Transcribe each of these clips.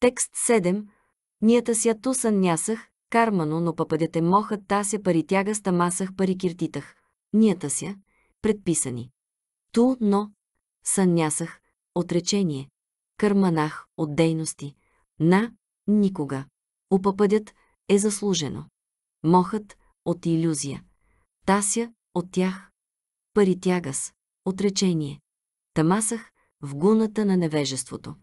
Текст 7. Нията сяту нясах, кармано, но пападете мохът та се паритяга стамасах киртитах. Нията ся, предписани. Ту, но, нясах, отречение. Кърманах, от дейности. На, никога. Упъпъдят е заслужено. Мохът от иллюзия. Тася от тях. Пари тягас отречение. Тамасах в гуната на невежеството.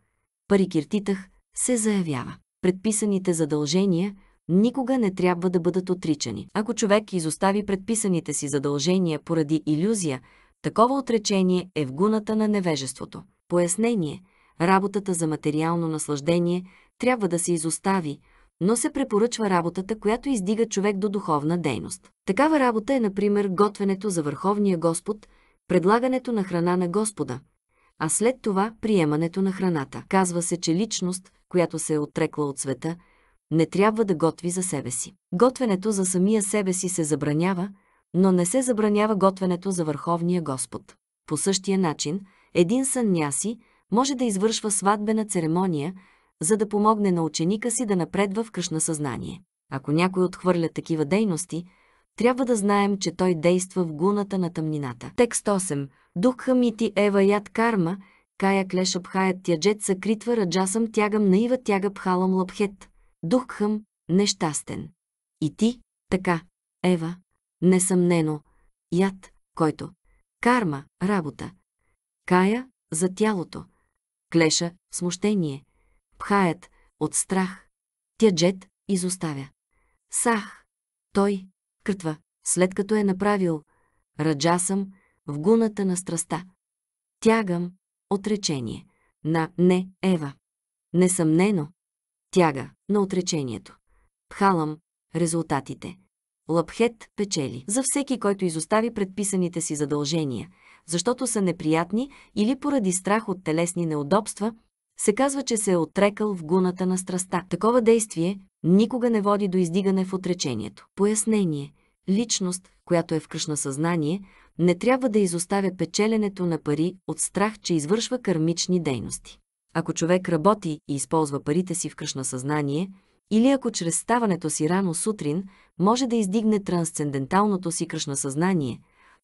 Пари киртитах се заявява. Предписаните задължения никога не трябва да бъдат отричани. Ако човек изостави предписаните си задължения поради иллюзия, такова отречение е в гуната на невежеството. Пояснение – работата за материално наслаждение трябва да се изостави, но се препоръчва работата, която издига човек до духовна дейност. Такава работа е, например, готвенето за Върховния Господ, предлагането на храна на Господа – а след това приемането на храната. Казва се, че личност, която се е отрекла от света, не трябва да готви за себе си. Готвенето за самия себе си се забранява, но не се забранява готвенето за Върховния Господ. По същия начин, един сънняси може да извършва сватбена церемония, за да помогне на ученика си да напредва в кръшна съзнание. Ако някой отхвърля такива дейности, трябва да знаем, че той действа в гуната на тъмнината. Текст 8. Дукха мити ева яд карма, кая клеша пхаят тяджет сакритва раджасам тягам наива тяга пхалам лапхет. Дукхам нещастен. И ти, така, Ева, несъмнено, яд, който. Карма, работа. Кая, за тялото. Клеша, смущение. Пхаят, от страх. Тяджет, изоставя. Сах, той, кътва, след като е направил раджасам в гуната на страста. Тягам отречение на не Ева. Несъмнено тяга на отречението. Пхалам резултатите. Лъпхет печели за всеки, който изостави предписаните си задължения, защото са неприятни или поради страх от телесни неудобства, се казва, че се е отрекал в гуната на страста. Такова действие никога не води до издигане в отречението. Пояснение – Личност, която е в кръшна съзнание, не трябва да изоставя печеленето на пари от страх, че извършва кармични дейности. Ако човек работи и използва парите си в кръшна съзнание, или ако чрез ставането си рано сутрин може да издигне трансценденталното си кръшна съзнание,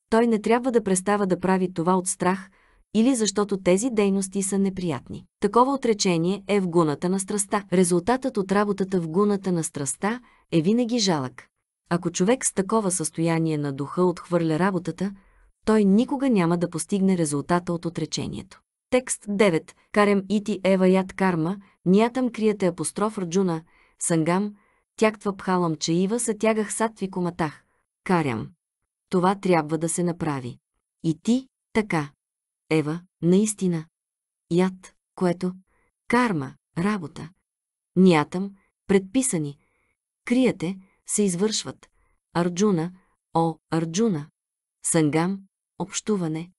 той не трябва да престава да прави това от страх или защото тези дейности са неприятни. Такова отречение е в гуната на страста. Резултатът от работата в гуната на страста е винаги жалък. Ако човек с такова състояние на духа отхвърля работата, той никога няма да постигне резултата от отречението. Текст 9. Карем ити ева яд карма, ниятам крияте апостроф Раджуна, сангам, тяктва пхалам чаива, тягах сатви коматах. Карям. Това трябва да се направи. И ти, така. Ева, наистина. Яд, което. Карма, работа. Ниятам, предписани. Крияте, се извършват. Арджуна, о, Арджуна, Сангам, общуване,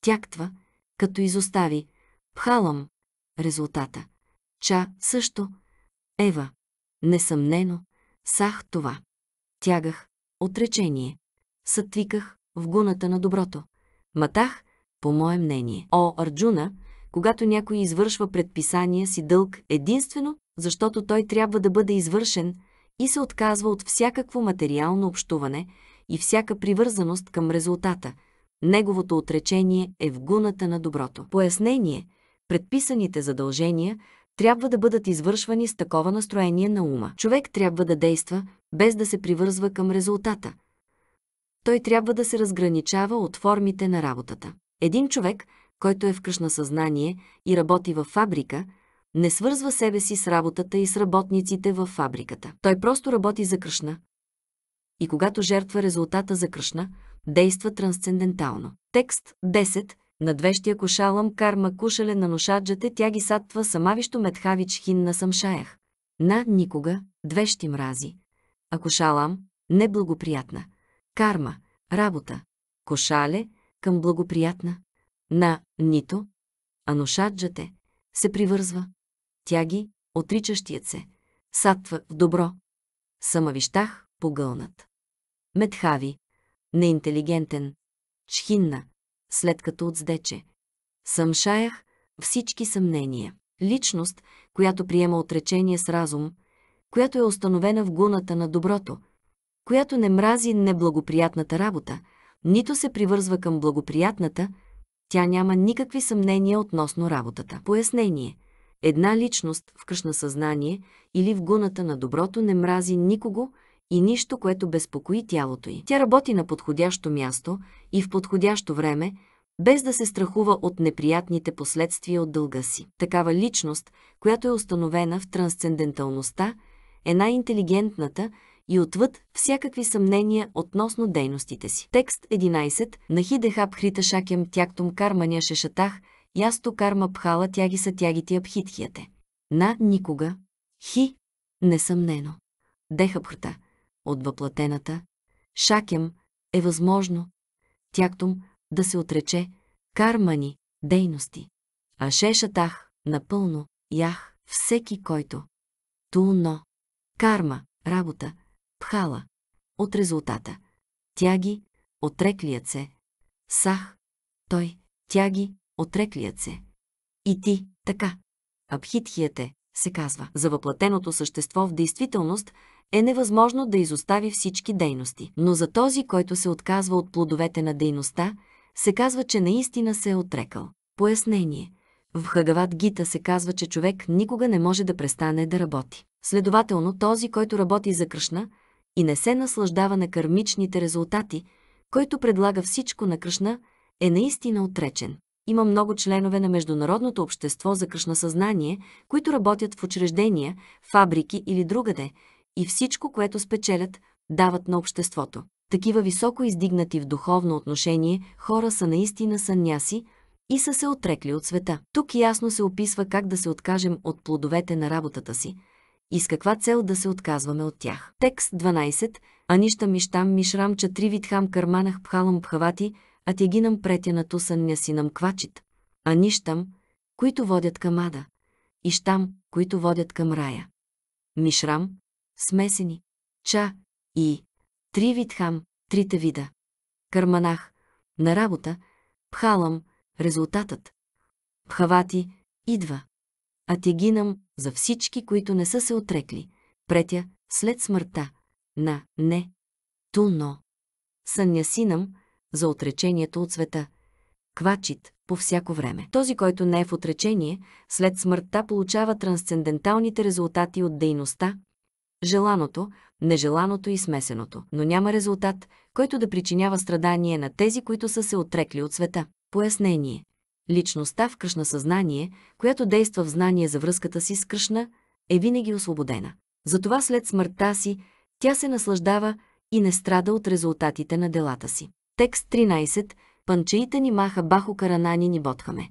тяктва, като изостави, пхалам, резултата. Ча също, Ева, несъмнено, сах това. Тягах, отречение. Сътвиках в гуната на доброто. Матах, по мое мнение. О, Арджуна, когато някой извършва предписания си дълг единствено, защото той трябва да бъде извършен, и се отказва от всякакво материално общуване и всяка привързаност към резултата. Неговото отречение е в гуната на доброто. Пояснение – предписаните задължения трябва да бъдат извършвани с такова настроение на ума. Човек трябва да действа, без да се привързва към резултата. Той трябва да се разграничава от формите на работата. Един човек, който е в кръшна съзнание и работи във фабрика – не свързва себе си с работата и с работниците във фабриката. Той просто работи за кръшна. И когато жертва резултата за кръшна, действа трансцендентално. Текст 10 На двещия кошалам карма кушале на ношаджате, тя ги сатва самавищо метхавич хин на самшаях. На никога, двещи мрази. А кошалам – неблагоприятна. Карма – работа. Кошале – към благоприятна. На нито, а ношаджате – се привързва тя ги, отричащият се, сатва в добро. Самавищах, погълнат. Медхави, неинтелигентен, чхинна, след като отздече. Съмшаях всички съмнения. Личност, която приема отречение с разум, която е установена в гуната на доброто, която не мрази неблагоприятната работа, нито се привързва към благоприятната, тя няма никакви съмнения относно работата. Пояснение – Една личност в кръшна съзнание или в гуната на доброто не мрази никого и нищо, което безпокои тялото й. Тя работи на подходящо място и в подходящо време, без да се страхува от неприятните последствия от дълга си. Такава личност, която е установена в трансценденталността, е най-интелигентната и отвъд всякакви съмнения относно дейностите си. Текст 11 Нахидехаб хрита шакем тяктум карманя шешатах – ясто карма пхала тяги са тягите абхитхияте. На никога. Хи. Несъмнено. Дехабхрта. От въплатената. Шакем. Е възможно. Тяктом. Да се отрече. Кармани. Дейности. А шешатах. Напълно. Ях. Всеки който. Тулно. Карма. Работа. Пхала. От резултата. Тяги. Отреклият се. Сах. Той. Тяги отреклият се. И ти, така. Абхитхият е, се казва, за въплатеното същество в действителност е невъзможно да изостави всички дейности. Но за този, който се отказва от плодовете на дейността, се казва, че наистина се е отрекал. Пояснение. В Хагават Гита се казва, че човек никога не може да престане да работи. Следователно, този, който работи за Кръшна и не се наслаждава на кармичните резултати, който предлага всичко на Кръшна, е наистина отречен има много членове на Международното общество за съзнание, които работят в учреждения, фабрики или другаде, и всичко, което спечелят, дават на обществото. Такива високо издигнати в духовно отношение хора са наистина санняси и са се отрекли от света. Тук ясно се описва как да се откажем от плодовете на работата си и с каква цел да се отказваме от тях. Текст 12. Анища миштам мишрамча Чатривитхам карманах пхалам пхавати – а на претената съння си квачит, а нищам, които водят към ада, и щам, които водят към рая. Мишрам, смесени, ча и три витхам, трите вида. Карманах, на работа, пхалам, резултатът. Пхавати, идва. А тегинам за всички, които не са се отрекли. Претя, след смъртта. На, не. Ту, но. Съня синам, за отречението от света. Квачит по всяко време. Този, който не е в отречение, след смъртта получава трансценденталните резултати от дейността, желаното, нежеланото и смесеното, но няма резултат, който да причинява страдание на тези, които са се отрекли от света. Пояснение. Личността в Кръшна съзнание, която действа в знание за връзката си с Кръшна, е винаги освободена. Затова след смъртта си, тя се наслаждава и не страда от резултатите на делата си. Текст 13. Панчеите ни маха бахо каранани ни бодхаме.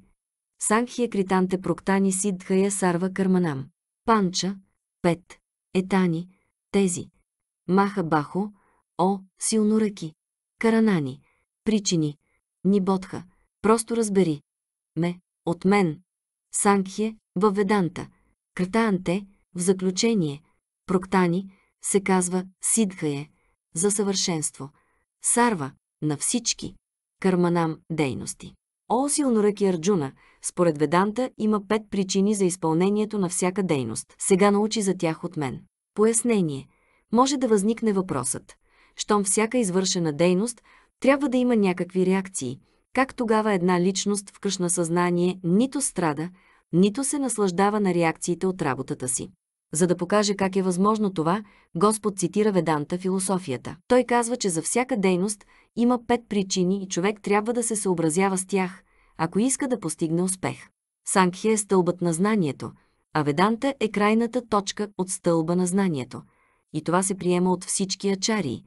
Санхия кританте проктани сидхая сарва карманам. Панча, пет, етани, тези. Маха бахо, о, силно ръки. Каранани, причини, ни бодха. Просто разбери. Ме, от мен. Санхие, във веданта. Кратаанте, в заключение. Проктани, се казва сидхае, за съвършенство. Сарва, на всички карманам дейности. О Силноръки Арджуна, според веданта има пет причини за изпълнението на всяка дейност. Сега научи за тях от мен. Пояснение. Може да възникне въпросът. Щом всяка извършена дейност трябва да има някакви реакции. Как тогава една личност в кръшна съзнание нито страда, нито се наслаждава на реакциите от работата си. За да покаже как е възможно това, Господ цитира веданта философията. Той казва, че за всяка дейност има пет причини и човек трябва да се съобразява с тях, ако иска да постигне успех. Сангхи е стълбът на знанието, а Веданта е крайната точка от стълба на знанието. И това се приема от всички ачарии,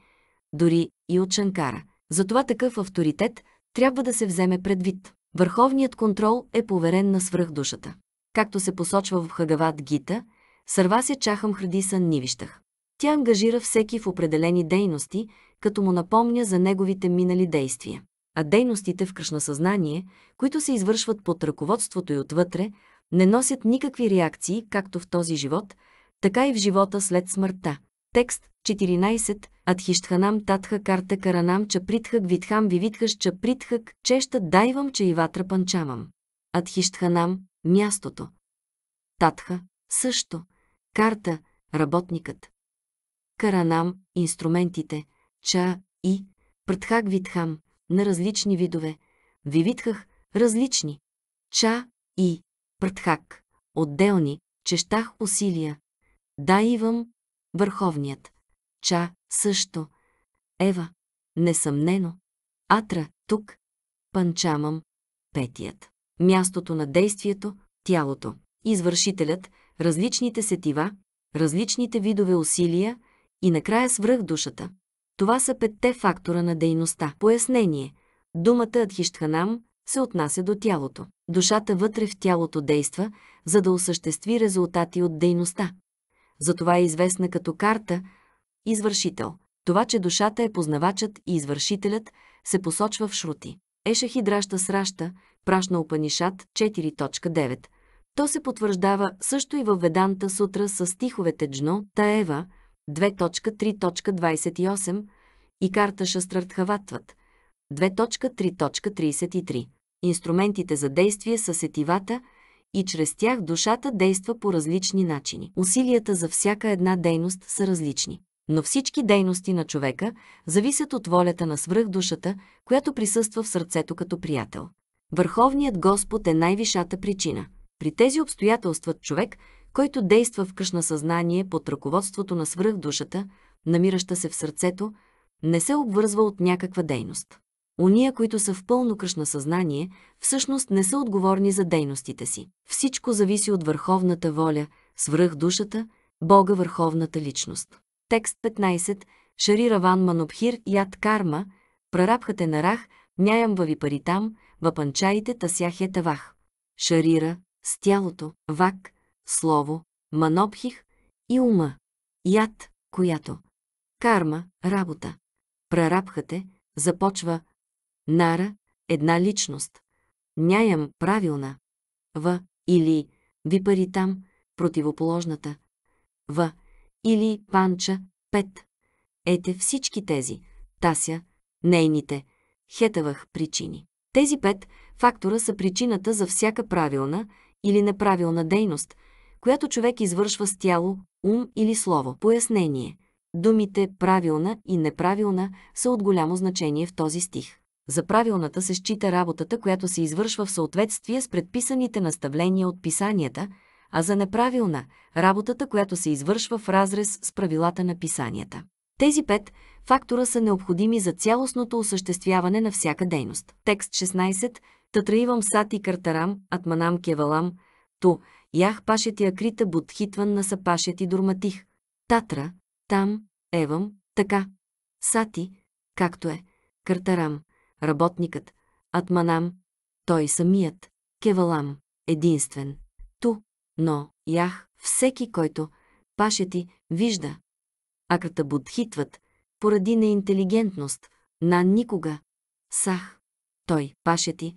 дори и от Шанкара. Затова такъв авторитет трябва да се вземе предвид. Върховният контрол е поверен на свръхдушата. Както се посочва в Хагават Гита, сърва се чахам хради сън нивищах. Тя ангажира всеки в определени дейности, като му напомня за неговите минали действия. А дейностите в съзнание, които се извършват под ръководството и отвътре, не носят никакви реакции както в този живот, така и в живота след смъртта. Текст 14. Адхиштханам татха карта каранам чапритхак витхам вивитхаш чапритхак чеща дайвам че и ватра панчамам. Адхиштханам – мястото. Татха – също. Карта – работникът. Каранам – инструментите – ча и пратхак витхам на различни видове, вивитхах различни, ча и пратхак отделни, чещах усилия. Да, Ивам, върховният. Ча, също. Ева, несъмнено. Атра, тук. Панчамам, петият. Мястото на действието, тялото. Извършителят, различните сетива, различните видове усилия и накрая свръх душата. Това са петте фактора на дейността. Пояснение. Думата Адхиштханам се отнася до тялото. Душата вътре в тялото действа, за да осъществи резултати от дейността. Затова е известна като карта извършител. Това, че душата е познавачът и извършителят, се посочва в шрути. Ешахидраща сраща, прашна Опанишат 4.9. То се потвърждава също и във Веданта сутра с стиховете Джно, Таева, 2.3.28 и карта Шастрартхаватват 2.3.33. Инструментите за действие са сетивата и чрез тях душата действа по различни начини. Усилията за всяка една дейност са различни. Но всички дейности на човека зависят от волята на свръхдушата, която присъства в сърцето като приятел. Върховният Господ е най вишата причина. При тези обстоятелства човек – който действа в къшна съзнание под ръководството на свръхдушата, намираща се в сърцето, не се обвързва от някаква дейност. Уния, които са в пълно кръшна съзнание, всъщност не са отговорни за дейностите си. Всичко зависи от върховната воля, свръхдушата, Бога върховната личност. Текст 15. Шари Раван Манобхир Яд Карма, прарабхате Рах няям паритам, вапанчаите тасяхе тавах. Шарира, с тялото, вак, слово, манопхих и ума, яд, която, карма, работа. Прарабхате започва нара, една личност, няям правилна, в или там, противоположната, в или панча, пет. Ете всички тези, тася, нейните, хетавах причини. Тези пет фактора са причината за всяка правилна или неправилна дейност – която човек извършва с тяло, ум или слово. Пояснение. Думите правилна и неправилна са от голямо значение в този стих. За правилната се счита работата, която се извършва в съответствие с предписаните наставления от писанията, а за неправилна – работата, която се извършва в разрез с правилата на писанията. Тези пет фактора са необходими за цялостното осъществяване на всяка дейност. Текст 16 Татраивам сати картарам, атманам кевалам, ту – Ях пашети акрита бутхитван на сапашети дурматих. Татра, там, евам, така. Сати, както е. Картарам, работникът. Атманам, той самият. Кевалам, единствен. Ту, но, ях, всеки, който, пашети, вижда. Аката бутхитват, поради неинтелигентност, на никога. Сах, той, пашети,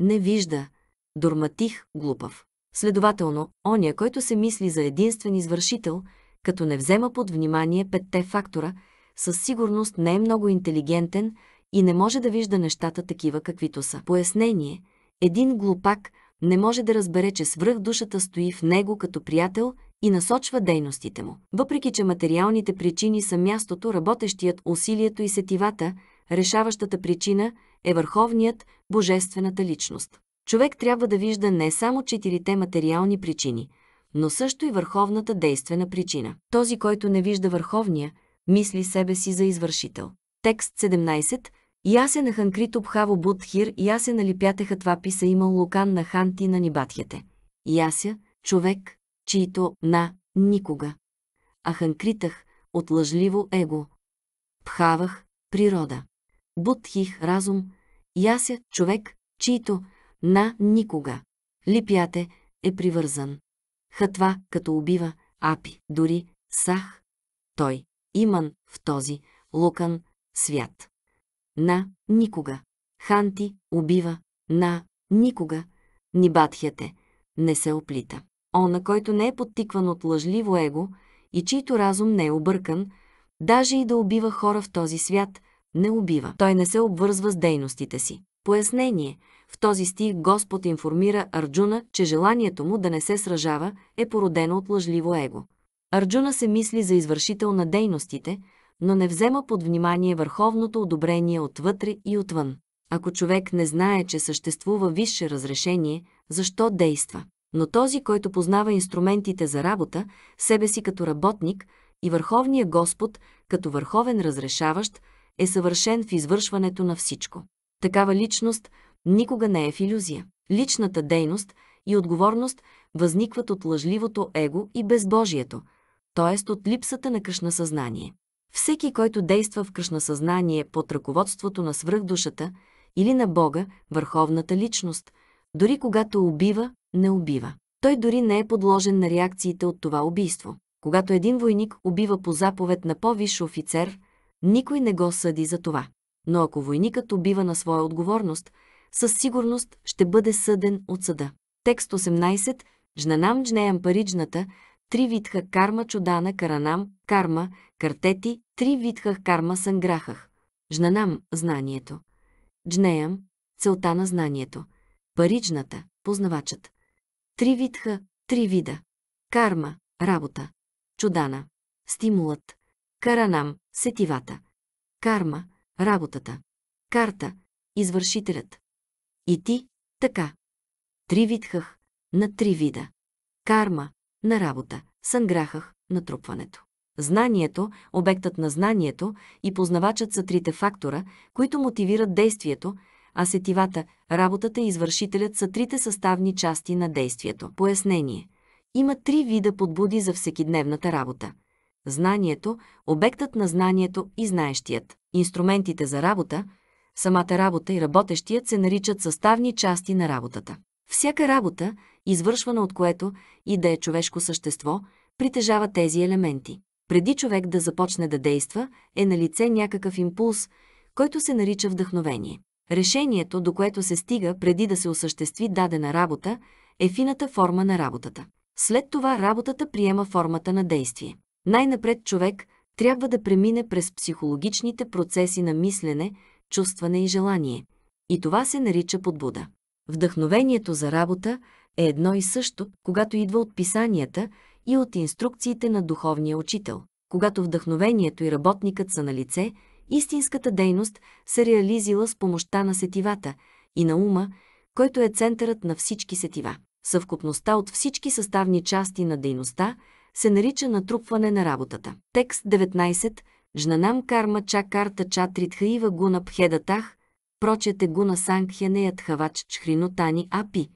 не вижда. Дурматих, глупав. Следователно, оня, който се мисли за единствен извършител, като не взема под внимание петте фактора, със сигурност не е много интелигентен и не може да вижда нещата такива каквито са. Пояснение. Един глупак не може да разбере, че свръх душата стои в него като приятел и насочва дейностите му. Въпреки, че материалните причини са мястото, работещият усилието и сетивата, решаващата причина е върховният, божествената личност човек трябва да вижда не само четирите материални причини, но също и върховната действена причина. Този, който не вижда върховния, мисли себе си за извършител. Текст 17. Ясен на ханкрит обхаво будхир, ясен на липятеха това писа имал лукан на ханти на нибатхете. Яся, човек, чието на никога. А ханкритах от лъжливо его. Пхавах природа. Будхих разум, яся човек, чието на никога. Липяте е привързан. Хатва, като убива, апи, дори, сах. Той, иман в този, лукан, свят. На никога. Ханти убива, на никога. Нибатхяте не се оплита. Она, който не е подтикван от лъжливо его и чийто разум не е объркан, даже и да убива хора в този свят, не убива. Той не се обвързва с дейностите си. Пояснение – в този стих Господ информира Арджуна, че желанието му да не се сражава е породено от лъжливо его. Арджуна се мисли за извършител на дейностите, но не взема под внимание върховното одобрение отвътре и отвън. Ако човек не знае, че съществува висше разрешение, защо действа? Но този, който познава инструментите за работа, себе си като работник и Върховния Господ като върховен разрешаващ, е съвършен в извършването на всичко. Такава личност никога не е в иллюзия. Личната дейност и отговорност възникват от лъжливото его и безбожието, т.е. от липсата на съзнание. Всеки, който действа в съзнание под ръководството на свръхдушата или на Бога, върховната личност, дори когато убива, не убива. Той дори не е подложен на реакциите от това убийство. Когато един войник убива по заповед на по-висш офицер, никой не го съди за това. Но ако войникът убива на своя отговорност – със сигурност ще бъде съден от съда. Текст 18. Жнанам джнеям париджната, три витха карма чудана каранам, карма, картети, три витха карма санграхах. Жнанам – знанието. Джнеям – целта на знанието. Париджната – познавачът. Три витха – три вида. Карма – работа. Чудана – стимулът. Каранам – сетивата. Карма – работата. Карта – извършителят. И ти, така. Три видхах на три вида. Карма на работа, на трупването. Знанието, обектът на знанието и познавачът са трите фактора, които мотивират действието, а сетивата, работата и извършителят са трите съставни части на действието. Пояснение. Има три вида подбуди за всекидневната работа. Знанието, обектът на знанието и знаещият. Инструментите за работа – Самата работа и работещият се наричат съставни части на работата. Всяка работа, извършвана от което и да е човешко същество, притежава тези елементи. Преди човек да започне да действа, е на лице някакъв импулс, който се нарича вдъхновение. Решението, до което се стига преди да се осъществи дадена работа, е фината форма на работата. След това работата приема формата на действие. Най-напред човек трябва да премине през психологичните процеси на мислене, чувстване и желание. И това се нарича подбуда. Вдъхновението за работа е едно и също, когато идва от писанията и от инструкциите на духовния учител. Когато вдъхновението и работникът са на лице, истинската дейност се реализила с помощта на сетивата и на ума, който е центърът на всички сетива. Съвкупността от всички съставни части на дейността се нарича натрупване на работата. Текст 19 Жнанам карма ча карта ча гуна пхедатах, прочете гуна сангхенеят хавач чхринотани апи.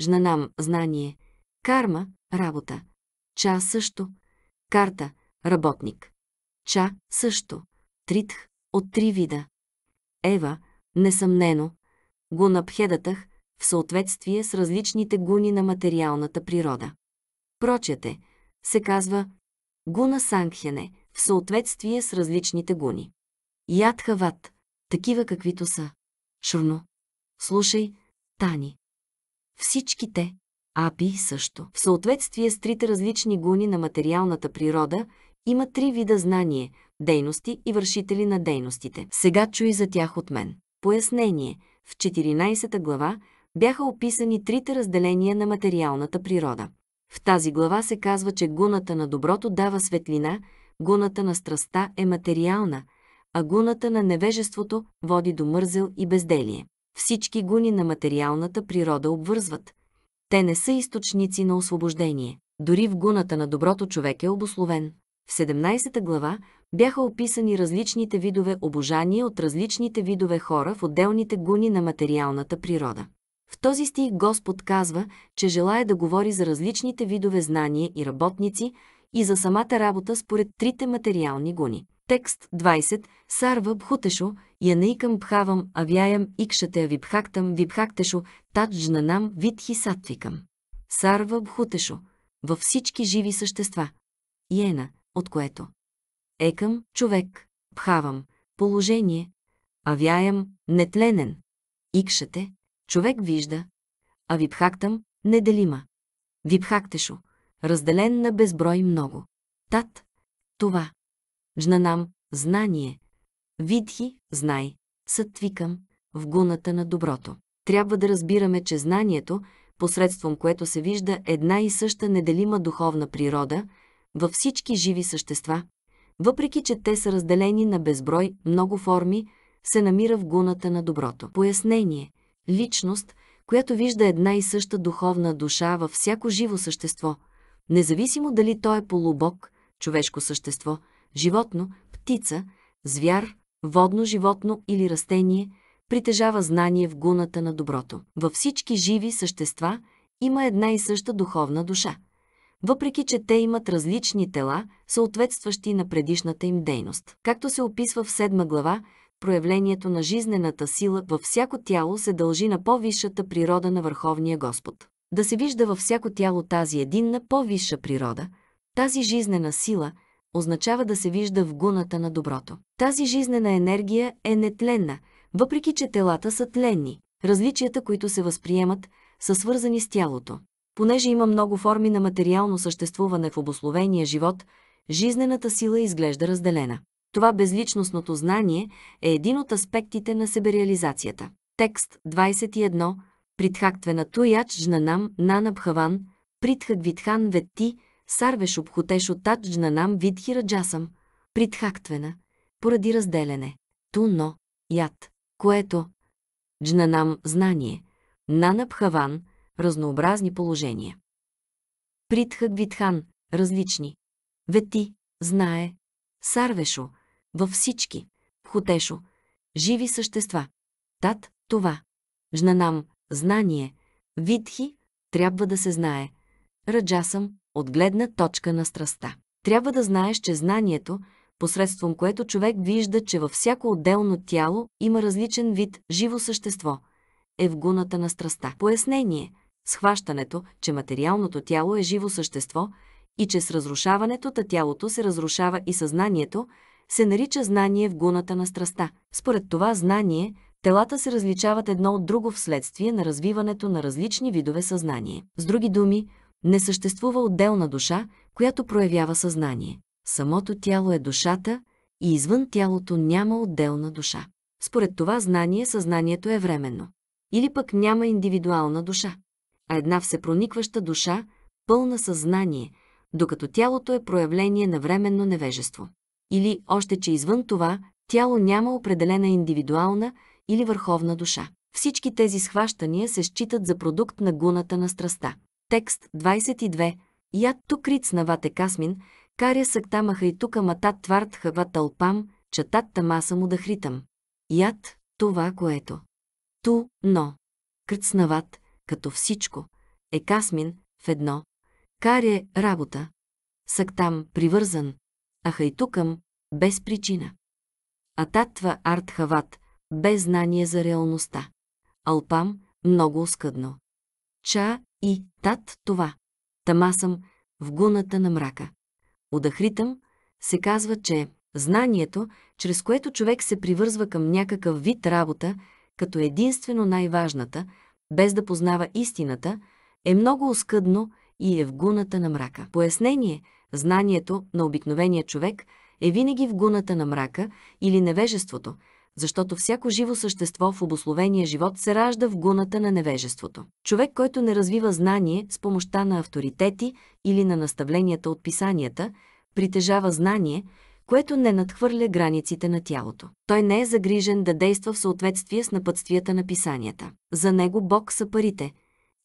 Жнанам – знание. Карма – работа. Ча също. Карта – работник. Ча – също. Тритх – от три вида. Ева – несъмнено. Гуна пхедатах – в съответствие с различните гуни на материалната природа. Прочете – се казва Гуна Сангхене – в съответствие с различните гуни. Яд хават, такива каквито са. Шурно. Слушай, Тани. Всичките, апи също. В съответствие с трите различни гуни на материалната природа има три вида знание – дейности и вършители на дейностите. Сега чуй за тях от мен. Пояснение. В 14 та глава бяха описани трите разделения на материалната природа. В тази глава се казва, че гуната на доброто дава светлина – гуната на страста е материална, а гуната на невежеството води до мързел и безделие. Всички гуни на материалната природа обвързват. Те не са източници на освобождение. Дори в гуната на доброто човек е обословен. В 17 глава бяха описани различните видове обожание от различните видове хора в отделните гуни на материалната природа. В този стих Господ казва, че желая да говори за различните видове знание и работници, и за самата работа според трите материални гуни. Текст 20. Сарва бхутешо, янаикам бхавам, авяям, икшате вибхактам, вибхактешо, таджнанам, витхи сатвикам. Сарва бхутешо. Във всички живи същества. Йена, от което. Екам, човек, бхавам, положение, авяям, нетленен. Икшате, човек вижда, а вибхактам, неделима. Вибхактешо разделен на безброй много. Тат – това. Жнанам – знание. Видхи – знай. Сътвикам – в гуната на доброто. Трябва да разбираме, че знанието, посредством което се вижда една и съща неделима духовна природа във всички живи същества, въпреки че те са разделени на безброй много форми, се намира в гуната на доброто. Пояснение – личност, която вижда една и съща духовна душа във всяко живо същество – Независимо дали той е полубог, човешко същество, животно, птица, звяр, водно животно или растение, притежава знание в гуната на доброто. Във всички живи същества има една и съща духовна душа, въпреки че те имат различни тела, съответстващи на предишната им дейност. Както се описва в седма глава, проявлението на жизнената сила във всяко тяло се дължи на по-висшата природа на Върховния Господ да се вижда във всяко тяло тази единна по-висша природа, тази жизнена сила, означава да се вижда в гуната на доброто. Тази жизнена енергия е нетленна, въпреки че телата са тленни. Различията, които се възприемат, са свързани с тялото. Понеже има много форми на материално съществуване в обословения живот, жизнената сила изглежда разделена. Това безличностното знание е един от аспектите на себереализацията. Текст 21 притхактвенату жнанам нанабхаван, притхагвитхан ветти, сарвеш обхотеш от таджнанам джасам. притхактвена, поради разделене. туно, яд, което, джнанам знание, нанабхаван, разнообразни положения. витхан, различни. Вети, знае, сарвешо, във всички, хотешо, живи същества. Тат, това. Жнанам, знание. Видхи трябва да се знае. съм от гледна точка на страста. Трябва да знаеш, че знанието, посредством което човек вижда, че във всяко отделно тяло има различен вид живо същество, е в гуната на страста. Пояснение – схващането, че материалното тяло е живо същество и че с разрушаването на тялото се разрушава и съзнанието, се нарича знание в гуната на страста. Според това знание – Телата се различават едно от друго вследствие на развиването на различни видове съзнание. С други думи, не съществува отделна душа, която проявява съзнание. Самото тяло е душата и извън тялото няма отделна душа. Според това знание съзнанието е временно. Или пък няма индивидуална душа, а една всепроникваща душа, пълна съзнание, докато тялото е проявление на временно невежество. Или още, че извън това, тяло няма определена индивидуална, или върховна душа. Всички тези схващания се считат за продукт на гуната на страста. Текст 22. Ятто крит снавате касмин, каря сактамаха и тука матат твард хава тълпам, чатат тамаса му да хритам. Яд – това, което. Ту, но. Кръцнават, като всичко. Е касмин, в едно. Каря, работа. Сактам – привързан. А хайтукам – без причина. Ататва арт хават, без знание за реалността. Алпам, много оскъдно. Ча и тат това. Тама съм в гуната на мрака. Удахритъм се казва, че знанието, чрез което човек се привързва към някакъв вид работа, като единствено най-важната, без да познава истината, е много оскъдно и е в гуната на мрака. Пояснение – знанието на обикновения човек е винаги в гуната на мрака или невежеството – защото всяко живо същество в обословения живот се ражда в гуната на невежеството. Човек, който не развива знание с помощта на авторитети или на наставленията от писанията, притежава знание, което не надхвърля границите на тялото. Той не е загрижен да действа в съответствие с напътствията на писанията. За него Бог са парите.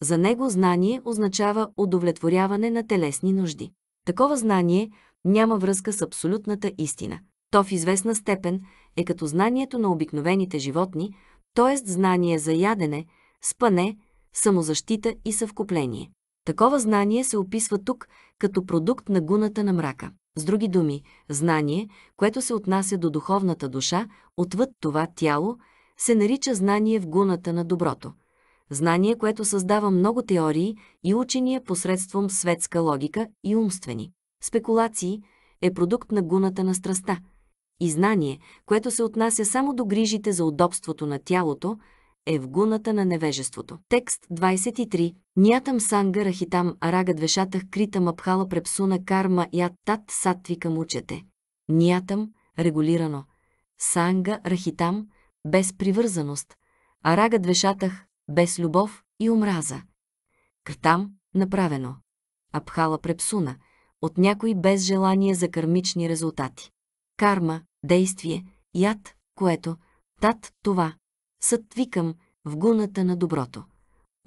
За него знание означава удовлетворяване на телесни нужди. Такова знание няма връзка с абсолютната истина. То в известна степен – е като знанието на обикновените животни, т.е. знание за ядене, спане, самозащита и съвкупление. Такова знание се описва тук като продукт на гуната на мрака. С други думи, знание, което се отнася до духовната душа, отвъд това тяло, се нарича знание в гуната на доброто. Знание, което създава много теории и учения посредством светска логика и умствени. Спекулации е продукт на гуната на страста – и знание, което се отнася само до грижите за удобството на тялото, е в гуната на невежеството. Текст 23. Нятам санга рахитам арага вешатах крита мапхала препсуна карма ят тат сатвика мучете. Нятам – регулирано. Санга рахитам – без привързаност. Арага вешатах – без любов и омраза. Кртам – направено. Апхала препсуна – от някой без желание за кармични резултати. Карма действие, яд, което, тат, това. Съд викам в гуната на доброто.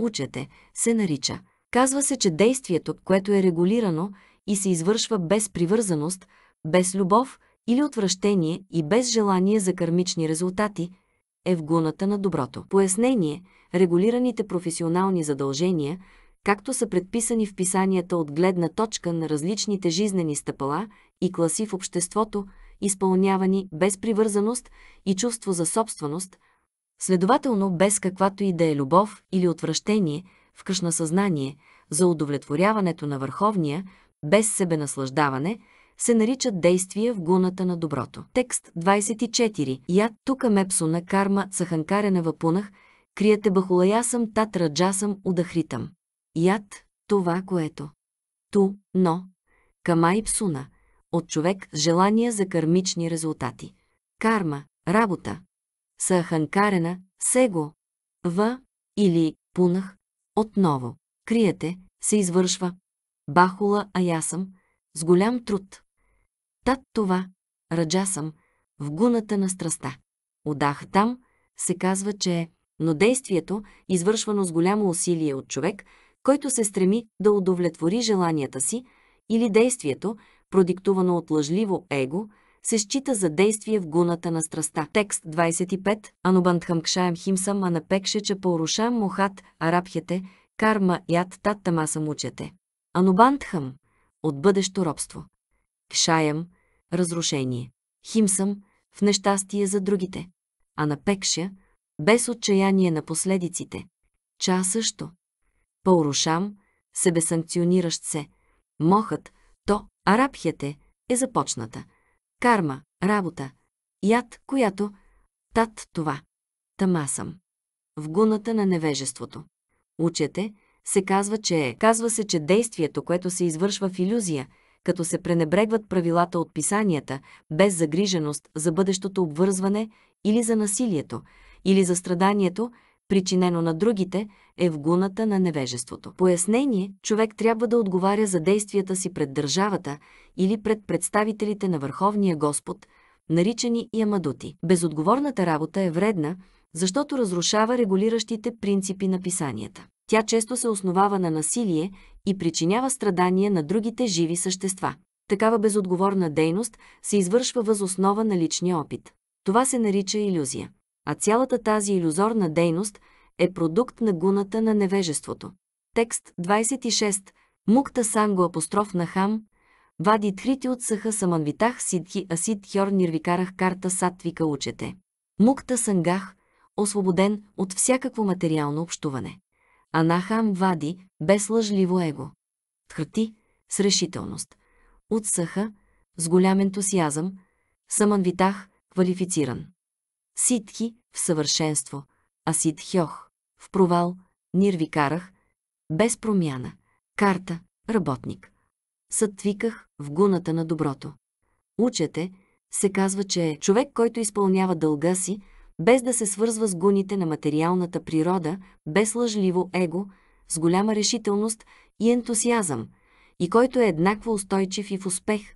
Учете се нарича. Казва се, че действието, което е регулирано и се извършва без привързаност, без любов или отвращение и без желание за кармични резултати, е в гуната на доброто. Пояснение – регулираните професионални задължения, както са предписани в писанията от гледна точка на различните жизнени стъпала и класи в обществото – изпълнявани без привързаност и чувство за собственост, следователно без каквато и да е любов или отвращение, в кръшна съзнание, за удовлетворяването на върховния, без себенаслаждаване, се наричат действия в гуната на доброто. Текст 24. Я тука мепсуна карма саханкарена Въпунах, крияте бахулаясам тат раджасам удахритам. Яд, това, което. Ту, но. Кама и псуна от човек с желание за кармични резултати. Карма, работа, саханкарена, сего, в или пунах, отново, криете, се извършва. Бахула, а я съм, с голям труд. Тат това, раджа съм, в гуната на страста. Удах там, се казва, че е, но действието, извършвано с голямо усилие от човек, който се стреми да удовлетвори желанията си, или действието, продиктувано от лъжливо его, се счита за действие в гуната на страста. Текст 25. Анубандхам Кшаем химсам анапекшеча порушам мухат арабхете, карма ят таттама самучете. Анубандхам – от бъдещо робство. Кшаем, разрушение. Химсам – в нещастие за другите. Анапекша – без отчаяние на последиците. Ча също. Порушам – себесанкциониращ се. Мохът – то, Арабхяте е започната. Карма – работа. Яд, която – тат това. Тама съм. В гуната на невежеството. Учете се казва, че е. Казва се, че действието, което се извършва в иллюзия, като се пренебрегват правилата от писанията, без загриженост за бъдещото обвързване или за насилието, или за страданието, причинено на другите, е в гуната на невежеството. Пояснение, човек трябва да отговаря за действията си пред държавата или пред представителите на Върховния Господ, наричани ямадути. Безотговорната работа е вредна, защото разрушава регулиращите принципи на писанията. Тя често се основава на насилие и причинява страдания на другите живи същества. Такава безотговорна дейност се извършва въз основа на личния опит. Това се нарича иллюзия. А цялата тази иллюзорна дейност е продукт на гуната на невежеството. Текст 26. Мукта санго апостроф на хам, вади тхрити от саха саманвитах сидхи асид хьор нирвикарах карта сатвика учете. Мукта сангах, освободен от всякакво материално общуване. Анахам вади без лъжливо его. Тхрти с решителност. От саха с голям ентусиазъм. Саманвитах квалифициран ситхи в съвършенство, а ситхьох в провал, нирви карах, без промяна, карта, работник. Сътвиках в гуната на доброто. Учете, се казва, че е човек, който изпълнява дълга си, без да се свързва с гуните на материалната природа, без лъжливо его, с голяма решителност и ентусиазъм, и който е еднакво устойчив и в успех,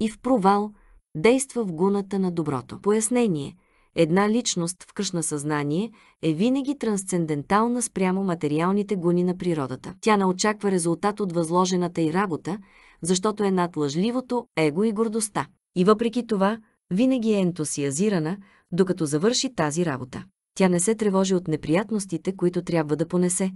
и в провал, действа в гуната на доброто. Пояснение – Една личност в кръшна съзнание е винаги трансцендентална спрямо материалните гуни на природата. Тя не очаква резултат от възложената й работа, защото е над лъжливото его и гордостта. И въпреки това, винаги е ентусиазирана, докато завърши тази работа. Тя не се тревожи от неприятностите, които трябва да понесе.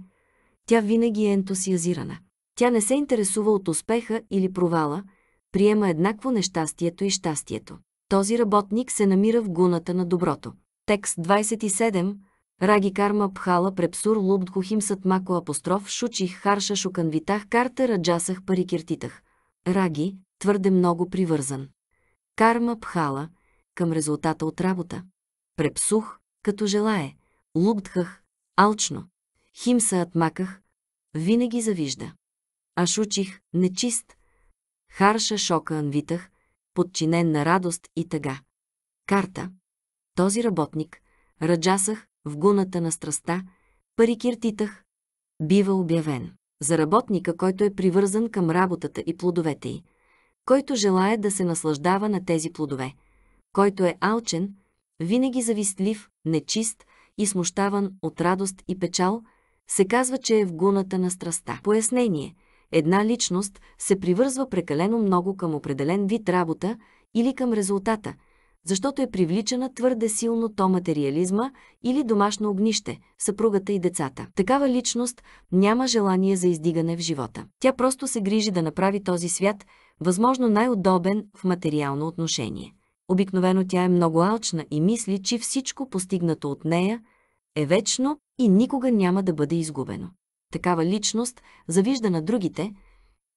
Тя винаги е ентусиазирана. Тя не се интересува от успеха или провала, приема еднакво нещастието и щастието този работник се намира в гуната на доброто. Текст 27. Раги карма пхала препсур лубдху химсат мако апостроф шучих харша шуканвитах карта раджасах парикиртитах. Раги, твърде много привързан. Карма пхала, към резултата от работа. Препсух, като желае. Лубдхах, алчно. Химса атмаках, винаги завижда. Ашучих, нечист. Харша шока анвитах, подчинен на радост и тъга. Карта. Този работник, раджасах в гуната на страста, парикиртитах, бива обявен. За работника, който е привързан към работата и плодовете й, който желая да се наслаждава на тези плодове, който е алчен, винаги завистлив, нечист и смущаван от радост и печал, се казва, че е в гуната на страста. Пояснение – Една личност се привързва прекалено много към определен вид работа или към резултата, защото е привличана твърде силно то материализма или домашно огнище, съпругата и децата. Такава личност няма желание за издигане в живота. Тя просто се грижи да направи този свят възможно най-удобен в материално отношение. Обикновено тя е много алчна и мисли, че всичко постигнато от нея е вечно и никога няма да бъде изгубено такава личност завижда на другите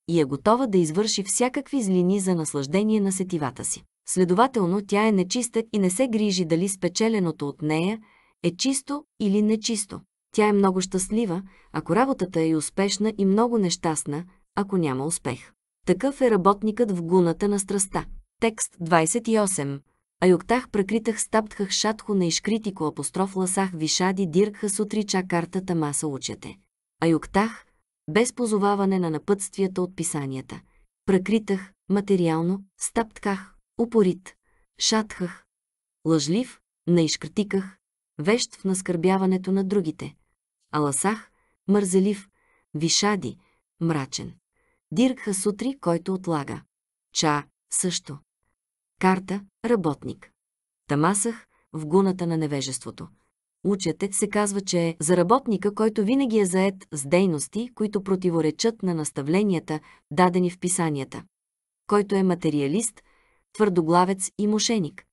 и е готова да извърши всякакви злини за наслаждение на сетивата си. Следователно, тя е нечиста и не се грижи дали спечеленото от нея е чисто или нечисто. Тя е много щастлива, ако работата е успешна и много нещастна, ако няма успех. Такъв е работникът в гуната на страста. Текст 28. Аюктах прекритах стаптхах шатхо на ишкритико апостроф ласах вишади диркха сутрича картата маса учете. Аюктах, без позоваване на напътствията от писанията. Пракритах, материално, стъптках, упорит, шатхах, лъжлив, наишкртиках, вещ в наскърбяването на другите. Аласах, мързелив, вишади, мрачен. Диркха сутри, който отлага. Ча, също. Карта, работник. Тамасах в гуната на невежеството учете, се казва, че е за работника, който винаги е заед с дейности, които противоречат на наставленията, дадени в писанията. Който е материалист, твърдоглавец и мошеник.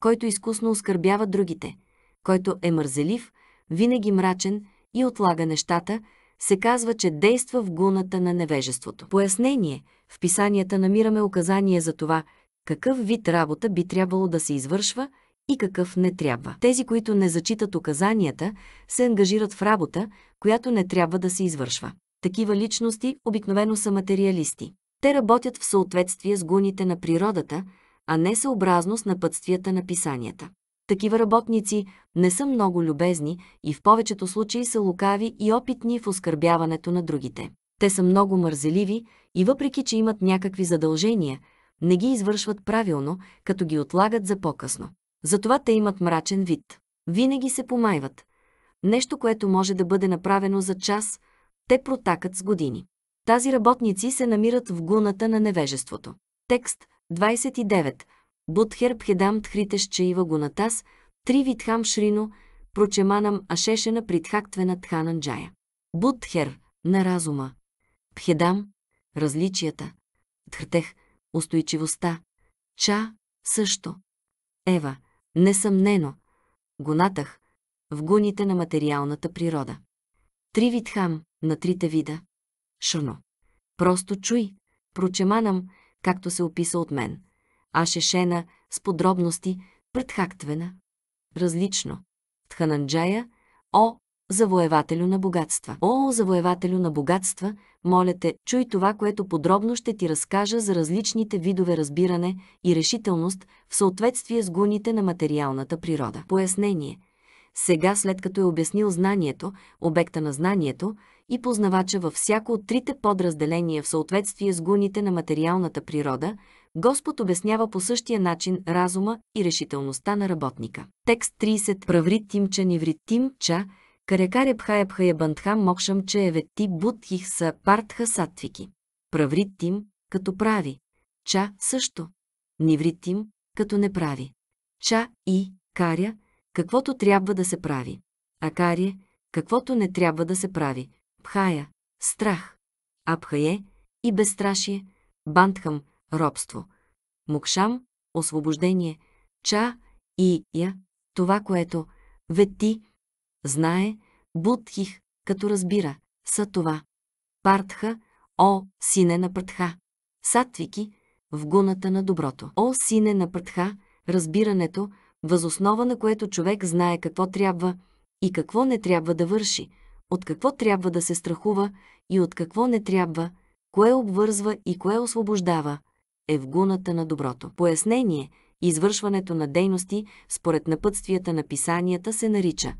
Който изкусно оскърбява другите. Който е мързелив, винаги мрачен и отлага нещата, се казва, че действа в гуната на невежеството. Пояснение. В писанията намираме указание за това, какъв вид работа би трябвало да се извършва – и какъв не трябва. Тези, които не зачитат указанията, се ангажират в работа, която не трябва да се извършва. Такива личности обикновено са материалисти. Те работят в съответствие с гуните на природата, а не съобразно с напътствията на писанията. Такива работници не са много любезни и в повечето случаи са лукави и опитни в оскърбяването на другите. Те са много мързеливи и въпреки, че имат някакви задължения, не ги извършват правилно, като ги отлагат за по-късно. Затова те имат мрачен вид. Винаги се помайват. Нещо, което може да бъде направено за час, те протакат с години. Тази работници се намират в гуната на невежеството. Текст 29. Будхер пхедам тхритеш чаива гунатас, три витхам шрино, прочеманам ашешена притхактвена тхананджая. Будхер – на разума. Пхедам – различията. Тхртех – устойчивостта. Ча – също. Ева Несъмнено, гонатах в гуните на материалната природа. Три хам на трите вида. Шрно. Просто чуй, прочеманам, както се описа от мен. А шешена с подробности предхактвена. Различно. Тхананджая, о, завоевателю на богатства. О, завоевателю на богатства, моля те, чуй това, което подробно ще ти разкажа за различните видове разбиране и решителност в съответствие с гуните на материалната природа. Пояснение. Сега, след като е обяснил знанието, обекта на знанието и познавача във всяко от трите подразделения в съответствие с гуните на материалната природа, Господ обяснява по същия начин разума и решителността на работника. Текст 30. Праврит Тимча Неврит Тимча Карекарепхаепхая бандхам че еветти будхих са партха сатвики. тим, като прави. Ча също. тим, като не прави. Ча и каря, каквото трябва да се прави. А каря, каквото не трябва да се прави. Пхая – страх. Абхае – и безстрашие. Бандхам – робство. Мукшам – освобождение. Ча и я – това, което ветти – знае, будхих, като разбира, са това. Партха, о, сине на пратха. Сатвики, в гуната на доброто. О, сине на пратха, разбирането, възоснова на което човек знае какво трябва и какво не трябва да върши, от какво трябва да се страхува и от какво не трябва, кое обвързва и кое освобождава, е в гуната на доброто. Пояснение – извършването на дейности според напътствията на писанията се нарича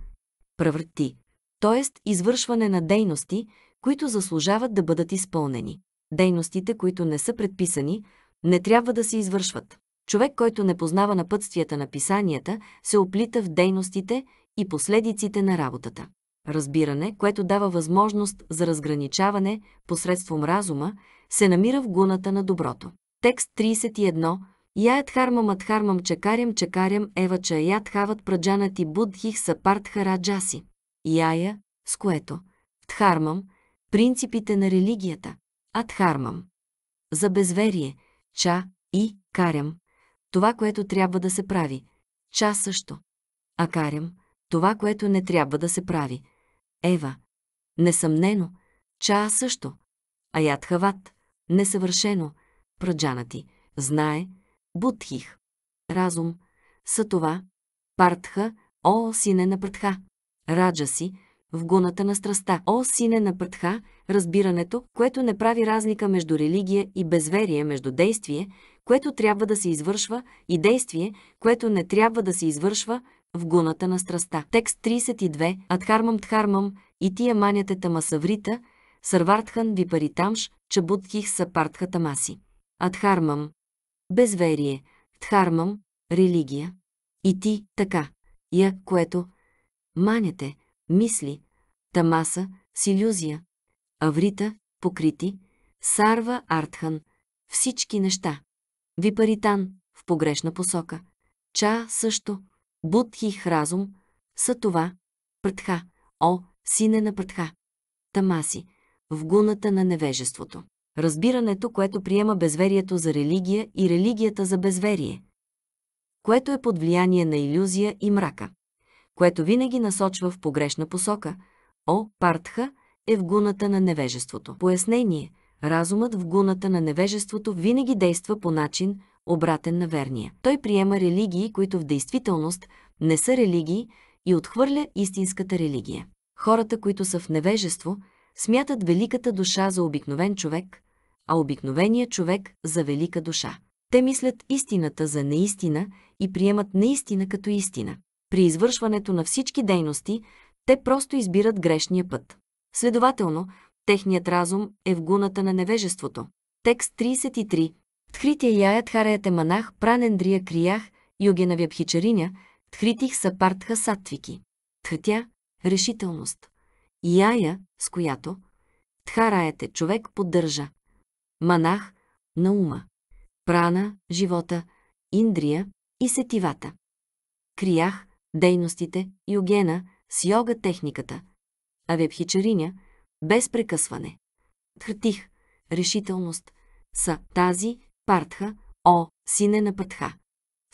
превърти, т.е. извършване на дейности, които заслужават да бъдат изпълнени. Дейностите, които не са предписани, не трябва да се извършват. Човек, който не познава напътствията на писанията, се оплита в дейностите и последиците на работата. Разбиране, което дава възможност за разграничаване посредством разума, се намира в гуната на доброто. Текст 31, Яетхармам Адхармам Чакарям Чакарям Ева Чаят Хават праджанати Будхих Сапарт Хараджаси. Яя, с което Тхармам – принципите на религията. Адхармам – за безверие, ча и карям – това, което трябва да се прави. Ча също. А карям – това, което не трябва да се прави. Ева – несъмнено, ча също. Аят Хават – несъвършено, праджанати – знае – Будхих. Разум са това Партха, о сине на Пратха. Раджа си, в гуната на страста. О сине на Пратха, разбирането, което не прави разлика между религия и безверие, между действие, което трябва да се извършва, и действие, което не трябва да се извършва, в гуната на страста. Текст 32. Адхармам Дхармам и тия манята тамасаврита, сарвартхан випаритамш, чабудхих сапартха тамаси. Адхармам безверие, Тхармам, религия. И ти, така, я, което маняте, мисли, тамаса, с иллюзия, аврита, покрити, сарва, артхан, всички неща. Випаритан, в погрешна посока. Ча също, будхих разум, са това, Пътха о, сине на Пътха. Тамаси, в гуната на невежеството разбирането, което приема безверието за религия и религията за безверие, което е под влияние на иллюзия и мрака, което винаги насочва в погрешна посока. О, партха е в гуната на невежеството. Пояснение – разумът в гуната на невежеството винаги действа по начин, обратен на верния. Той приема религии, които в действителност не са религии и отхвърля истинската религия. Хората, които са в невежество – смятат великата душа за обикновен човек, а обикновения човек за велика душа. Те мислят истината за неистина и приемат неистина като истина. При извършването на всички дейности, те просто избират грешния път. Следователно, техният разум е в гуната на невежеството. Текст 33. Тхрития яят хараят манах, пранендрия криях, югенавя пхичариня, тхритих сапартха сатвики. Тхатя – решителност. Яя, с която Тхараете човек поддържа. Манах – на ума. Прана – живота, Индрия и сетивата. Криях – дейностите, йогена – с йога техниката. Авебхичариня – без прекъсване. Тхртих – решителност. Са тази – партха – о, сине на пътха.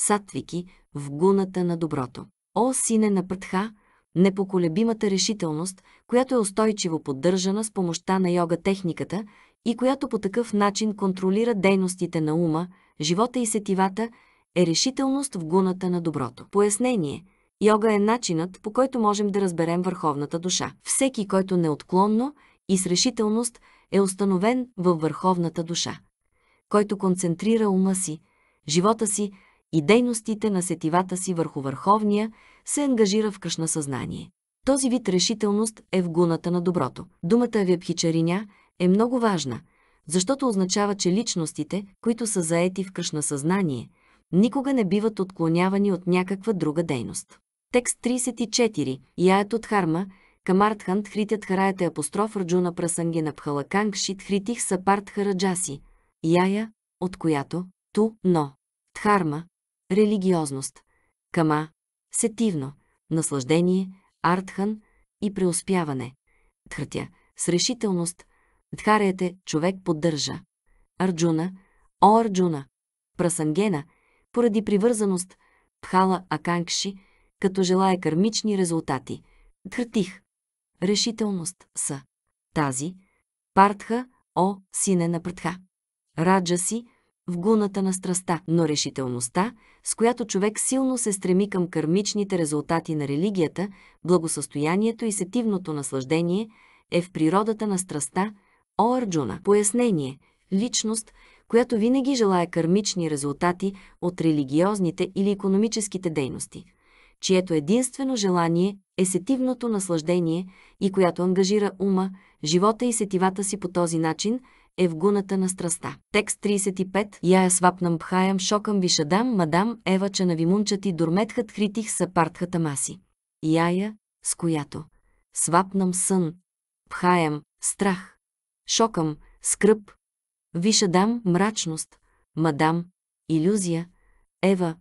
Сатвики – в гуната на доброто. О, сине на пътха – Непоколебимата решителност, която е устойчиво поддържана с помощта на йога техниката и която по такъв начин контролира дейностите на ума, живота и сетивата, е решителност в гуната на доброто. Пояснение – Йога е начинът, по който можем да разберем върховната душа. Всеки, който неотклонно и с решителност е установен във върховната душа, който концентрира ума си, живота си и дейностите на сетивата си върху върховния се ангажира в кръшна съзнание. Този вид решителност е в гуната на доброто. Думата вебхичариня е много важна, защото означава, че личностите, които са заети в кръшна съзнание, никога не биват отклонявани от някаква друга дейност. Текст 34. Яето Дхарма, Камартхант хритят хараята е апостроф Раджуна на Пхалаканг Шит хритих Сапарт Хараджаси. Яя, от която, ту, но. Тхарма религиозност. Кама, сетивно, наслаждение, артхан и преуспяване. Тхратя – с решителност. Дхаряте – човек поддържа. Арджуна – о Арджуна. Прасангена – поради привързаност. Пхала Аканкши – като желая кармични резултати. Дхратих – решителност са. Тази – Партха – о сине на Пратха. Раджа си – в гуната на страста, но решителността, с която човек силно се стреми към кърмичните резултати на религията, благосъстоянието и сетивното наслаждение, е в природата на страста, о Арджуна. Пояснение – личност, която винаги желая кърмични резултати от религиозните или економическите дейности, чието единствено желание е сетивното наслаждение и която ангажира ума, живота и сетивата си по този начин – е в гуната на страста. Текст 35. Яя свапнам пхаям шокам вишадам мадам Ева че на и дурметхат хритих сапартхата маси. Яя, с която. Свапнам сън. Пхаям, страх. Шокам, скръп. Вишадам, мрачност. Мадам, иллюзия. Ева,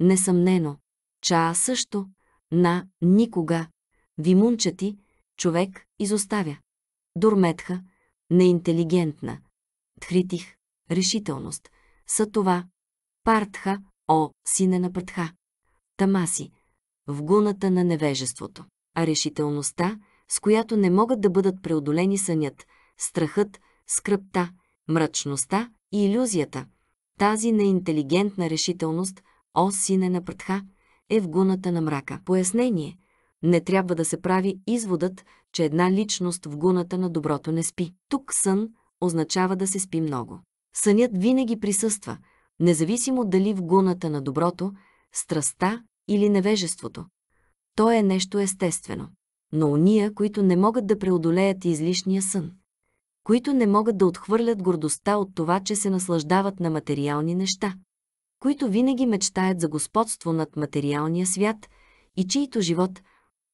несъмнено. Чаа също. На, никога. Вимунчати, човек, изоставя. Дурметха, неинтелигентна. Тхритих, решителност, са това, партха, о, сине на пътха. тамаси, в гуната на невежеството. А решителността, с която не могат да бъдат преодолени сънят, страхът, скръпта, мрачността и иллюзията. Тази неинтелигентна решителност, о, сине на пътха, е в гуната на мрака. Пояснение – не трябва да се прави изводът, че една личност в гуната на доброто не спи. Тук сън означава да се спи много. Сънят винаги присъства, независимо дали в гуната на доброто, страста или невежеството. То е нещо естествено. Но уния, които не могат да преодолеят излишния сън, които не могат да отхвърлят гордостта от това, че се наслаждават на материални неща, които винаги мечтаят за господство над материалния свят и чието живот –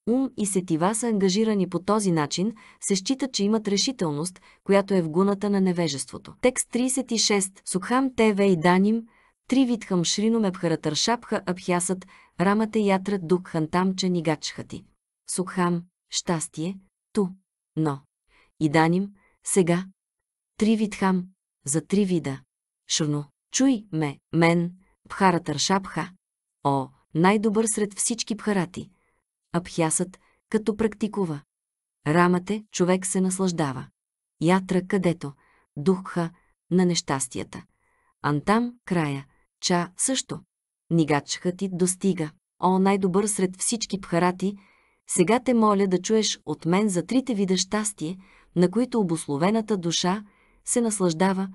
ум и сетива са ангажирани по този начин, се счита, че имат решителност, която е в гуната на невежеството. Текст 36. Сукхам ТВ и Даним, три Тривитхам Шрином Ебхаратършапха Абхясът, Рамате Ятрат Дукхантам Чанигачхати. Сукхам, щастие, ту, но. И Даним, сега. витхам, за три вида. Шуно, чуй ме, мен, шапха. О, най-добър сред всички бхарати – абхясът, като практикува. Рамате човек се наслаждава. Ятра където, духха на нещастията. Антам края, ча също. Нигачха ти достига. О, най-добър сред всички пхарати, сега те моля да чуеш от мен за трите вида щастие, на които обословената душа се наслаждава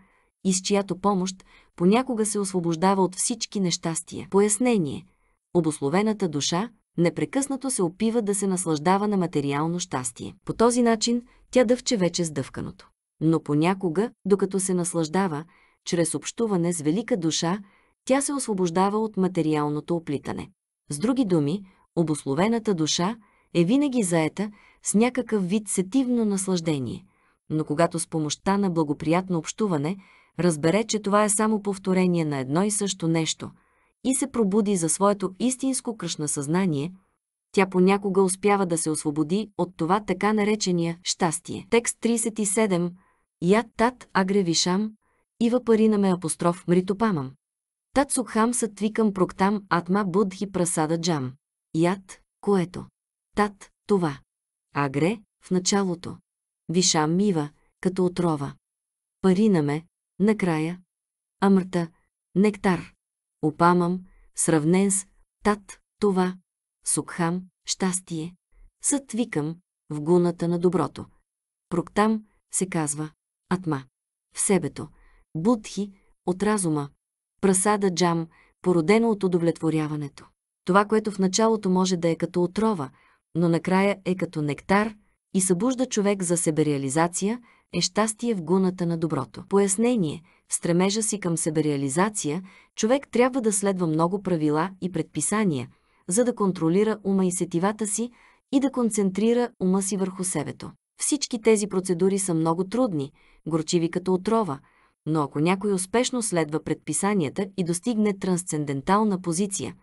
и с чиято помощ понякога се освобождава от всички нещастия. Пояснение. Обословената душа непрекъснато се опива да се наслаждава на материално щастие. По този начин тя дъвче вече сдъвканото. Но понякога, докато се наслаждава, чрез общуване с велика душа, тя се освобождава от материалното оплитане. С други думи, обословената душа е винаги заета с някакъв вид сетивно наслаждение, но когато с помощта на благоприятно общуване разбере, че това е само повторение на едно и също нещо – и се пробуди за своето истинско кръшна съзнание, тя понякога успява да се освободи от това така наречения щастие. Текст 37. Яд тат агревишам, ива паринаме апостроф мритопамам. Тат сукхам твикам проктам атма будхи прасада джам. Яд, което. Тат, това. Агре, в началото. Вишам мива, като отрова. Паринаме, накрая. Амрта, нектар. Опамам, сравнен с тат, това, сукхам, щастие, Сътвикам, в гуната на доброто. Проктам се казва атма, в себето, будхи от разума, прасада джам, породено от удовлетворяването. Това, което в началото може да е като отрова, но накрая е като нектар и събужда човек за себереализация – е щастие в гуната на доброто. Пояснение – в стремежа си към себереализация, човек трябва да следва много правила и предписания, за да контролира ума и сетивата си и да концентрира ума си върху себето. Всички тези процедури са много трудни, горчиви като отрова, но ако някой успешно следва предписанията и достигне трансцендентална позиция,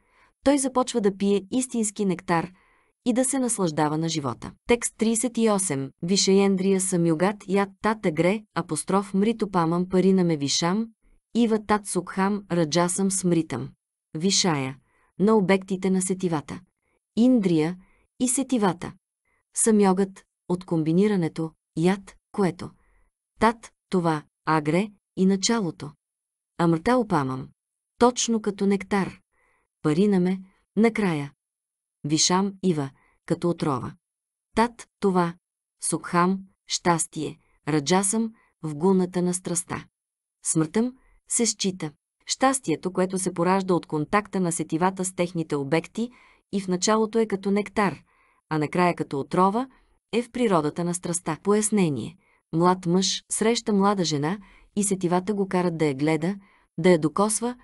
той започва да пие истински нектар – и да се наслаждава на живота. Текст 38. Вишеендрия югат яд тата гре, апостроф мритопамам паринаме вишам, ива тат сукхам раджасам смритам. Вишая на обектите на сетивата. Индрия и сетивата. йогът от комбинирането яд, което. Тат, това, агре и началото. Амрта опамам. Точно като нектар. Паринаме, накрая. Вишам Ива, като отрова. Тат – това, Сукхам – щастие, Раджасам – в гуната на страста. Смъртъм се счита. Щастието, което се поражда от контакта на сетивата с техните обекти и в началото е като нектар, а накрая като отрова, е в природата на страста. Пояснение. Млад мъж среща млада жена и сетивата го карат да я гледа, да я докосва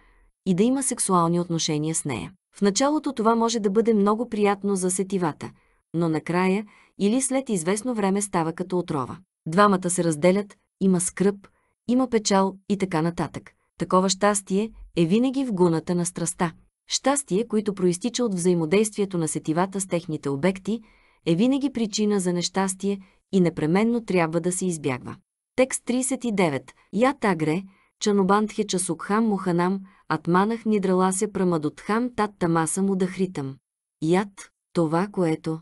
и да има сексуални отношения с нея. В началото това може да бъде много приятно за сетивата, но накрая или след известно време става като отрова. Двамата се разделят, има скръп, има печал и така нататък. Такова щастие е винаги в гуната на страста. Щастие, което проистича от взаимодействието на сетивата с техните обекти, е винаги причина за нещастие и непременно трябва да се избягва. Текст 39. Я тагре, чанобандхи часукхам муханам, атманах нидрала се прамадотхам тат тамаса му хритам. Яд, това което,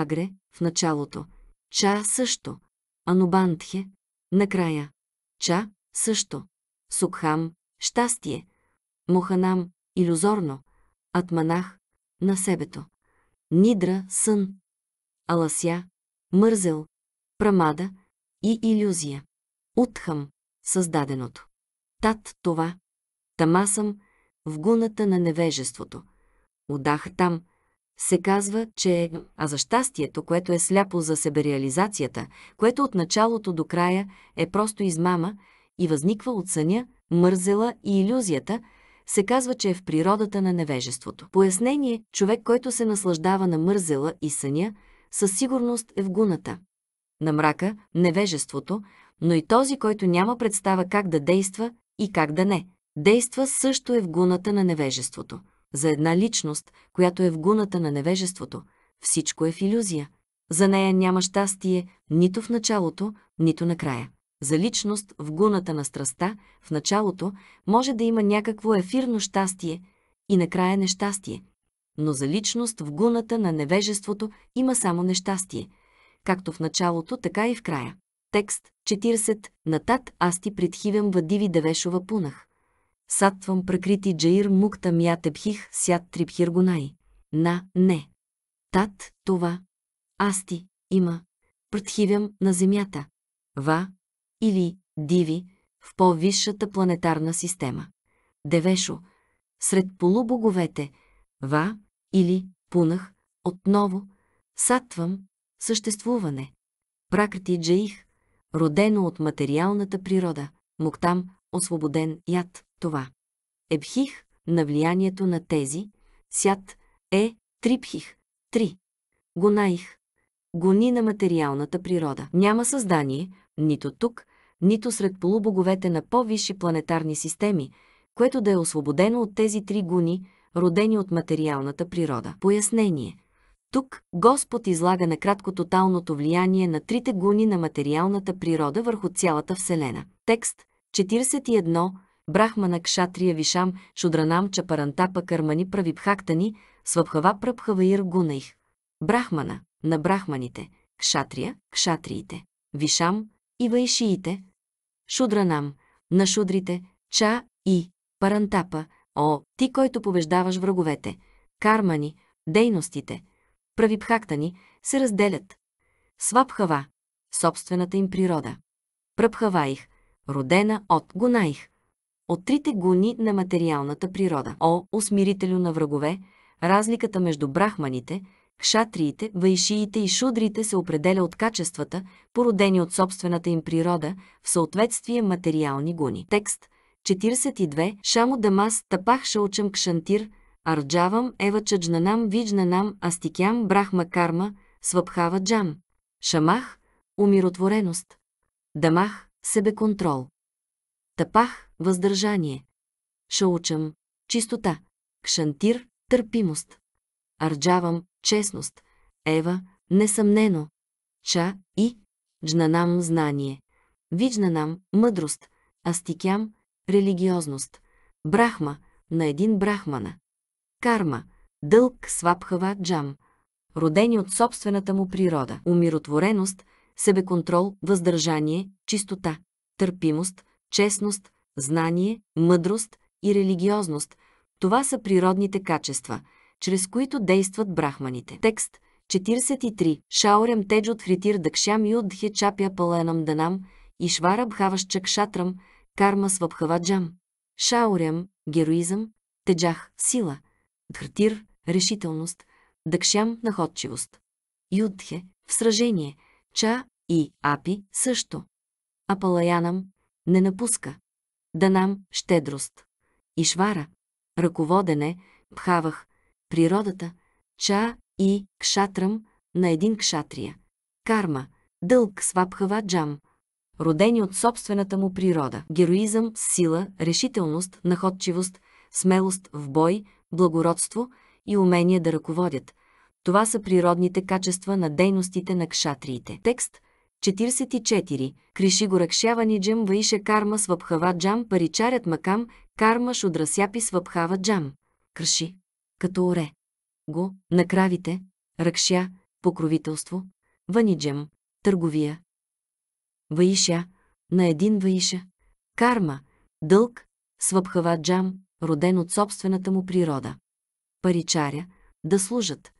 агре, в началото, ча също, анубандхе, накрая, ча също, сукхам, щастие, муханам, иллюзорно, атманах, на себето, нидра, сън, алася, мързел, прамада и иллюзия. Утхам, създаденото. Тат това. Тама съм в гуната на невежеството. Удах там. Се казва, че е... А за щастието, което е сляпо за себереализацията, което от началото до края е просто измама и възниква от съня, мързела и иллюзията, се казва, че е в природата на невежеството. Пояснение, човек, който се наслаждава на мързела и съня, със сигурност е в гуната. На мрака, невежеството, но и този, който няма представа как да действа, и как да не? Действа също е в гуната на невежеството. За една личност, която е в гуната на невежеството, всичко е в иллюзия. За нея няма щастие нито в началото, нито накрая. За личност в гуната на страста, в началото, може да има някакво ефирно щастие и накрая нещастие. Но за личност в гуната на невежеството има само нещастие, както в началото, така и в края. Текст 40. Натат аз ти предхивям въдиви девешова пунах. Сатвам прекрити джаир мукта тепхих сят трипхиргонай. На, не. Тат, това. Аз ти, има. Предхивям на земята. Ва, или, диви, в по-висшата планетарна система. Девешо, сред полубоговете, ва, или, пунах, отново, сатвам, съществуване. Пракрити джаих, родено от материалната природа, муктам, освободен яд, това. Ебхих на влиянието на тези, сят е трипхих, три. Гонаих, гони на материалната природа. Няма създание, нито тук, нито сред полубоговете на по-висши планетарни системи, което да е освободено от тези три гуни, родени от материалната природа. Пояснение – тук Господ излага накратко тоталното влияние на трите гуни на материалната природа върху цялата Вселена. Текст 41 Брахмана Кшатрия Вишам Шудранам Чапарантапа Кармани Правибхактани Свабхава Прабхаваир Гунаих. Брахмана на брахманите, Кшатрия – кшатриите, Вишам и Вайшиите, Шудранам на шудрите, Ча и Парантапа, О, ти, който побеждаваш враговете, Кармани, дейностите – правибхактани, се разделят. Свабхава – собствената им природа. их – родена от гунаих. От трите гуни на материалната природа. О, усмирителю на врагове, разликата между брахманите, кшатриите, вайшиите и шудрите се определя от качествата, породени от собствената им природа, в съответствие материални гуни. Текст 42 Шамо Дамас Тапах Шаучам Кшантир – Арджавам Ева Чаджнанам Виджнанам Астикям Брахма Карма Свабхава Джам. Шамах – умиротвореност. Дамах – себеконтрол. Тапах – въздържание. Шаучам – чистота. Кшантир – търпимост. Арджавам – честност. Ева – несъмнено. Ча и Джнанам – знание. Виджнанам – мъдрост. Астикям – религиозност. Брахма – на един брахмана карма, дълг свабхава джам, родени от собствената му природа, умиротвореност, себеконтрол, въздържание, чистота, търпимост, честност, знание, мъдрост и религиозност. Това са природните качества, чрез които действат брахманите. Текст 43. Шаурем теджот фритир дакшам юдхе чапя паленам данам и швара бхаваш чакшатрам, карма свабхава джам. Шаурем, героизъм, теджах – сила – Дхртир – решителност, дъкшам, находчивост. Юдхе – в сражение, Ча и Апи – също. Апалаянам – не напуска. Данам – щедрост. Ишвара – ръководене, Пхавах – природата, Ча и Кшатрам – на един кшатрия. Карма – дълг свабхава джам – родени от собствената му природа. Героизъм, сила, решителност, находчивост, смелост в бой, благородство и умение да ръководят. Това са природните качества на дейностите на кшатриите. Текст 44. Криши го ракшявани джам ваиша карма свабхава джам паричарят макам карма шудрасяпи свабхава джам. Кръши. Като оре. Го. накравите, ръкша, Покровителство. Ваниджам. Търговия. Ваиша. На един ваиша. Карма. Дълг. Свабхава джам роден от собствената му природа. Паричаря – да служат.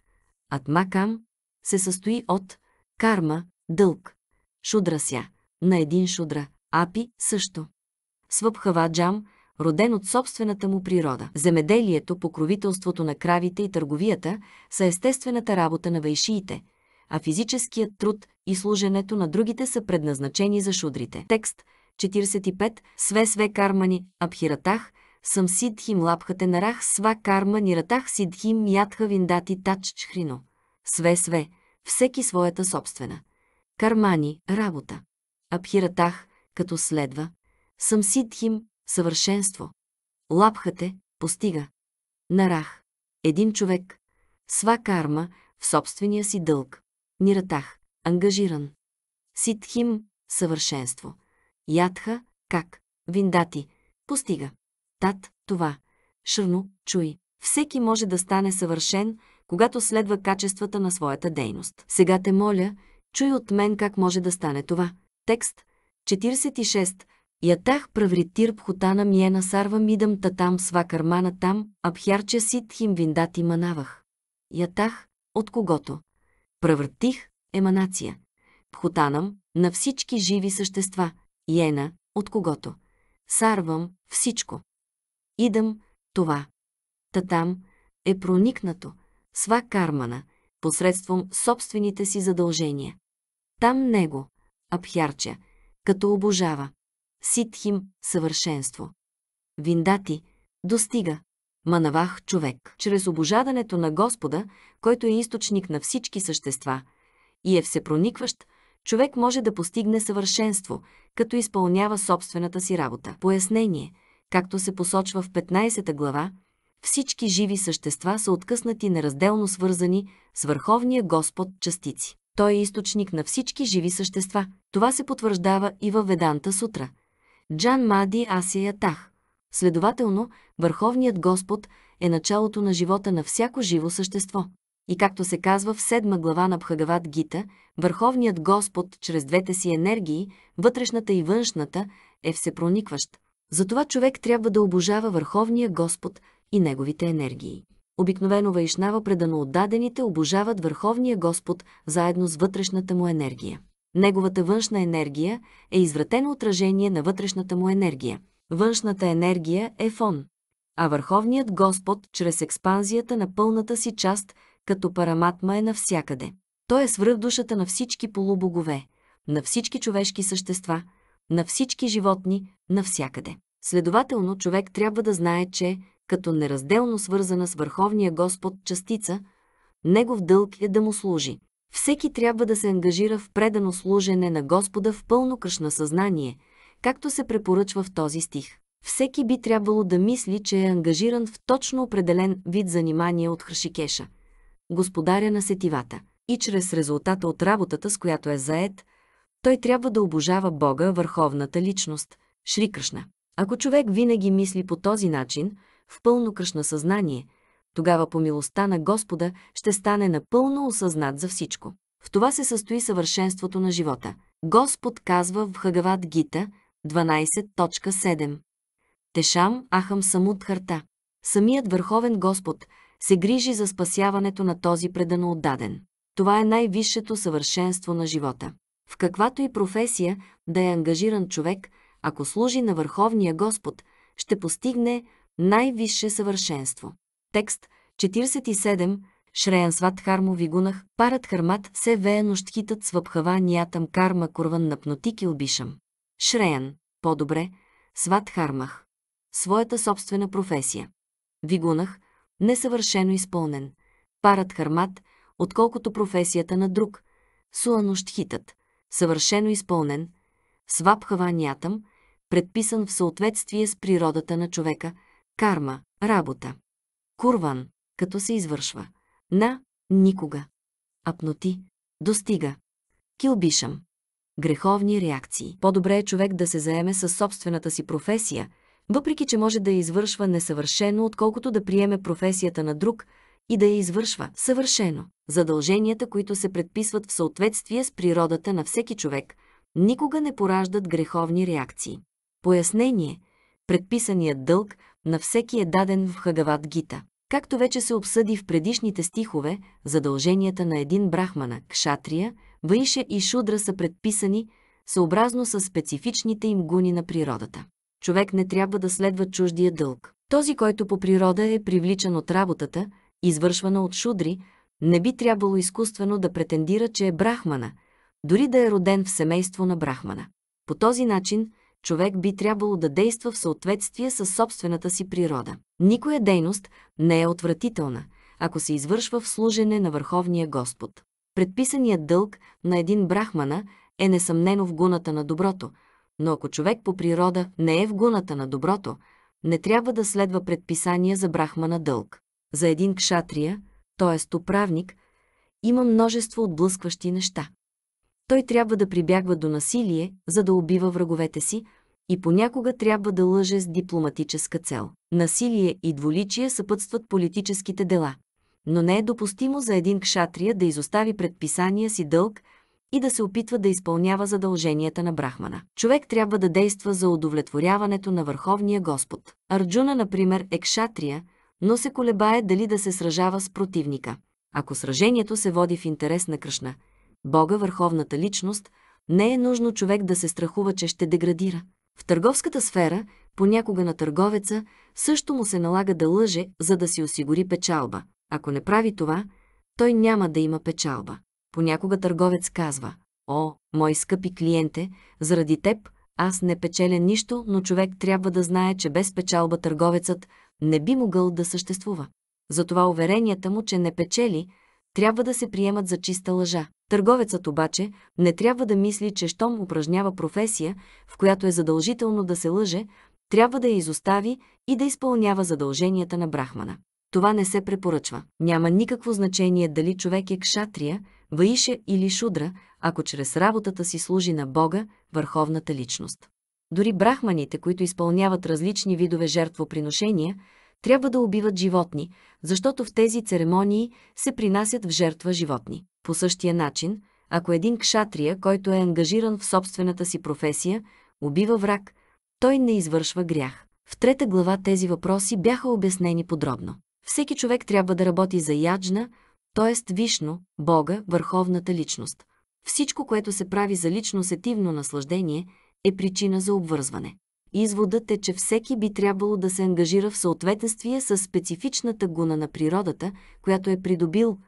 Атмакам се състои от карма – дълг. Шудрася – на един шудра. Апи – също. Свъбхава джам – роден от собствената му природа. Земеделието, покровителството на кравите и търговията са естествената работа на вайшиите, а физическият труд и служенето на другите са предназначени за шудрите. Текст 45 Све Све Кармани Абхиратах съм сидхим лапхате нарах сва карма ниратах сидхим ядха виндати тач чхрино. Све-све, всеки своята собствена. Кармани, работа. Абхиратах, като следва. Съм сидхим, съвършенство. Лапхате, постига. Нарах. Един човек. Сва карма, в собствения си дълг. Ниратах. Ангажиран. Ситхим – съвършенство. Ядха – как? Виндати – постига. Тат, това. Шърно, чуй. Всеки може да стане съвършен, когато следва качествата на своята дейност. Сега те моля, чуй от мен как може да стане това. Текст 46. Ятах правритир пхутана миена сарва мидам татам сва кармана там, абхярча ситхим и манавах. Ятах, от когото. Правртих, еманация. Пхутанам на всички живи същества. Йена, от когото. Сарвам всичко идам, това. Та там е проникнато, сва кармана, посредством собствените си задължения. Там него, Абхярча, като обожава. Ситхим – съвършенство. Виндати – достига. Манавах – човек. Чрез обожадането на Господа, който е източник на всички същества и е всепроникващ, човек може да постигне съвършенство, като изпълнява собствената си работа. Пояснение – както се посочва в 15 глава, всички живи същества са откъснати неразделно свързани с Върховния Господ частици. Той е източник на всички живи същества. Това се потвърждава и във Веданта сутра. Джан Мади Асия Тах. Следователно, Върховният Господ е началото на живота на всяко живо същество. И както се казва в седма глава на Бхагават Гита, Върховният Господ чрез двете си енергии, вътрешната и външната, е всепроникващ. Затова човек трябва да обожава Върховния Господ и Неговите енергии. Обикновено Вайшнава предано отдадените обожават Върховния Господ заедно с вътрешната му енергия. Неговата външна енергия е извратено отражение на вътрешната му енергия. Външната енергия е фон, а Върховният Господ чрез експанзията на пълната си част като параматма е навсякъде. Той е свръхдушата на всички полубогове, на всички човешки същества – на всички животни, навсякъде. Следователно, човек трябва да знае, че, като неразделно свързана с Върховния Господ частица, негов дълг е да му служи. Всеки трябва да се ангажира в предано служене на Господа в пълно кръшна съзнание, както се препоръчва в този стих. Всеки би трябвало да мисли, че е ангажиран в точно определен вид занимание от Хршикеша – господаря на сетивата, и чрез резултата от работата, с която е заед, той трябва да обожава Бога, върховната личност, Шри Кръшна. Ако човек винаги мисли по този начин, в пълно кръшна съзнание, тогава по милостта на Господа ще стане напълно осъзнат за всичко. В това се състои съвършенството на живота. Господ казва в Хагават Гита 12.7 Тешам Ахам Самут Харта. Самият Върховен Господ се грижи за спасяването на този предано отдаден. Това е най-висшето съвършенство на живота в каквато и професия да е ангажиран човек, ако служи на Върховния Господ, ще постигне най-висше съвършенство. Текст 47 Шреян сват хармо вигунах, парат хармат се вее нощхитът с въпхава ниятам карма курван на пнотики обишам. Шреян, по-добре, сват хармах. Своята собствена професия. Вигунах, несъвършено изпълнен. Парат хармат, отколкото професията на друг. Суанощхитът съвършено изпълнен, свабхава нятам, предписан в съответствие с природата на човека, карма, работа. Курван, като се извършва. На, никога. Апноти, достига. Килбишам. Греховни реакции. По-добре е човек да се заеме със собствената си професия, въпреки че може да я извършва несъвършено, отколкото да приеме професията на друг – и да я извършва съвършено. Задълженията, които се предписват в съответствие с природата на всеки човек, никога не пораждат греховни реакции. Пояснение – предписаният дълг на всеки е даден в Хагават Гита. Както вече се обсъди в предишните стихове, задълженията на един брахмана, кшатрия, ваиша и шудра са предписани съобразно с специфичните им гуни на природата. Човек не трябва да следва чуждия дълг. Този, който по природа е привличан от работата, извършвана от шудри, не би трябвало изкуствено да претендира, че е брахмана, дори да е роден в семейство на брахмана. По този начин човек би трябвало да действа в съответствие с собствената си природа. Никоя дейност не е отвратителна, ако се извършва в служене на Върховния Господ. Предписаният дълг на един брахмана е несъмнено в гуната на доброто, но ако човек по природа не е в гуната на доброто, не трябва да следва предписания за брахмана дълг. За един кшатрия, т.е. управник, има множество отблъскващи неща. Той трябва да прибягва до насилие, за да убива враговете си, и понякога трябва да лъже с дипломатическа цел. Насилие и дволичие съпътстват политическите дела. Но не е допустимо за един кшатрия да изостави предписания си дълг и да се опитва да изпълнява задълженията на брахмана. Човек трябва да действа за удовлетворяването на Върховния Господ. Арджуна, например, е кшатрия – но се колебае дали да се сражава с противника. Ако сражението се води в интерес на Кръшна, Бога, върховната личност, не е нужно човек да се страхува, че ще деградира. В търговската сфера, понякога на търговеца, също му се налага да лъже, за да си осигури печалба. Ако не прави това, той няма да има печалба. Понякога търговец казва, «О, мой скъпи клиенте, заради теб аз не печеля нищо, но човек трябва да знае, че без печалба търговецът не би могъл да съществува. Затова уверенията му, че не печели, трябва да се приемат за чиста лъжа. Търговецът обаче не трябва да мисли, че щом упражнява професия, в която е задължително да се лъже, трябва да я изостави и да изпълнява задълженията на брахмана. Това не се препоръчва. Няма никакво значение дали човек е кшатрия, ваише или шудра, ако чрез работата си служи на Бога, върховната личност. Дори брахманите, които изпълняват различни видове жертвоприношения, трябва да убиват животни, защото в тези церемонии се принасят в жертва животни. По същия начин, ако един кшатрия, който е ангажиран в собствената си професия, убива враг, той не извършва грях. В трета глава тези въпроси бяха обяснени подробно. Всеки човек трябва да работи за яджна, т.е. вишно, Бога, върховната личност. Всичко, което се прави за лично сетивно наслаждение – е причина за обвързване. Изводът е, че всеки би трябвало да се ангажира в съответствие с специфичната гуна на природата, която е придобил,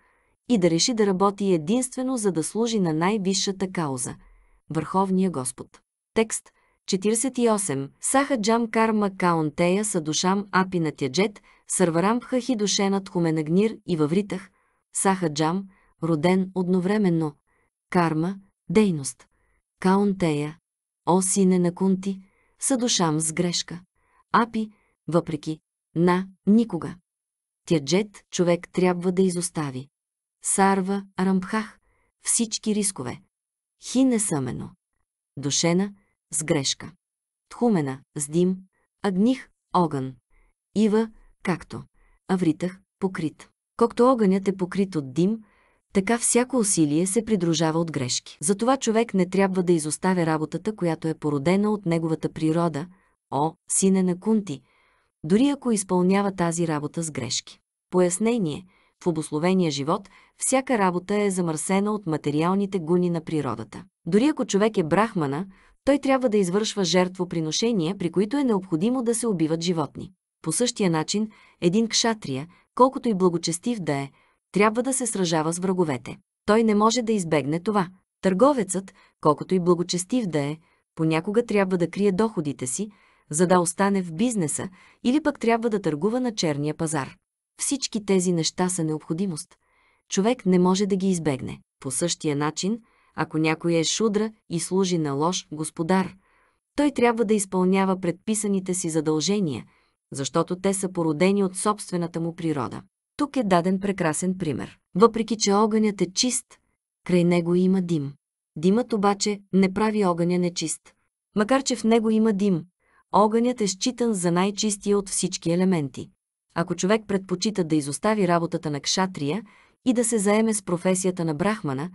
и да реши да работи единствено за да служи на най-висшата кауза – Върховния Господ. Текст 48. Саха джам карма каунтея садушам апи на тяджет, сърварам хахи душенат хуменагнир и въвритах. Саха джам – роден одновременно. Карма – дейност. Каунтея О, сине на Кунти, съдушам с грешка. Апи, въпреки, на, никога. Тяджет човек трябва да изостави. Сарва, Рамбхах, всички рискове. Хи съмено. Душена, с грешка. Тхумена, с дим. Агних, огън. Ива, както. Авритах, покрит. Както огънят е покрит от дим, така всяко усилие се придружава от грешки. Затова човек не трябва да изоставя работата, която е породена от неговата природа, о, сине на Кунти, дори ако изпълнява тази работа с грешки. Пояснение – в обословения живот всяка работа е замърсена от материалните гуни на природата. Дори ако човек е брахмана, той трябва да извършва жертвоприношения, при които е необходимо да се убиват животни. По същия начин, един кшатрия, колкото и благочестив да е, трябва да се сражава с враговете. Той не може да избегне това. Търговецът, колкото и благочестив да е, понякога трябва да крие доходите си, за да остане в бизнеса или пък трябва да търгува на черния пазар. Всички тези неща са необходимост. Човек не може да ги избегне. По същия начин, ако някой е шудра и служи на лош господар, той трябва да изпълнява предписаните си задължения, защото те са породени от собствената му природа. Тук е даден прекрасен пример. Въпреки, че огънят е чист, край него има дим. Димът обаче не прави огъня нечист. Макар, че в него има дим, огънят е считан за най-чистия от всички елементи. Ако човек предпочита да изостави работата на кшатрия и да се заеме с професията на брахмана,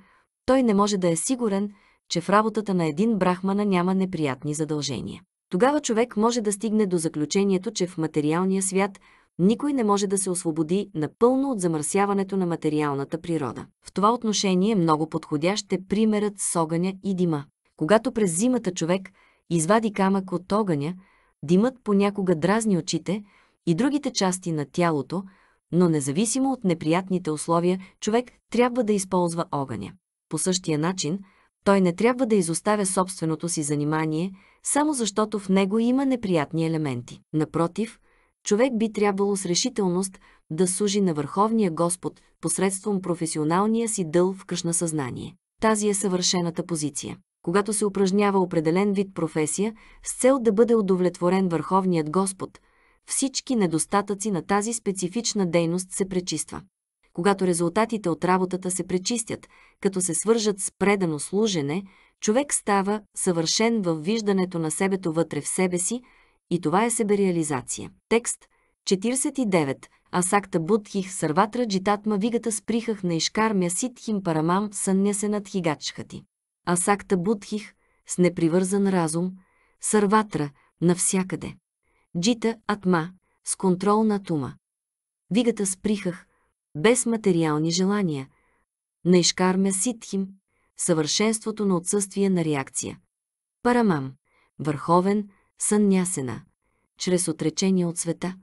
той не може да е сигурен, че в работата на един брахмана няма неприятни задължения. Тогава човек може да стигне до заключението, че в материалния свят никой не може да се освободи напълно от замърсяването на материалната природа. В това отношение е много подходящ е примерът с огъня и дима. Когато през зимата човек извади камък от огъня, димът понякога дразни очите и другите части на тялото, но независимо от неприятните условия, човек трябва да използва огъня. По същия начин, той не трябва да изоставя собственото си занимание, само защото в него има неприятни елементи. Напротив, човек би трябвало с решителност да служи на Върховния Господ посредством професионалния си дъл в кръшна съзнание. Тази е съвършената позиция. Когато се упражнява определен вид професия, с цел да бъде удовлетворен Върховният Господ, всички недостатъци на тази специфична дейност се пречиства. Когато резултатите от работата се пречистят, като се свържат с предано служене, човек става съвършен във виждането на себето вътре в себе си, и това е себереализация. Текст 49. Асакта будхих Сарватра джитатма вигата сприхах на ишкар мяситхим парамам съння се над хигачхати. Асакта будхих с непривързан разум, Сарватра навсякъде. Джита атма с контрол на тума. Вигата сприхах без материални желания. На ишкар мяситхим съвършенството на отсъствие на реакция. Парамам – върховен, Сън нясена, чрез отречение от света.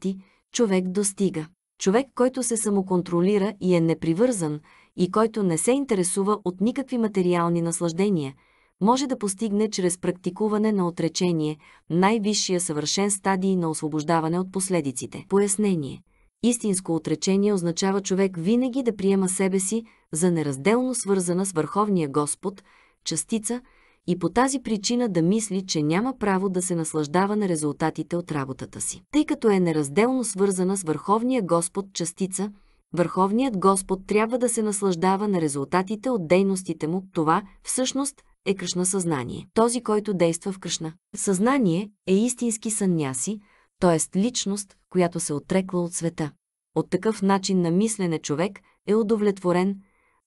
ти, човек достига. Човек, който се самоконтролира и е непривързан, и който не се интересува от никакви материални наслаждения, може да постигне чрез практикуване на отречение най-висшия съвършен стадий на освобождаване от последиците. Пояснение. Истинско отречение означава човек винаги да приема себе си за неразделно свързана с Върховния Господ, частица – и по тази причина да мисли, че няма право да се наслаждава на резултатите от работата си. Тъй като е неразделно свързана с Върховния Господ частица, Върховният Господ трябва да се наслаждава на резултатите от дейностите му. Това, всъщност, е Кръшна съзнание. Този, който действа в Кръшна. Съзнание е истински съняси, т.е. личност, която се отрекла от света. От такъв начин на мислене човек е удовлетворен,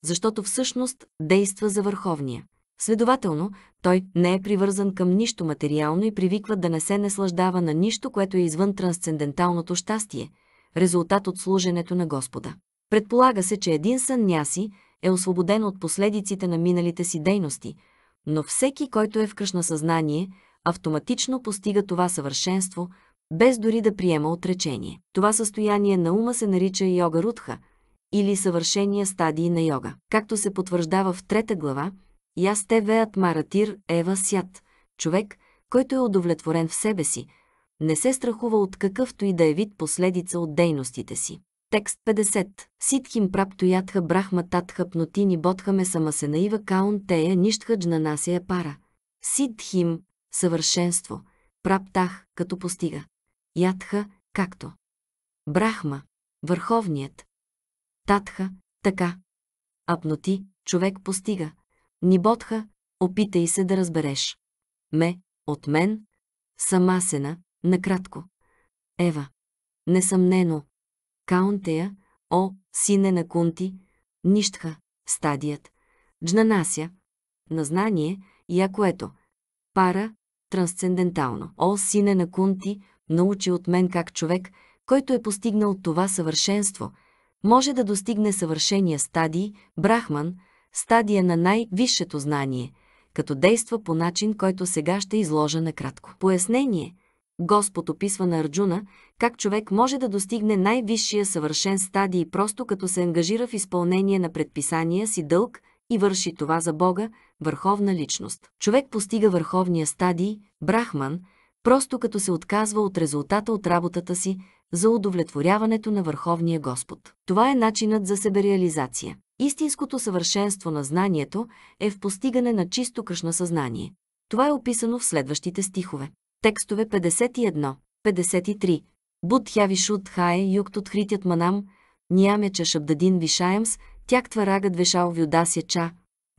защото всъщност действа за Върховния. Следователно, той не е привързан към нищо материално и привиква да не се наслаждава на нищо, което е извън трансценденталното щастие, резултат от служенето на Господа. Предполага се, че един сън няси е освободен от последиците на миналите си дейности, но всеки, който е в кръшна съзнание, автоматично постига това съвършенство, без дори да приема отречение. Това състояние на ума се нарича йога рудха или съвършения стадии на йога. Както се потвърждава в трета глава, Яс те веят маратир Ева Сят, човек, който е удовлетворен в себе си, не се страхува от какъвто и да е вид последица от дейностите си. Текст 50. Ситхим праптоятха брахма татха пнотини бодхаме наива каун тея нищхаджна насея пара. Ситхим – съвършенство, праптах – като постига, ятха – както. Брахма – върховният. Татха – така. Апноти – човек постига – Ниботха, опитай се да разбереш. Ме, от мен, сама сена, накратко. Ева. Несъмнено. Каунтея, о, сине на кунти, нищха, стадият. Джнанася, на знание, я което. Пара, трансцендентално. О, сине на кунти, научи от мен как човек, който е постигнал това съвършенство, може да достигне съвършения стадии, брахман – стадия на най-висшето знание, като действа по начин, който сега ще изложа накратко. Пояснение Господ описва на Арджуна как човек може да достигне най-висшия съвършен стадий просто като се ангажира в изпълнение на предписания си дълг и върши това за Бога, върховна личност. Човек постига върховния стадий, брахман, просто като се отказва от резултата от работата си за удовлетворяването на Върховния Господ. Това е начинът за себе реализация. Истинското съвършенство на знанието е в постигане на чисто кръж съзнание. Това е описано в следващите стихове. Текстове 51, 53. Будхя вишут хае юктот хритят манам, ниямеча шабдадин вишаемс, тяк тварага двешал вюдася ча,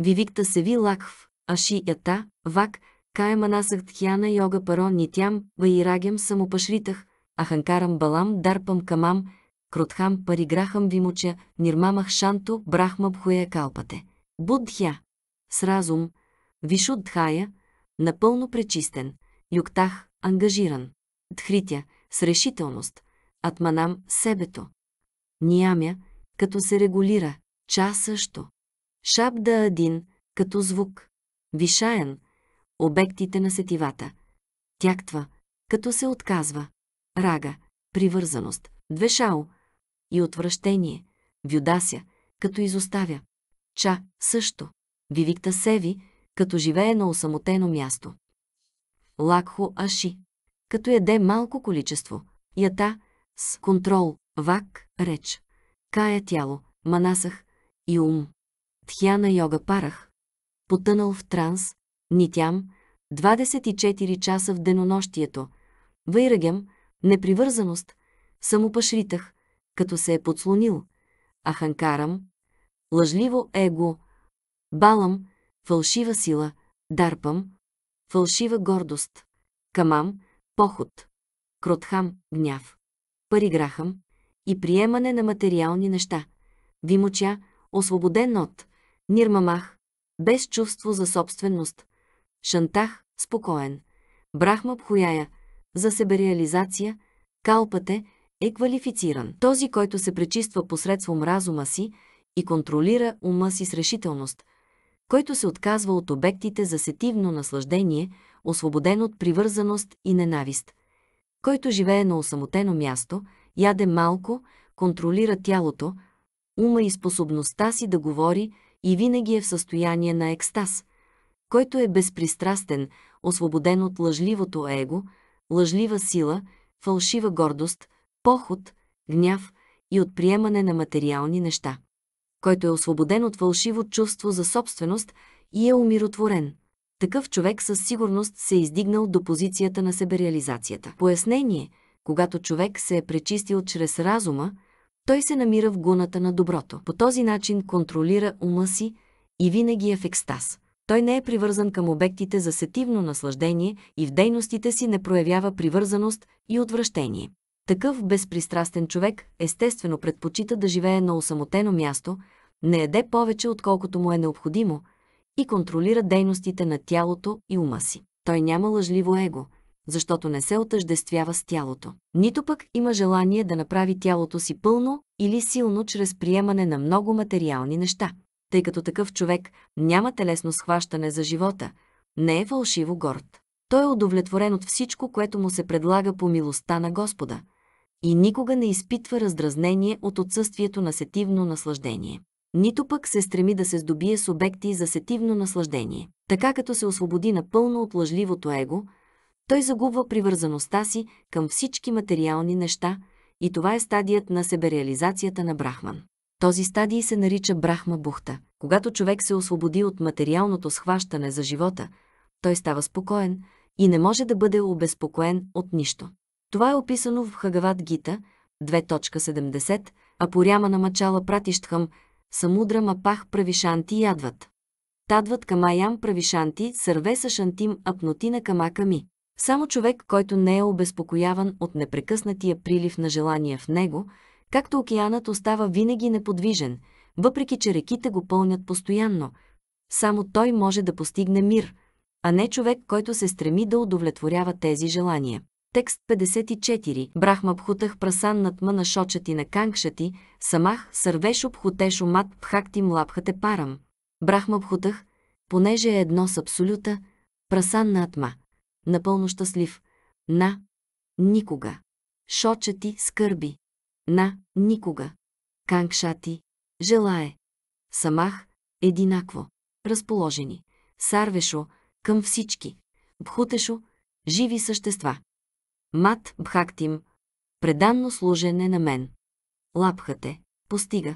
вивикта севи лакхв, аши ята, вак, кае манасахт хяна йога парон нитям, ваирагем самопашритах, аханкарам балам дарпам камам, Кротхам Париграхам Вимуча, Нирмамах Шанто, Брахма Бхуя Калпате. Будхя. С разум. дхая, Напълно пречистен. Юктах. Ангажиран. Дхритя. С решителност. Атманам. Себето. Ниямя. Като се регулира. Ча също. Шабда Адин. Като звук. Вишаян. Обектите на сетивата. Тяктва. Като се отказва. Рага. Привързаност. Двешао и отвращение. Вюдася, като изоставя. Ча, също. Вивикта Севи, като живее на осамотено място. Лакхо Аши, като яде малко количество. Ята, с контрол, вак, реч. Кая тяло, манасах и ум. Тхяна йога парах. Потънал в транс, нитям, 24 часа в денонощието. Вайрагем, непривързаност, самопашритах, като се е подслонил. Аханкарам, лъжливо его, балам, фалшива сила, дарпам, фалшива гордост, камам, поход, кротхам, гняв, париграхам и приемане на материални неща, вимоча, освободен от, нирмамах, без чувство за собственост, шантах, спокоен, брахма пхуяя, за реализация, калпате, е квалифициран. Този, който се пречиства посредством разума си и контролира ума си с решителност, който се отказва от обектите за сетивно наслаждение, освободен от привързаност и ненавист, който живее на осамотено място, яде малко, контролира тялото, ума и способността си да говори и винаги е в състояние на екстаз, който е безпристрастен, освободен от лъжливото его, лъжлива сила, фалшива гордост, Поход, гняв и от приемане на материални неща. Който е освободен от фалшиво чувство за собственост и е умиротворен. Такъв човек със сигурност се е издигнал до позицията на себереализацията. Пояснение – когато човек се е пречистил чрез разума, той се намира в гуната на доброто. По този начин контролира ума си и винаги е в екстаз. Той не е привързан към обектите за сетивно наслаждение и в дейностите си не проявява привързаност и отвращение. Такъв безпристрастен човек естествено предпочита да живее на осамотено място, не еде повече отколкото му е необходимо и контролира дейностите на тялото и ума си. Той няма лъжливо его, защото не се отъждествява с тялото. Нито пък има желание да направи тялото си пълно или силно чрез приемане на много материални неща. Тъй като такъв човек няма телесно схващане за живота, не е фалшиво горд. Той е удовлетворен от всичко, което му се предлага по милостта на Господа – и никога не изпитва раздразнение от отсъствието на сетивно наслаждение. Нито пък се стреми да се здобие с обекти за сетивно наслаждение. Така като се освободи напълно от лъжливото его, той загубва привързаността си към всички материални неща и това е стадият на себереализацията на Брахман. Този стадий се нарича Брахма Бухта. Когато човек се освободи от материалното схващане за живота, той става спокоен и не може да бъде обезпокоен от нищо. Това е описано в Хагават Гита 2.70, а поряма на мачала пратищхам, самудра мапах правишанти ядват. Тадват камаям правишанти, сървеса шантим апнотина камаками. Само човек, който не е обезпокояван от непрекъснатия прилив на желания в него, както океанът остава винаги неподвижен, въпреки че реките го пълнят постоянно. Само той може да постигне мир, а не човек, който се стреми да удовлетворява тези желания. Текст 54. Брахма прасан над мъна шочати на канкшати, самах сървеш обхутеш умат пхакти млапхате парам. Брахма пхутах, понеже е едно с абсолюта, прасан атма. Напълно щастлив. На. Никога. Шочати скърби. На. Никога. Кангшати Желае. Самах. Единакво. Разположени. Сарвешо. Към всички. Бхутешо. Живи същества. Мат Бхактим – преданно служене на мен. Лапхате – постига.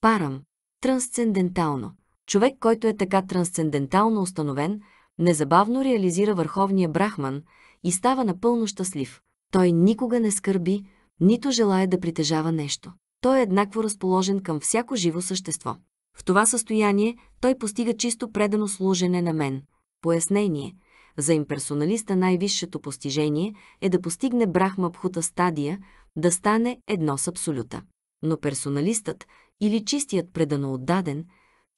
Парам – трансцендентално. Човек, който е така трансцендентално установен, незабавно реализира върховния брахман и става напълно щастлив. Той никога не скърби, нито желая да притежава нещо. Той е еднакво разположен към всяко живо същество. В това състояние той постига чисто предано служене на мен. Пояснение. За имперсоналиста най-висшето постижение е да постигне брахмабхута стадия, да стане едно с абсолюта. Но персоналистът или чистият предано отдаден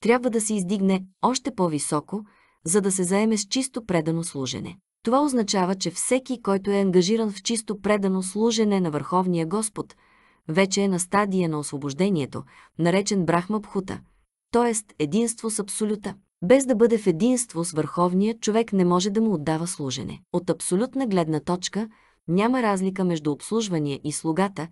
трябва да се издигне още по-високо, за да се заеме с чисто предано служене. Това означава, че всеки, който е ангажиран в чисто предано служене на Върховния Господ, вече е на стадия на освобождението, наречен Брахмабхута, т.е. единство с Абсолюта без да бъде в единство с върховния, човек не може да му отдава служене. От абсолютна гледна точка няма разлика между обслужвания и слугата,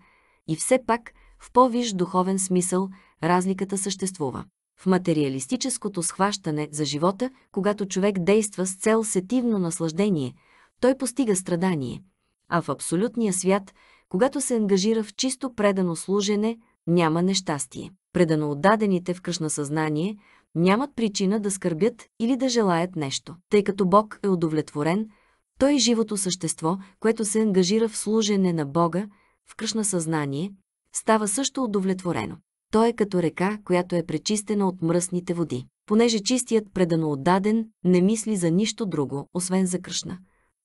и все пак в по-виж духовен смисъл разликата съществува. В материалистическото схващане за живота, когато човек действа с цел сетивно наслаждение, той постига страдание, а в абсолютния свят, когато се ангажира в чисто предано служене, няма нещастие. Предано отдадените в кръшна съзнание – нямат причина да скърбят или да желаят нещо. Тъй като Бог е удовлетворен, той е живото същество, което се ангажира в служене на Бога, в кръшна съзнание, става също удовлетворено. Той е като река, която е пречистена от мръсните води. Понеже чистият предано отдаден не мисли за нищо друго, освен за кръшна.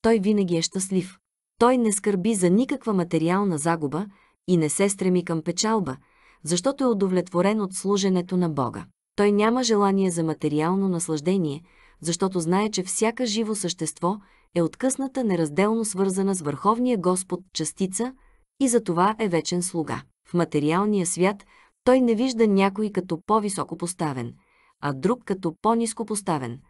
Той винаги е щастлив. Той не скърби за никаква материална загуба и не се стреми към печалба, защото е удовлетворен от служенето на Бога. Той няма желание за материално наслаждение, защото знае, че всяка живо същество е откъсната неразделно свързана с Върховния Господ частица и за това е вечен слуга. В материалния свят той не вижда някой като по-високо поставен, а друг като по-низко поставен.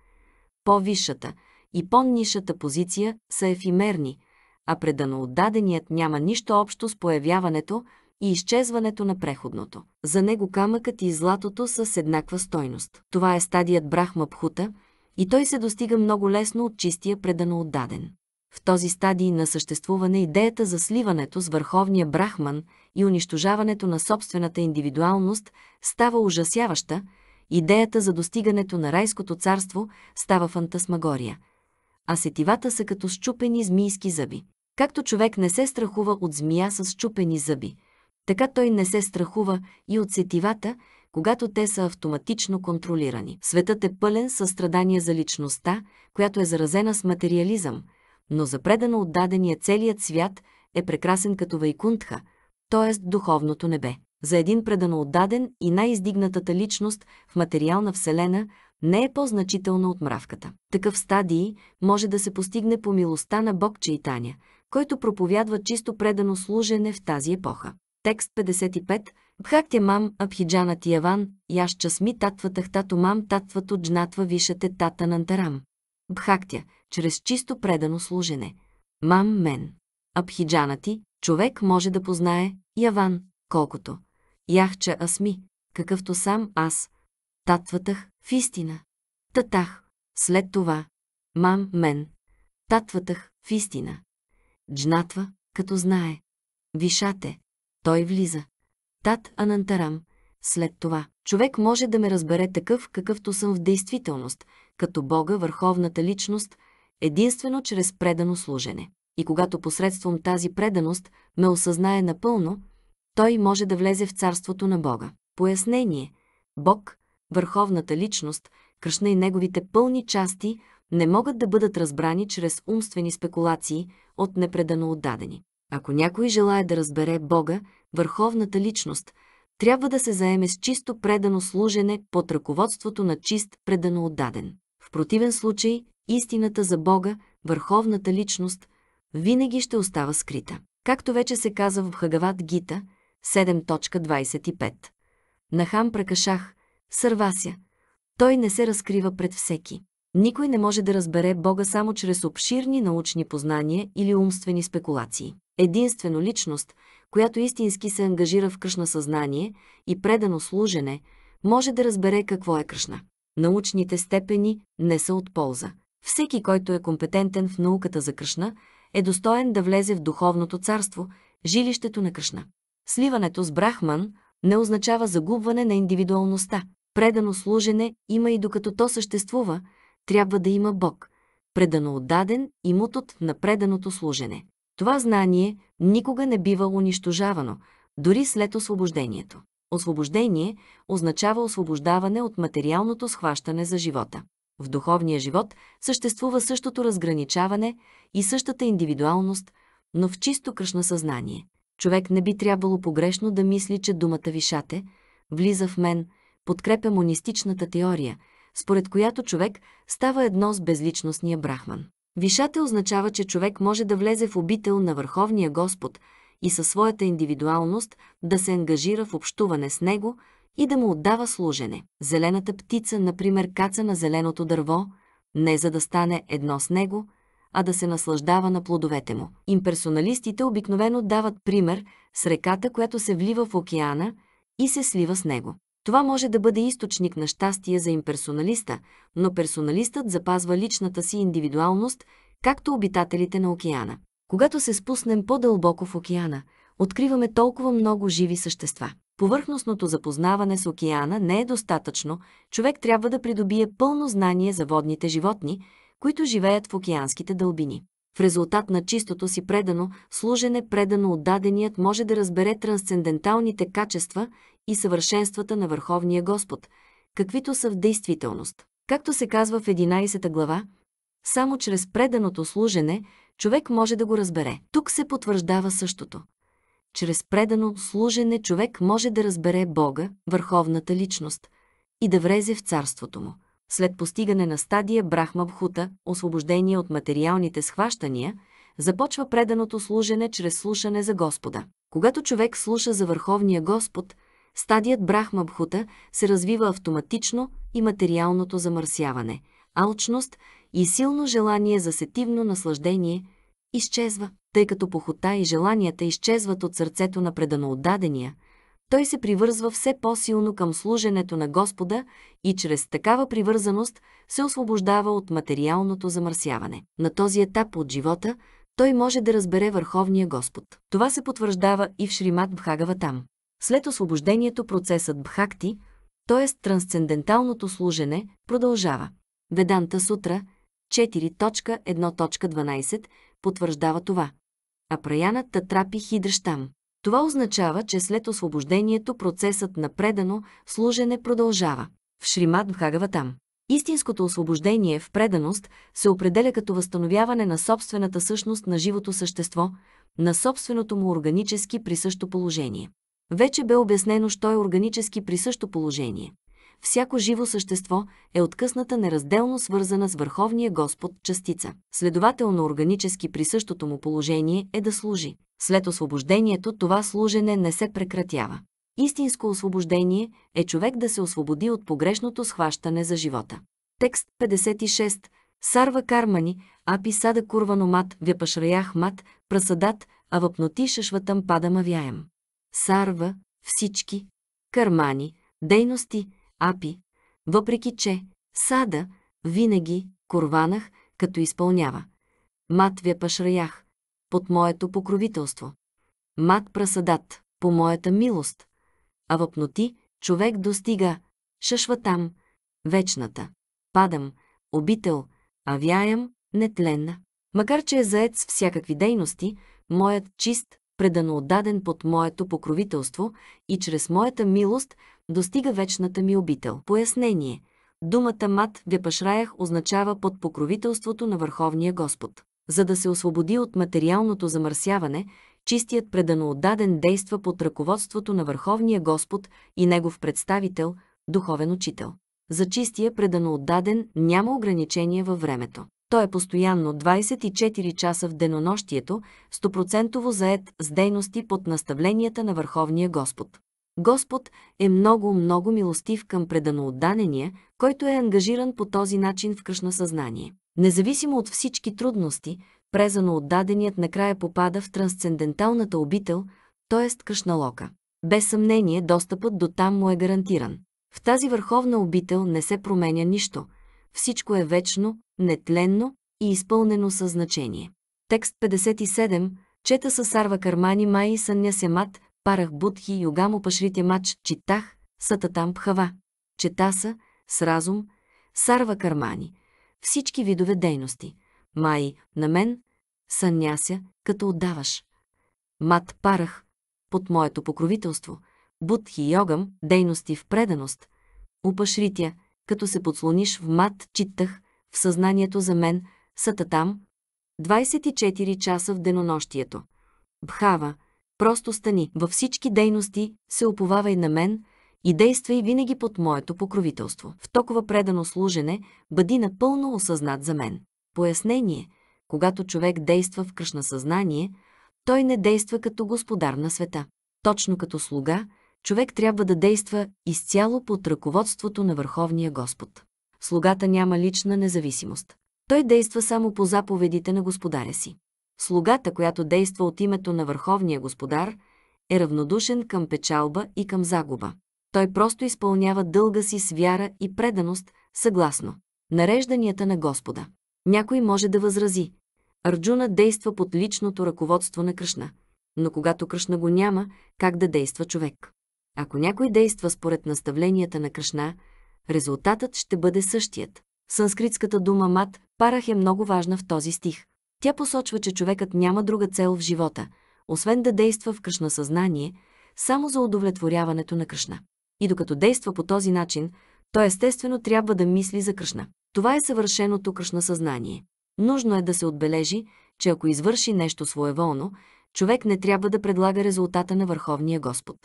По-висшата и по-нишата позиция са ефимерни, а преданоотдаденият няма нищо общо с появяването, и изчезването на преходното. За него камъкът и златото са с еднаква стойност. Това е стадият Брахма Пхута и той се достига много лесно от чистия предано отдаден. В този стадий на съществуване идеята за сливането с върховния брахман и унищожаването на собствената индивидуалност става ужасяваща, идеята за достигането на райското царство става фантасмагория, а сетивата са като щупени змийски зъби. Както човек не се страхува от змия с щупени зъби – така той не се страхува и от сетивата, когато те са автоматично контролирани. Светът е пълен със страдания за личността, която е заразена с материализъм, но запредана от дадения целият свят е прекрасен като Вайкунтха, т.е. духовното небе. За един предано отдаден и най-издигнатата личност в материална вселена не е по-значителна от мравката. Такъв стадий може да се постигне по милостта на Бог Чайтаня, който проповядва чисто предано служене в тази епоха. Текст 55. Бхактя мам, абхиджана тияван, Яшча сми татва тахтато мам, татвато джнатва вишате тата нантарам. Бхактя, чрез чисто предано служене. Мам мен. Абхиджана ти, човек може да познае, яван, колкото. Яхча асми, какъвто сам аз. Татватах в истина. Татах. След това. Мам мен. Татватах в истина. Джнатва, като знае. Вишате, той влиза. Тат Анантарам. След това, човек може да ме разбере такъв, какъвто съм в действителност, като Бога, върховната личност, единствено чрез предано служене. И когато посредством тази преданост ме осъзнае напълно, той може да влезе в царството на Бога. Пояснение. Бог, върховната личност, кръшна и неговите пълни части не могат да бъдат разбрани чрез умствени спекулации от непредано отдадени. Ако някой желая да разбере Бога, върховната личност, трябва да се заеме с чисто предано служене под ръководството на чист предано отдаден. В противен случай, истината за Бога, върховната личност, винаги ще остава скрита. Както вече се каза в Хагават Гита 7.25. Нахам Пракашах, Сървася, той не се разкрива пред всеки. Никой не може да разбере Бога само чрез обширни научни познания или умствени спекулации единствено личност, която истински се ангажира в кръшна съзнание и предано служене, може да разбере какво е кръшна. Научните степени не са от полза. Всеки, който е компетентен в науката за кръшна, е достоен да влезе в духовното царство, жилището на кръшна. Сливането с Брахман не означава загубване на индивидуалността. Предано служене има и докато то съществува, трябва да има Бог, предано отдаден и мутот на преданото служене. Това знание никога не бива унищожавано, дори след освобождението. Освобождение означава освобождаване от материалното схващане за живота. В духовния живот съществува същото разграничаване и същата индивидуалност, но в чисто кръшно съзнание. Човек не би трябвало погрешно да мисли, че думата вишате влиза в мен, подкрепя монистичната теория, според която човек става едно с безличностния брахман. Вишата означава, че човек може да влезе в обител на Върховния Господ и със своята индивидуалност да се ангажира в общуване с Него и да му отдава служене. Зелената птица, например, каца на зеленото дърво, не за да стане едно с него, а да се наслаждава на плодовете му. Имперсоналистите обикновено дават пример с реката, която се влива в океана и се слива с него. Това може да бъде източник на щастие за имперсоналиста, но персоналистът запазва личната си индивидуалност, както обитателите на океана. Когато се спуснем по-дълбоко в океана, откриваме толкова много живи същества. Повърхностното запознаване с океана не е достатъчно, човек трябва да придобие пълно знание за водните животни, които живеят в океанските дълбини. В резултат на чистото си предано служене, предано отдаденият може да разбере трансценденталните качества и съвършенствата на Върховния Господ, каквито са в действителност. Както се казва в 11 глава, само чрез преданото служене човек може да го разбере. Тук се потвърждава същото. Чрез предано служене човек може да разбере Бога, върховната личност, и да врезе в царството му. След постигане на стадия Брахмабхута, освобождение от материалните схващания, започва преданото служене чрез слушане за Господа. Когато човек слуша за Върховния Господ – Стадият Брахмабхута се развива автоматично и материалното замърсяване, алчност и силно желание за сетивно наслаждение изчезва, тъй като похота и желанията изчезват от сърцето на преданоотдадения, той се привързва все по-силно към служенето на Господа и чрез такава привързаност се освобождава от материалното замърсяване. На този етап от живота той може да разбере Върховния Господ. Това се потвърждава и в Шримат Бхагаватам. След освобождението процесът бхакти, т.е. трансценденталното служене, продължава. Веданта сутра 4.1.12 потвърждава това. А праяна татрапи хидръщам. Това означава, че след освобождението процесът на предано служене продължава. В Шримад Бхагаватам. Истинското освобождение в преданост се определя като възстановяване на собствената същност на живото същество, на собственото му органически присъщо положение. Вече бе обяснено, що е органически при също положение. Всяко живо същество е откъсната неразделно свързана с Върховния Господ частица. Следователно, органически при същото му положение е да служи. След освобождението това служене не се прекратява. Истинско освобождение е човек да се освободи от погрешното схващане за живота. Текст 56. Сарва кармани, апи сада мат, вепашраях мат, прасадат, а въпноти шашватам падам авяем сарва всички кармани, дейности, апи, въпреки че сада винаги корванах, като изпълнява. Матвя пашраях, под моето покровителство. Мат прасадат, по моята милост. А въпноти човек достига, шашва там, вечната. Падам, обител, а вяям, нетленна. Макар че е заед с всякакви дейности, моят чист предано отдаден под моето покровителство и чрез моята милост достига вечната ми обител. Пояснение. Думата мат Депашраях означава под покровителството на Върховния Господ. За да се освободи от материалното замърсяване, чистият предано отдаден действа под ръководството на Върховния Господ и Негов представител, духовен учител. За чистия предано отдаден няма ограничения във времето. Той е постоянно 24 часа в денонощието, стопроцентово заед с дейности под наставленията на Върховния Господ. Господ е много-много милостив към преданоотданения, който е ангажиран по този начин в кръшна съзнание. Независимо от всички трудности, презано отдаденият накрая попада в трансценденталната обител, т.е. лока. Без съмнение, достъпът до там му е гарантиран. В тази върховна обител не се променя нищо – всичко е вечно, нетленно и изпълнено със значение. Текст 57. Чета са Сарва Кармани Май Съння Семат, Парах Будхи Югамо Пашрите Мач, Читах, Сататам Пхава. Чета са, с разум, Сарва Кармани. Всички видове дейности. Май, на мен, съняся, като отдаваш. Мат Парах, под моето покровителство. Будхи Йогам, дейности в преданост. упашрития като се подслониш в мат, читах, в съзнанието за мен, сата там, 24 часа в денонощието. Бхава, просто стани, във всички дейности се оповавай на мен и действай винаги под моето покровителство. В толкова предано служене бъди напълно осъзнат за мен. Пояснение, когато човек действа в кръшна съзнание, той не действа като господар на света. Точно като слуга, човек трябва да действа изцяло под ръководството на Върховния Господ. Слугата няма лична независимост. Той действа само по заповедите на господаря си. Слугата, която действа от името на Върховния Господар, е равнодушен към печалба и към загуба. Той просто изпълнява дълга си с вяра и преданост, съгласно нарежданията на Господа. Някой може да възрази. Арджуна действа под личното ръководство на Кръшна. Но когато Кръшна го няма, как да действа човек? Ако някой действа според наставленията на Кръшна, резултатът ще бъде същият. Санскритската дума мат парах е много важна в този стих. Тя посочва, че човекът няма друга цел в живота, освен да действа в Кръшна съзнание, само за удовлетворяването на Кръшна. И докато действа по този начин, той естествено трябва да мисли за Кръшна. Това е съвършеното Кръшна съзнание. Нужно е да се отбележи, че ако извърши нещо своеволно, човек не трябва да предлага резултата на Върховния Господ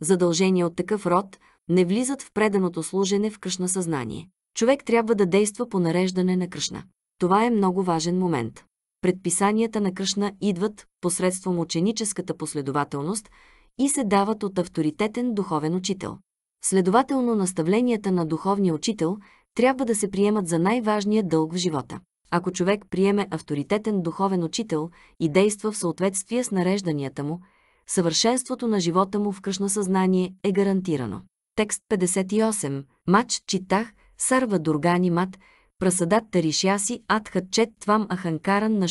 задължения от такъв род не влизат в преданото служене в кръшна съзнание. Човек трябва да действа по нареждане на кръшна. Това е много важен момент. Предписанията на кръшна идват посредством ученическата последователност и се дават от авторитетен духовен учител. Следователно, наставленията на духовния учител трябва да се приемат за най-важния дълг в живота. Ако човек приеме авторитетен духовен учител и действа в съответствие с нарежданията му, съвършенството на живота му в кръшно съзнание е гарантирано. Текст 58. Мач читах, сарва дургани мат, прасадат таришяси, адхат чет твам аханкаран на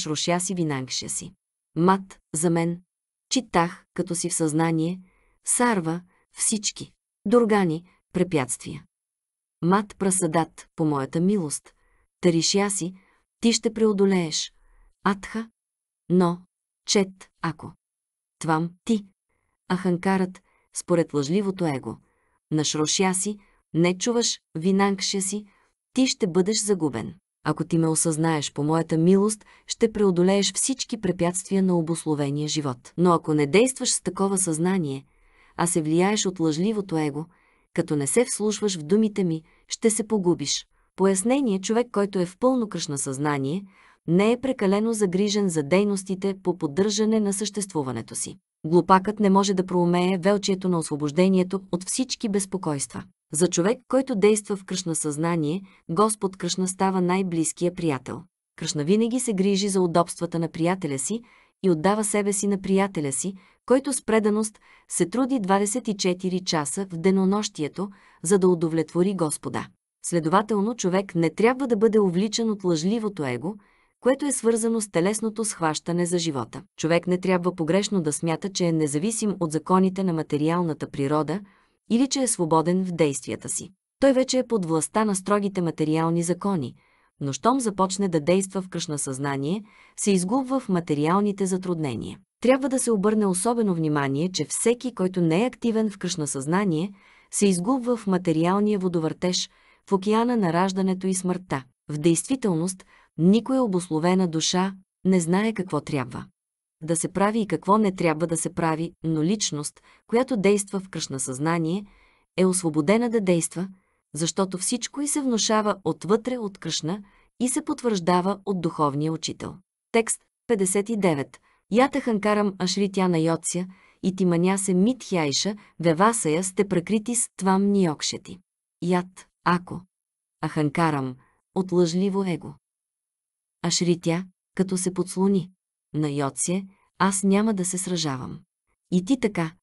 винангша си. Мат, за мен. Читах, като си в съзнание, сарва, всички. Дургани, препятствия. Мат прасадат, по моята милост. Таришяси, ти ще преодолееш. Адха, но, чет, ако твам, ти. А ханкарът, според лъжливото его, на си, не чуваш винанкше си, ти ще бъдеш загубен. Ако ти ме осъзнаеш по моята милост, ще преодолееш всички препятствия на обословения живот. Но ако не действаш с такова съзнание, а се влияеш от лъжливото его, като не се вслушваш в думите ми, ще се погубиш. Пояснение човек, който е в пълно кръшна съзнание, не е прекалено загрижен за дейностите по поддържане на съществуването си. Глупакът не може да проумее велчието на освобождението от всички безпокойства. За човек, който действа в кръшна съзнание, Господ Кръшна става най-близкия приятел. Кръшна винаги се грижи за удобствата на приятеля си и отдава себе си на приятеля си, който с преданост се труди 24 часа в денонощието, за да удовлетвори Господа. Следователно, човек не трябва да бъде увличан от лъжливото его – което е свързано с телесното схващане за живота. Човек не трябва погрешно да смята, че е независим от законите на материалната природа или че е свободен в действията си. Той вече е под властта на строгите материални закони, но щом започне да действа в кръшна съзнание, се изгубва в материалните затруднения. Трябва да се обърне особено внимание, че всеки, който не е активен в кръшна съзнание, се изгубва в материалния водовъртеж, в океана на раждането и смъртта. В действителност – Никоя обословена душа не знае какво трябва да се прави и какво не трябва да се прави, но личност, която действа в кръшна съзнание, е освободена да действа, защото всичко и се внушава отвътре от кръшна и се потвърждава от духовния учител. Текст 59. Ята ханкарам ашритяна Йоция и тиманя се митхяйша вевасая сте прекрити с твам ниокшети. Ят, ако. Аханкарам, от лъжливо его а шири тя, като се подслони. На Йоцие, аз няма да се сражавам. И ти така.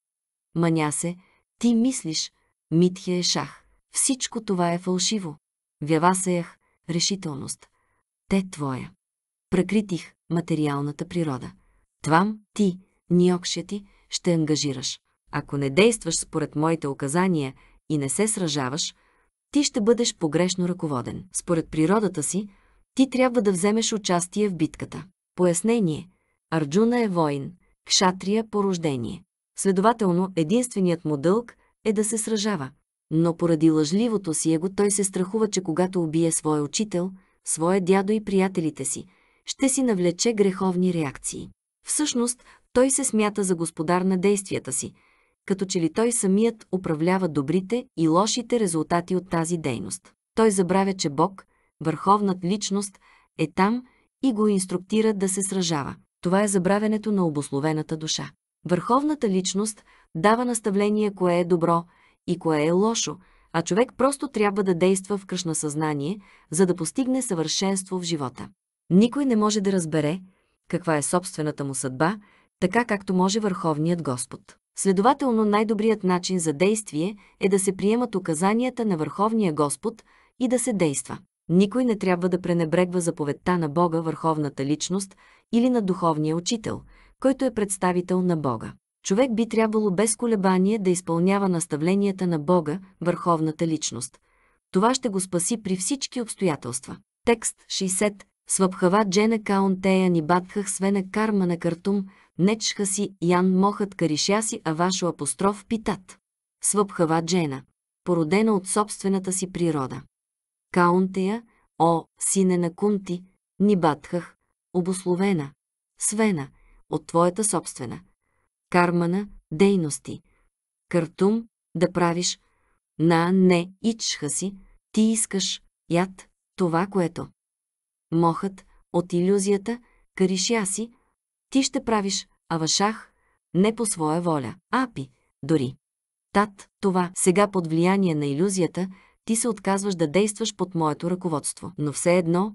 Маня се, ти мислиш, Митхия е шах. Всичко това е фалшиво. Вява се ях, решителност. Те твоя. Прекритих материалната природа. Твам, ти, ниокшия ти, ще ангажираш. Ако не действаш според моите указания и не се сражаваш, ти ще бъдеш погрешно ръководен. Според природата си, ти трябва да вземеш участие в битката. Пояснение. Арджуна е воин, кшатрия по рождение. Следователно, единственият му дълг е да се сражава. Но поради лъжливото си его той се страхува, че когато убие своя учител, своя дядо и приятелите си, ще си навлече греховни реакции. Всъщност, той се смята за господар на действията си, като че ли той самият управлява добрите и лошите резултати от тази дейност. Той забравя, че Бог, върховнат личност, е там и го инструктира да се сражава. Това е забравянето на обословената душа. Върховната личност дава наставление кое е добро и кое е лошо, а човек просто трябва да действа в кръшна съзнание, за да постигне съвършенство в живота. Никой не може да разбере каква е собствената му съдба, така както може Върховният Господ. Следователно, най-добрият начин за действие е да се приемат указанията на Върховния Господ и да се действа. Никой не трябва да пренебрегва заповедта на Бога, върховната личност или на духовния учител, който е представител на Бога. Човек би трябвало без колебание да изпълнява наставленията на Бога, върховната личност. Това ще го спаси при всички обстоятелства. Текст 60. Свъбхава джена каунтея ни Батхах свена карма на картум, нечха си ян мохът кариша си а вашо апостроф питат. Свъбхава джена, породена от собствената си природа. Каунтея, о, сине на Кунти, ни батхах, обословена, свена, от твоята собствена. Кармана, дейности. Картум, да правиш, на, не, ичха си, ти искаш, яд, това, което. Мохът, от иллюзията, каришя си, ти ще правиш, авашах, не по своя воля, апи, дори. Тат, това, сега под влияние на иллюзията, ти се отказваш да действаш под моето ръководство. Но все едно,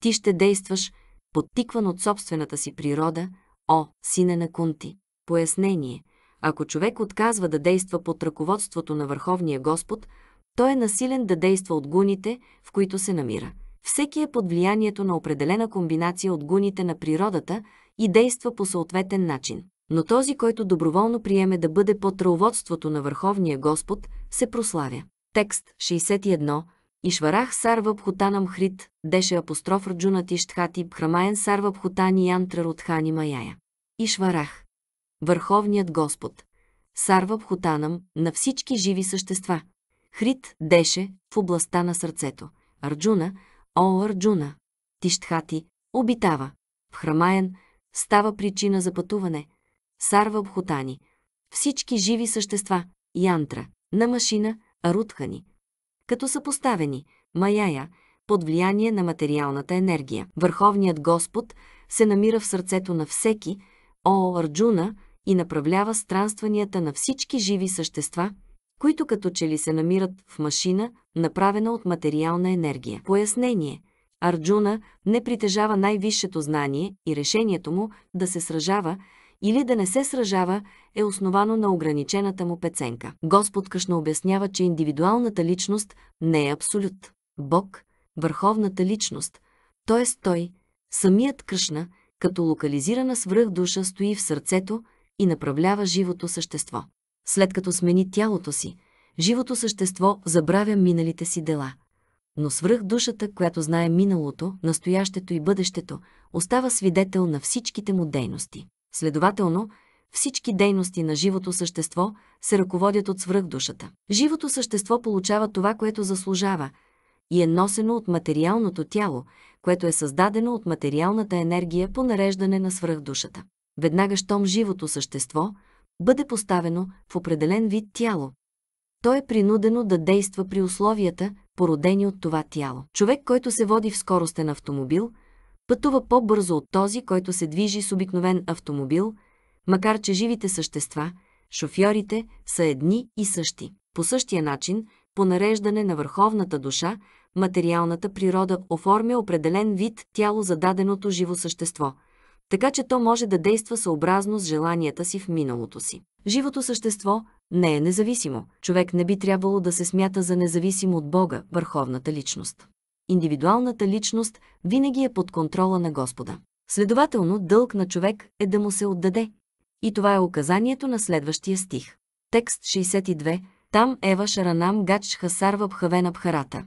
ти ще действаш, подтикван от собствената си природа, о, сине на Кунти. Пояснение. Ако човек отказва да действа под ръководството на Върховния Господ, той е насилен да действа от гуните, в които се намира. Всеки е под влиянието на определена комбинация от гуните на природата и действа по съответен начин. Но този, който доброволно приеме да бъде под ръководството на Върховния Господ, се прославя. Текст 61. Ишварах сарва бхутанам хрит, деше апостроф рджуна тиштхати бхрамаен сарва бхутани янтра рудхани маяя. Ишварах. Върховният Господ. Сарва бхутанам на всички живи същества. Хрит деше в областта на сърцето. Арджуна, о Арджуна. Тиштхати обитава. В храмаен става причина за пътуване. Сарва бхутани. Всички живи същества. Янтра. На машина – Арутхани, като са поставени Маяя под влияние на материалната енергия. Върховният Господ се намира в сърцето на всеки, О Арджуна, и направлява странстванията на всички живи същества, които като че ли се намират в машина, направена от материална енергия. Пояснение – Арджуна не притежава най-висшето знание и решението му да се сражава или да не се сражава, е основано на ограничената му пеценка. Господ Къшно обяснява, че индивидуалната личност не е абсолют. Бог – върховната личност, т.е. Той, самият Кръшна, като локализирана свръхдуша стои в сърцето и направлява живото същество. След като смени тялото си, живото същество забравя миналите си дела – но свръх душата, която знае миналото, настоящето и бъдещето, остава свидетел на всичките му дейности. Следователно, всички дейности на живото същество се ръководят от свръхдушата. Живото същество получава това, което заслужава и е носено от материалното тяло, което е създадено от материалната енергия по нареждане на свръхдушата. Веднага щом живото същество бъде поставено в определен вид тяло, то е принудено да действа при условията, породени от това тяло. Човек, който се води в скоростен автомобил – пътува по-бързо от този, който се движи с обикновен автомобил, макар че живите същества, шофьорите, са едни и същи. По същия начин, по нареждане на върховната душа, материалната природа оформя определен вид тяло за даденото живо същество, така че то може да действа съобразно с желанията си в миналото си. Живото същество не е независимо. Човек не би трябвало да се смята за независим от Бога, върховната личност индивидуалната личност винаги е под контрола на Господа. Следователно, дълг на човек е да му се отдаде. И това е указанието на следващия стих. Текст 62. Там Ева Шаранам Гач Хасарва Бхавена Бхарата.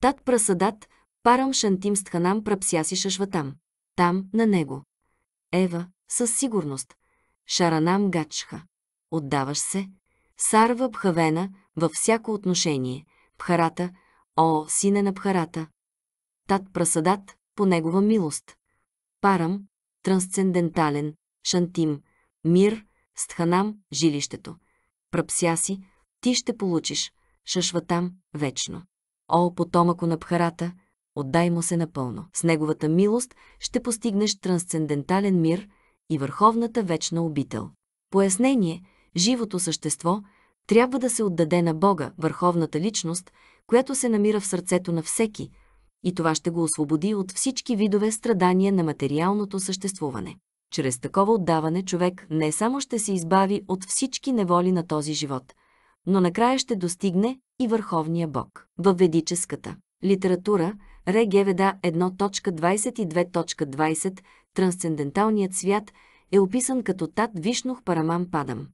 Тат прасадат, парам шантим стханам прапсяси шашватам. Там, на него. Ева, със сигурност. Шаранам Гачха. Отдаваш се. Сарва Бхавена във всяко отношение. Бхарата – О, сине на Бхарата! Тат прасадат, по негова милост. Парам, трансцендентален, шантим, мир, стханам, жилището. Пръпся си, ти ще получиш, шашватам, вечно. О, потомако на Бхарата, отдай му се напълно. С неговата милост ще постигнеш трансцендентален мир и върховната вечна обител. Пояснение, живото същество трябва да се отдаде на Бога, върховната личност – която се намира в сърцето на всеки, и това ще го освободи от всички видове страдания на материалното съществуване. Чрез такова отдаване човек не само ще се избави от всички неволи на този живот, но накрая ще достигне и върховния бог. Във ведическата литература Регеведа 1.22.20 трансценденталният свят е описан като Тат Вишнух Парамам Падам.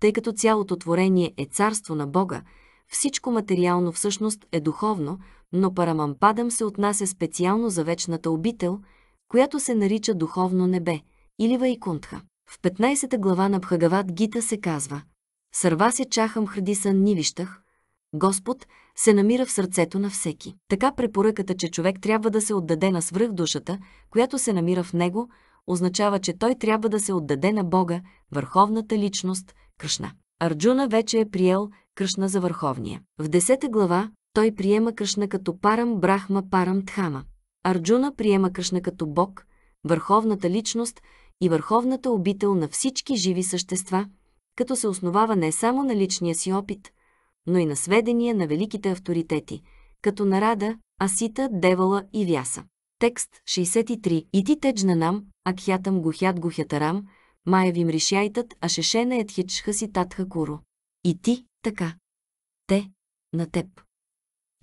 Тъй като цялото творение е царство на Бога, всичко материално всъщност е духовно, но Парамампадам се отнася специално за вечната обител, която се нарича духовно небе или Вайкунтха. В 15 глава на Бхагават Гита се казва Сърва се чахам храдисан нивищах, Господ се намира в сърцето на всеки. Така препоръката, че човек трябва да се отдаде на свръхдушата, която се намира в него, означава, че той трябва да се отдаде на Бога, върховната личност, Кръшна. Арджуна вече е приел Кръшна за върховния. В 10 глава той приема Кръшна като Парам Брахма Парам Тхама. Арджуна приема Кръшна като Бог, върховната личност и върховната обител на всички живи същества, като се основава не само на личния си опит, но и на сведения на великите авторитети, като Нарада, Асита, Девала и Вяса. Текст 63. Ити нам, акхятам гухят гухятарам, маявим ришяйтат, ашешена етхичха си татха куру. И ти, така. Те, на теб.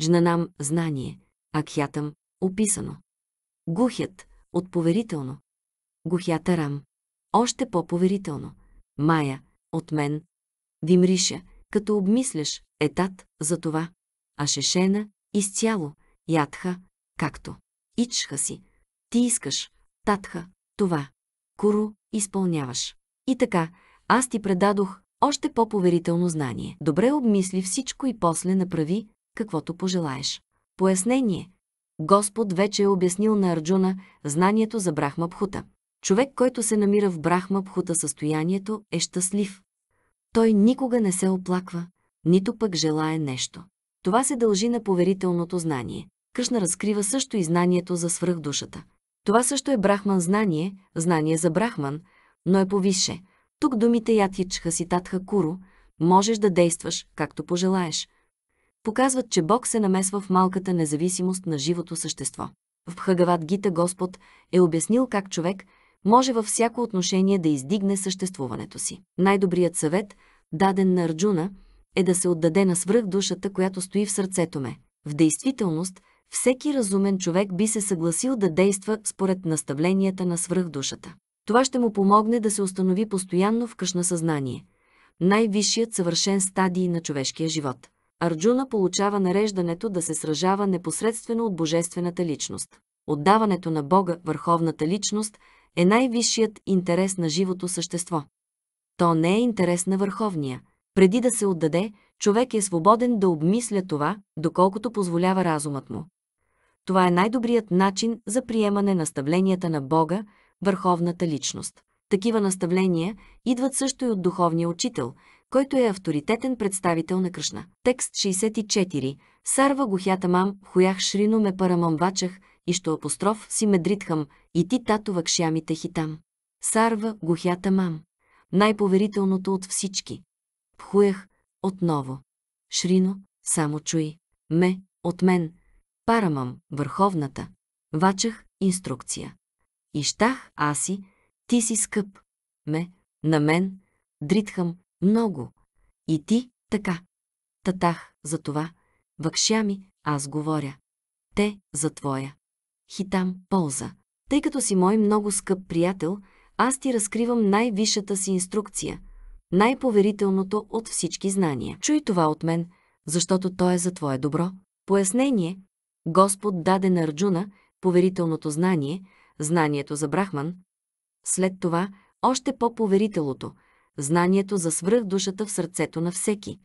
Жнанам – знание, а кхятам – описано. Гухят – от поверително. Гухята рам – още по-поверително. Мая – от мен. Вимриша – като обмисляш етат за това. А шешена – изцяло. Ядха – както. Ичха си. Ти искаш. Татха – това. Куру – изпълняваш. И така, аз ти предадох още по-поверително знание. Добре обмисли всичко и после направи, каквото пожелаеш. Пояснение. Господ вече е обяснил на Арджуна знанието за Брахмабхута. Човек, който се намира в Брахмабхута състоянието, е щастлив. Той никога не се оплаква, нито пък желае нещо. Това се дължи на поверителното знание. Кръшна разкрива също и знанието за свръхдушата. Това също е брахман знание, знание за брахман, но е повише – тук думите Ятич Хаситатха Куру, можеш да действаш, както пожелаеш. Показват, че Бог се намесва в малката независимост на живото същество. В Хагават Гита Господ е обяснил как човек може във всяко отношение да издигне съществуването си. Най-добрият съвет, даден на Арджуна, е да се отдаде на свръхдушата, която стои в сърцето ме. В действителност, всеки разумен човек би се съгласил да действа според наставленията на свръхдушата. Това ще му помогне да се установи постоянно в къшна съзнание. Най-висшият съвършен стадий на човешкия живот. Арджуна получава нареждането да се сражава непосредствено от божествената личност. Отдаването на Бога, върховната личност, е най-висшият интерес на живото същество. То не е интерес на върховния. Преди да се отдаде, човек е свободен да обмисля това, доколкото позволява разумът му. Това е най-добрият начин за приемане наставленията на Бога върховната личност. Такива наставления идват също и от духовния учител, който е авторитетен представител на Кръшна. Текст 64. Сарва Мам, хуях шрино ме парамамвачах, и що апостроф си медритхам, и ти тато кшямите хитам. Сарва Мам, Най-поверителното от всички. Пхуях отново. Шрино, само чуй. Ме, от мен. Парамам, върховната. Вачах, инструкция. И щах, аси, ти си скъп. Ме, на мен, дритхам много. И ти така. Татах, за това, ми, аз говоря. Те, за твоя. Хитам, полза. Тъй като си мой много скъп приятел, аз ти разкривам най-висшата си инструкция, най-поверителното от всички знания. Чуй това от мен, защото то е за твое добро. Пояснение. Господ даде на Арджуна поверителното знание – знанието за Брахман, след това още по-поверителото, знанието за свръхдушата в сърцето на всеки.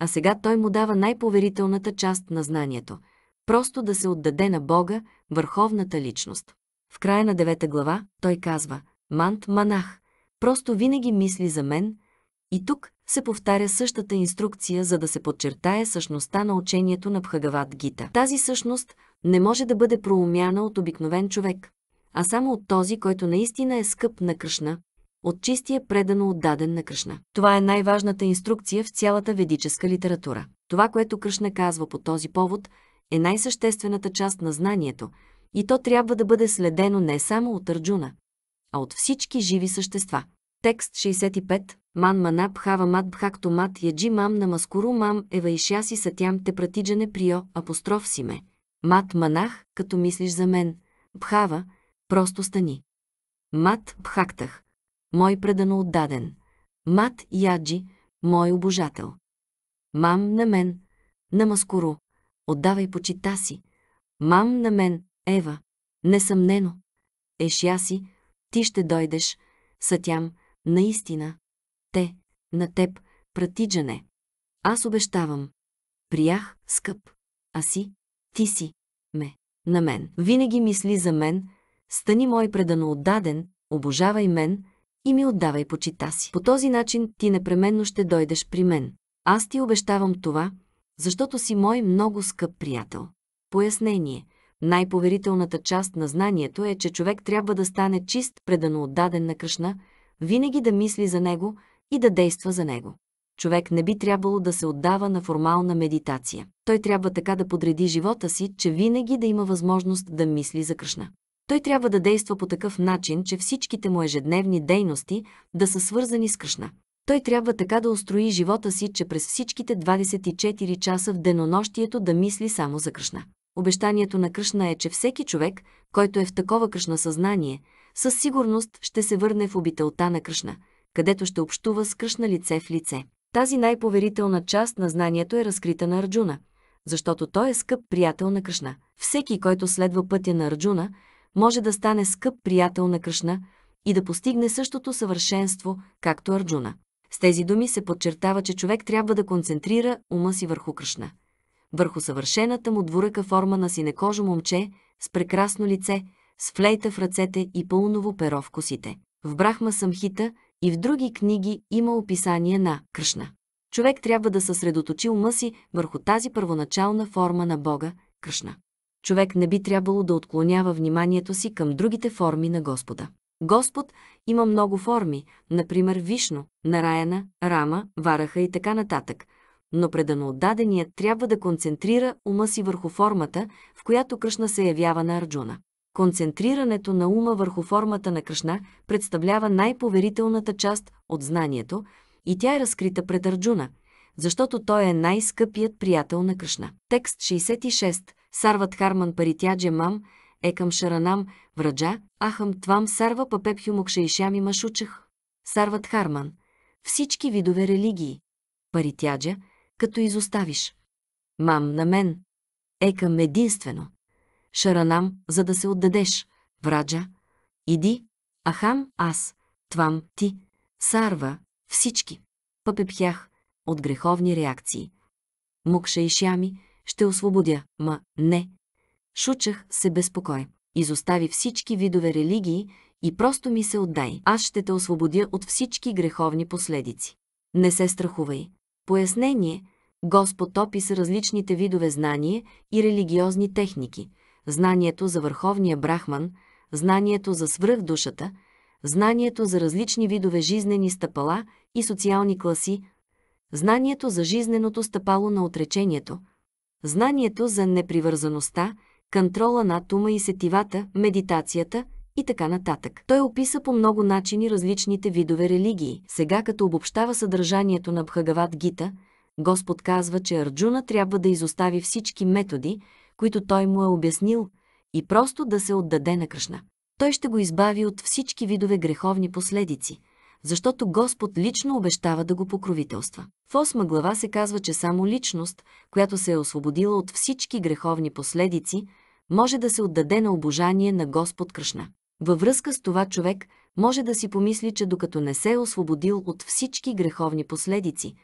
А сега той му дава най-поверителната част на знанието – просто да се отдаде на Бога, върховната личност. В края на девета глава той казва «Мант Манах» – просто винаги мисли за мен – и тук се повтаря същата инструкция, за да се подчертае същността на учението на Бхагават Гита. Тази същност не може да бъде проумяна от обикновен човек а само от този, който наистина е скъп на кръшна, от чистия предано отдаден на кръшна. Това е най-важната инструкция в цялата ведическа литература. Това, което Кръшна казва по този повод, е най-съществената част на знанието и то трябва да бъде следено не само от Арджуна, а от всички живи същества. Текст 65 Ман манап хава мат бхакто мат яджи мам на маскуру мам ева ишяси сатям те пратиджане прио апостроф си ме. Мат манах, като мислиш за мен. Бхава, Просто стани. Мат Бхактах, мой предано отдаден. Мат Яджи, мой обожател. Мам на мен, на Маскоро, отдавай почита си. Мам на мен, Ева, несъмнено. Ешя си, ти ще дойдеш, Сътям. наистина. Те, на теб, пратиджане. Аз обещавам. Приях, скъп. А си, ти си, ме, на мен. Винаги мисли за мен, Стани мой предано отдаден, обожавай мен и ми отдавай почита си. По този начин ти непременно ще дойдеш при мен. Аз ти обещавам това, защото си мой много скъп приятел. Пояснение. Най-поверителната част на знанието е, че човек трябва да стане чист, предано отдаден на Кръшна, винаги да мисли за него и да действа за него. Човек не би трябвало да се отдава на формална медитация. Той трябва така да подреди живота си, че винаги да има възможност да мисли за Кръшна. Той трябва да действа по такъв начин, че всичките му ежедневни дейности да са свързани с кръшна. Той трябва така да устрои живота си, че през всичките 24 часа в денонощието да мисли само за кръшна. Обещанието на Кръшна е, че всеки човек, който е в такова кръшна съзнание, със сигурност ще се върне в обителта на Кръшна, където ще общува с кръшна лице в лице. Тази най-поверителна част на знанието е разкрита на Арджуна, защото той е скъп приятел на Кръшна. Всеки, който следва пътя на Арджуна, може да стане скъп приятел на Кръшна и да постигне същото съвършенство, както Арджуна. С тези думи се подчертава, че човек трябва да концентрира ума си върху Кръшна. Върху съвършената му двуръка форма на синекожо момче, с прекрасно лице, с флейта в ръцете и пълново перо в косите. В Брахма Самхита и в други книги има описание на Кръшна. Човек трябва да съсредоточи ума си върху тази първоначална форма на Бога – Кръшна човек не би трябвало да отклонява вниманието си към другите форми на Господа. Господ има много форми, например Вишно, Нараяна, Рама, Вараха и така нататък, но предано отдаденият трябва да концентрира ума си върху формата, в която Кръшна се явява на Арджуна. Концентрирането на ума върху формата на Кръшна представлява най-поверителната част от знанието и тя е разкрита пред Арджуна, защото той е най-скъпият приятел на Кръшна. Текст 66 сарват харман паритя джемам, екам шаранам, враджа, ахам твам сарва папеп и шами машучах. Сарват харман. Всички видове религии. Паритяджа, като изоставиш. Мам на мен. Екам единствено. Шаранам, за да се отдадеш. Враджа. Иди. Ахам, аз. Твам, ти. Сарва, всички. Папепхях. от греховни реакции. Мукша и шами, ще освободя, ма не. Шучах се безпокой. Изостави всички видове религии и просто ми се отдай. Аз ще те освободя от всички греховни последици. Не се страхувай. Пояснение. Господ описа различните видове знание и религиозни техники. Знанието за върховния брахман, знанието за свръхдушата, знанието за различни видове жизнени стъпала и социални класи, знанието за жизненото стъпало на отречението – знанието за непривързаността, контрола на тума и сетивата, медитацията и така нататък. Той описа по много начини различните видове религии. Сега като обобщава съдържанието на Бхагават Гита, Господ казва, че Арджуна трябва да изостави всички методи, които той му е обяснил, и просто да се отдаде на Кръшна. Той ще го избави от всички видове греховни последици – защото Господ лично обещава да го покровителства. В 8 глава се казва, че само личност, която се е освободила от всички греховни последици, може да се отдаде на обожание на Господ Кръшна. Във връзка с това човек може да си помисли, че докато не се е освободил от всички греховни последици,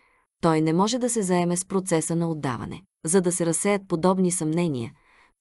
той не може да се заеме с процеса на отдаване. За да се разсеят подобни съмнения,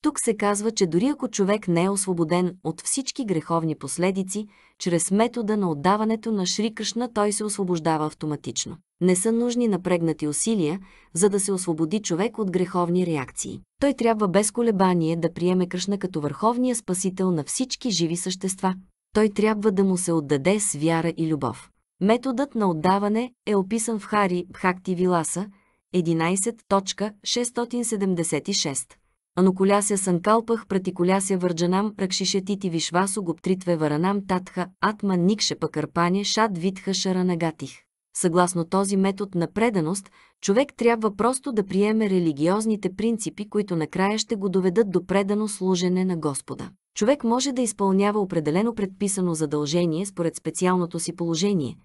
тук се казва, че дори ако човек не е освободен от всички греховни последици, чрез метода на отдаването на Шри Кришна той се освобождава автоматично. Не са нужни напрегнати усилия, за да се освободи човек от греховни реакции. Той трябва без колебание да приеме Кришна като върховния спасител на всички живи същества. Той трябва да му се отдаде с вяра и любов. Методът на отдаване е описан в Хари Бхакти Виласа 11.676. Ануколяся సంకల్పах пратиколяся върджанам ракшишетити вишвасо Гоптритве варанам татха атма никше пакърпане шад витха шаранагатих. Съгласно този метод на преданост, човек трябва просто да приеме религиозните принципи, които накрая ще го доведат до предано служене на Господа. Човек може да изпълнява определено предписано задължение според специалното си положение,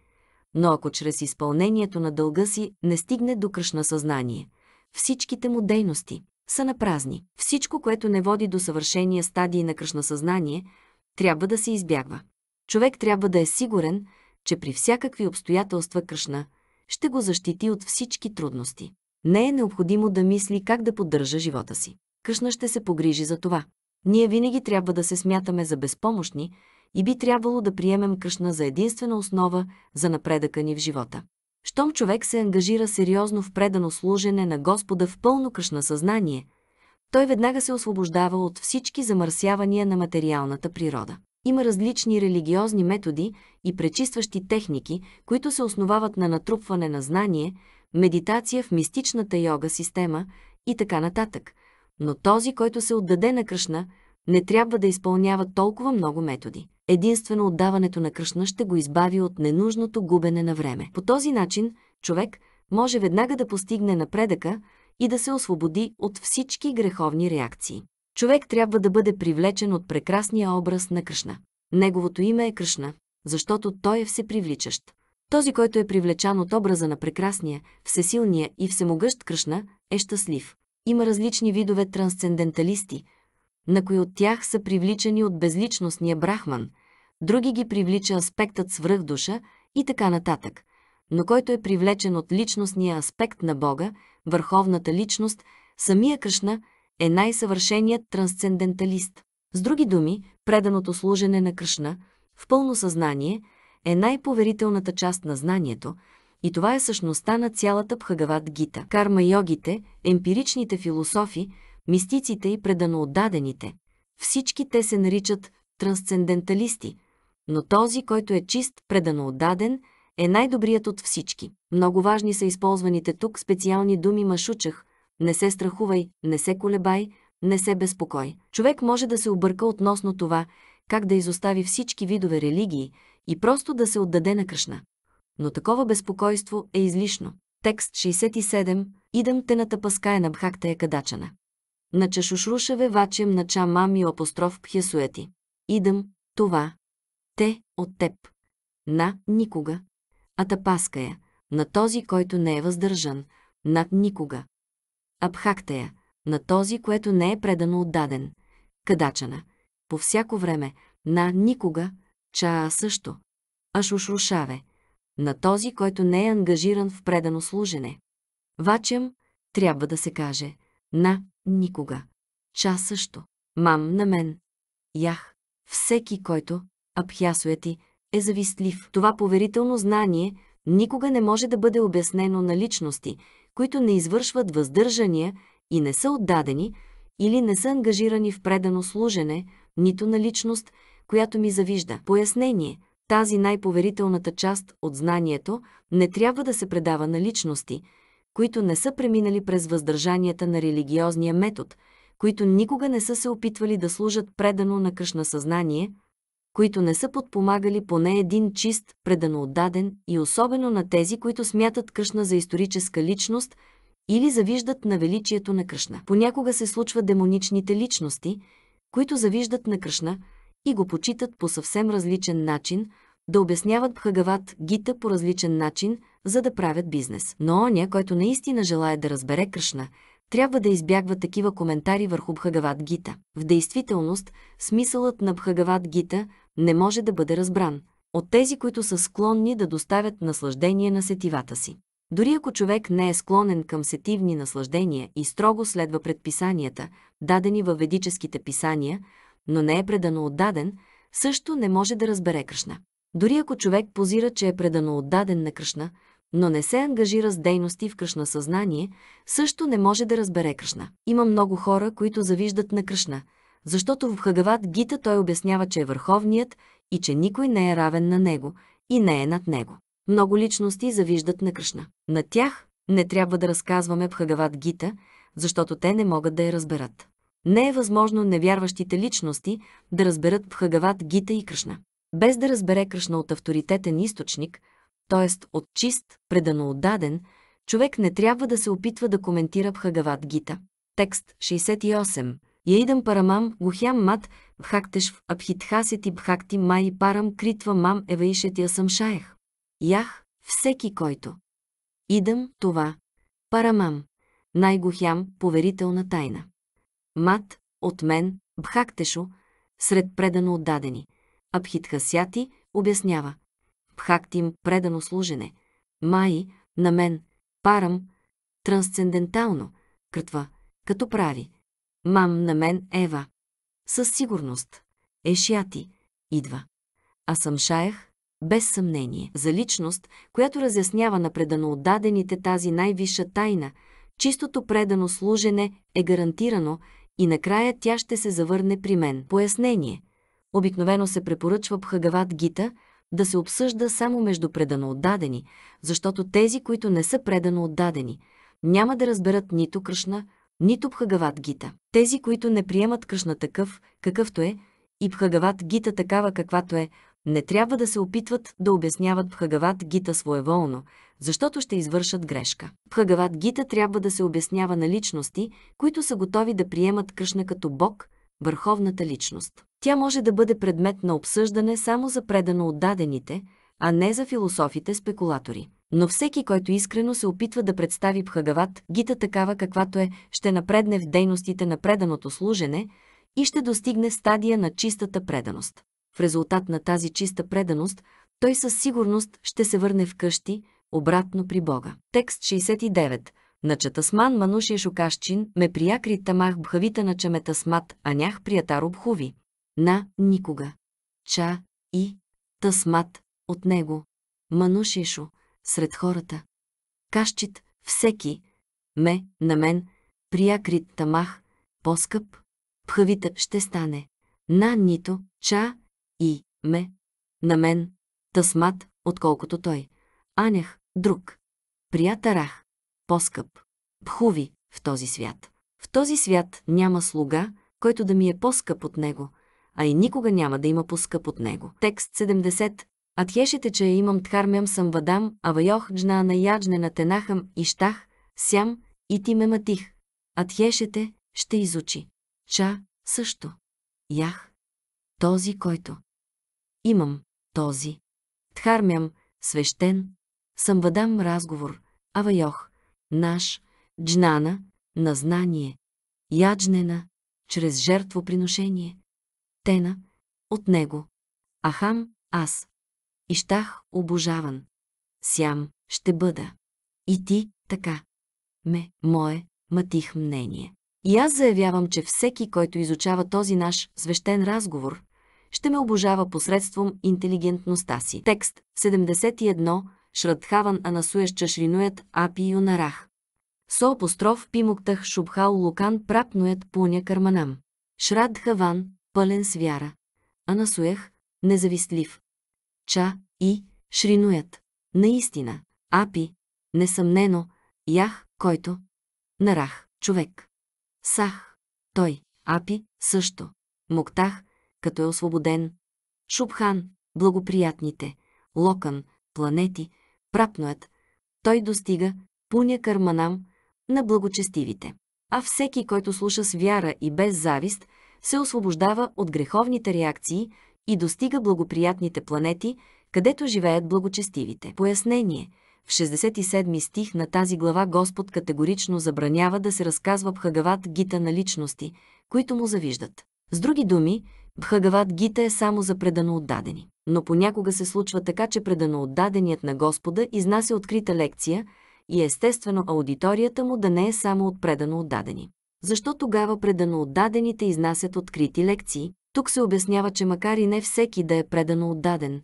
но ако чрез изпълнението на дълга си не стигне до кръшна съзнание, всичките му дейности, са на празни. Всичко, което не води до съвършения стадии на кръшносъзнание, трябва да се избягва. Човек трябва да е сигурен, че при всякакви обстоятелства кръшна ще го защити от всички трудности. Не е необходимо да мисли как да поддържа живота си. Кръшна ще се погрижи за това. Ние винаги трябва да се смятаме за безпомощни и би трябвало да приемем Кръшна за единствена основа за напредъка ни в живота. Щом човек се ангажира сериозно в предано служене на Господа в пълно кръшна съзнание, той веднага се освобождава от всички замърсявания на материалната природа. Има различни религиозни методи и пречистващи техники, които се основават на натрупване на знание, медитация в мистичната йога система и така нататък. Но този, който се отдаде на Кръшна, не трябва да изпълнява толкова много методи единствено отдаването на кръшна ще го избави от ненужното губене на време. По този начин човек може веднага да постигне напредъка и да се освободи от всички греховни реакции. Човек трябва да бъде привлечен от прекрасния образ на Кръшна. Неговото име е Кръшна, защото той е всепривличащ. Този, който е привлечан от образа на прекрасния, всесилния и всемогъщ Кръшна, е щастлив. Има различни видове трансценденталисти, на кои от тях са привличани от безличностния брахман, други ги привлича аспектът свръхдуша и така нататък. Но който е привлечен от личностния аспект на Бога, върховната личност, самия Кришна е най-съвършеният трансценденталист. С други думи, преданото служене на Кришна в пълно съзнание е най-поверителната част на знанието, и това е същността на цялата Пхагават Гита. Карма йогите, емпиричните философи, мистиците и предано отдадените. Всички те се наричат трансценденталисти, но този, който е чист, предано отдаден, е най-добрият от всички. Много важни са използваните тук специални думи машучах – не се страхувай, не се колебай, не се безпокой. Човек може да се обърка относно това, как да изостави всички видове религии и просто да се отдаде на кръшна. Но такова безпокойство е излишно. Текст 67 Идам тената на на бхакта е кадачана на чашушрушеве вачем на ча мами апостроф пхесуети. Идам, това, те, от теб, на, никога, атапаская, на този, който не е въздържан, над никога. Абхактая, на този, което не е предано отдаден. Кадачана, по всяко време, на никога, ча също. Ашушрушаве, на този, който не е ангажиран в предано служене. Вачем, трябва да се каже, на, никога. Ча също. Мам на мен. Ях. Всеки, който, абхясуя ти, е завистлив. Това поверително знание никога не може да бъде обяснено на личности, които не извършват въздържания и не са отдадени или не са ангажирани в предано служене, нито на личност, която ми завижда. Пояснение – тази най-поверителната част от знанието не трябва да се предава на личности – които не са преминали през въздържанията на религиозния метод, които никога не са се опитвали да служат предано на Кръшна съзнание, които не са подпомагали поне един чист, предано отдаден и особено на тези, които смятат Кръшна за историческа личност или завиждат на величието на Кръшна. Понякога се случва демоничните личности, които завиждат на Кръшна и го почитат по съвсем различен начин – да обясняват Бхагават Гита по различен начин, за да правят бизнес. Но оня, който наистина желая да разбере Кръшна, трябва да избягва такива коментари върху Бхагават Гита. В действителност, смисълът на Бхагават Гита не може да бъде разбран от тези, които са склонни да доставят наслаждение на сетивата си. Дори ако човек не е склонен към сетивни наслаждения и строго следва предписанията, дадени във ведическите писания, но не е предано отдаден, също не може да разбере Кръшна. Дори ако човек позира, че е предано отдаден на Кръшна, но не се ангажира с дейности в Кръшна съзнание, също не може да разбере Кръшна. Има много хора, които завиждат на Кръшна, защото в Хагават Гита той обяснява, че е върховният и че никой не е равен на него и не е над него. Много личности завиждат на Кръшна. На тях не трябва да разказваме Бхагават Гита, защото те не могат да я разберат. Не е възможно невярващите личности да разберат Бхагават Гита и Кръшна без да разбере Кръшна от авторитетен източник, т.е. от чист, предано отдаден, човек не трябва да се опитва да коментира Бхагават Гита. Текст 68. Яидам парамам гухям мат бхактеш в абхитхасети бхакти май парам критва мам еваишетия самшаех. Ях, всеки който. Идам това. Парамам. Най-гухям поверителна тайна. Мат, от мен, бхактешо, сред предано отдадени. Абхитхасяти обяснява. Пхактим предано служене. Май на мен. Парам – трансцендентално. Кътва – като прави. Мам – на мен Ева. Със сигурност. Ешяти – идва. А съм шаях – без съмнение. За личност, която разяснява на предано отдадените тази най-висша тайна, чистото предано служене е гарантирано и накрая тя ще се завърне при мен. Пояснение – Обикновено се препоръчва Пхагават Гита да се обсъжда само между предано отдадени, защото тези, които не са предано отдадени, няма да разберат нито Кръшна, нито Пхагават Гита. Тези, които не приемат Кръшна такъв, какъвто е, и Пхагават Гита такава каквато е, не трябва да се опитват да обясняват Пхагават Гита своеволно, защото ще извършат грешка. Пхагават Гита трябва да се обяснява на личности, които са готови да приемат Кръшна като Бог – върховната личност. Тя може да бъде предмет на обсъждане само за предано отдадените, а не за философите-спекулатори. Но всеки, който искрено се опитва да представи Пхагават Гита такава каквато е, ще напредне в дейностите на преданото служене и ще достигне стадия на чистата преданост. В резултат на тази чиста преданост, той със сигурност ще се върне в къщи, обратно при Бога. Текст 69 на чатасман мануши шукашчин, ме приякри тамах бхавита на чаметасмат, а нях приятар обхуви. На, никога. Ча, и, тасмат, от него. Манушишо, сред хората. Кашчит, всеки. Ме, на мен, приякрит тамах, по-скъп. Пхавита ще стане. На нито, ча, и, ме, на мен, тасмат, отколкото той. Анях, друг. Приятарах по-скъп, пхуви в този свят. В този свят няма слуга, който да ми е по-скъп от него, а и никога няма да има по-скъп от него. Текст 70. Атхешите, че имам тхармям съм вадам, авайох джна на яджне на тенахам и щах, сям и ти ме матих. Атхешите ще изучи. Ча също. Ях. Този, който. Имам този. Тхармям, свещен. Съм вадам разговор. Авайох, наш, джнана, на знание, яджнена, чрез жертвоприношение, тена, от него, ахам, аз, ищах, обожаван, сям, ще бъда, и ти, така, ме, мое, матих мнение. И аз заявявам, че всеки, който изучава този наш свещен разговор, ще ме обожава посредством интелигентността си. Текст 71 Шрадхаван Анасуеш Чашринует Апи Юнарах. Со апостроф Пимуктах Шубхал Лукан Прапнует Пуня Карманам. Шрадхаван, пълен с вяра. Анасуех, независтлив. Ча и Шринуят. Наистина, Апи, несъмнено, Ях, който. Нарах, човек. Сах, той, Апи, също. Моктах, като е освободен. Шубхан, благоприятните. локан, планети, прапноят, той достига пуня кърманам на благочестивите. А всеки, който слуша с вяра и без завист, се освобождава от греховните реакции и достига благоприятните планети, където живеят благочестивите. Пояснение – в 67 стих на тази глава Господ категорично забранява да се разказва Бхагават Гита на личности, които му завиждат. С други думи, Бхагават Гита е само за предано отдадени но понякога се случва така, че предано отдаденият на Господа изнася открита лекция и естествено аудиторията му да не е само от предано отдадени. Защо тогава предано отдадените изнасят открити лекции? Тук се обяснява, че макар и не всеки да е предано отдаден,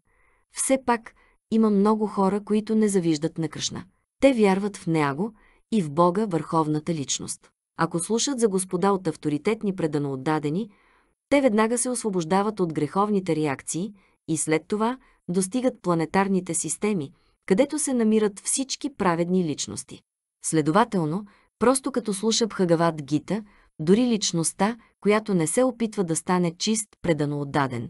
все пак има много хора, които не завиждат на Кръшна. Те вярват в Него и в Бога върховната личност. Ако слушат за Господа от авторитетни предано отдадени, те веднага се освобождават от греховните реакции – и след това достигат планетарните системи, където се намират всички праведни личности. Следователно, просто като слуша Бхагават Гита, дори личността, която не се опитва да стане чист, предано отдаден,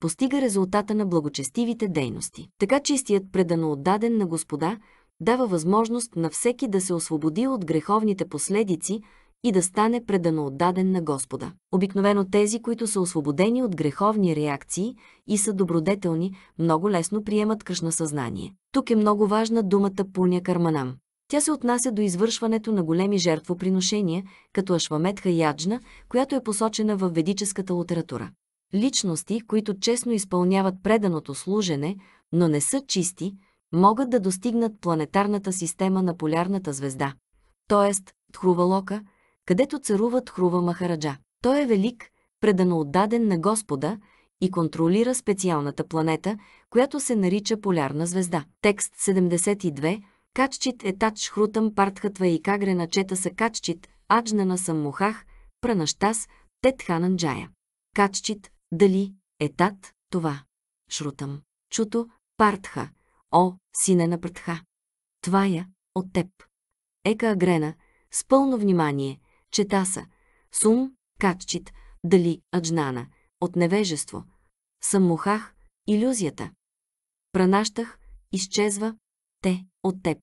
постига резултата на благочестивите дейности. Така чистият предано отдаден на Господа дава възможност на всеки да се освободи от греховните последици и да стане предано отдаден на Господа. Обикновено тези, които са освободени от греховни реакции и са добродетелни, много лесно приемат кръшна съзнание. Тук е много важна думата пуня карманам. Тя се отнася до извършването на големи жертвоприношения, като Ашваметха Яджна, която е посочена в ведическата литература. Личности, които честно изпълняват преданото служене, но не са чисти, могат да достигнат планетарната система на полярната звезда, т.е. Тхрувалока, където царуват Хрува Махараджа. Той е велик, предано отдаден на Господа и контролира специалната планета, която се нарича Полярна звезда. Текст 72 Каччит е тач хрутам партхатва и кагрена чета са каччит, аджнана съм мухах, пранащас, тетхананджая. Каччит, дали, етат, това. Шрутам. Чуто, партха. О, сине на пратха. Твая, от теб. Ека Агрена, с пълно внимание, чета са Сум, Катчит, Дали, Аджнана, от невежество, Саммухах, иллюзията. Пранащах, изчезва, те, от теб.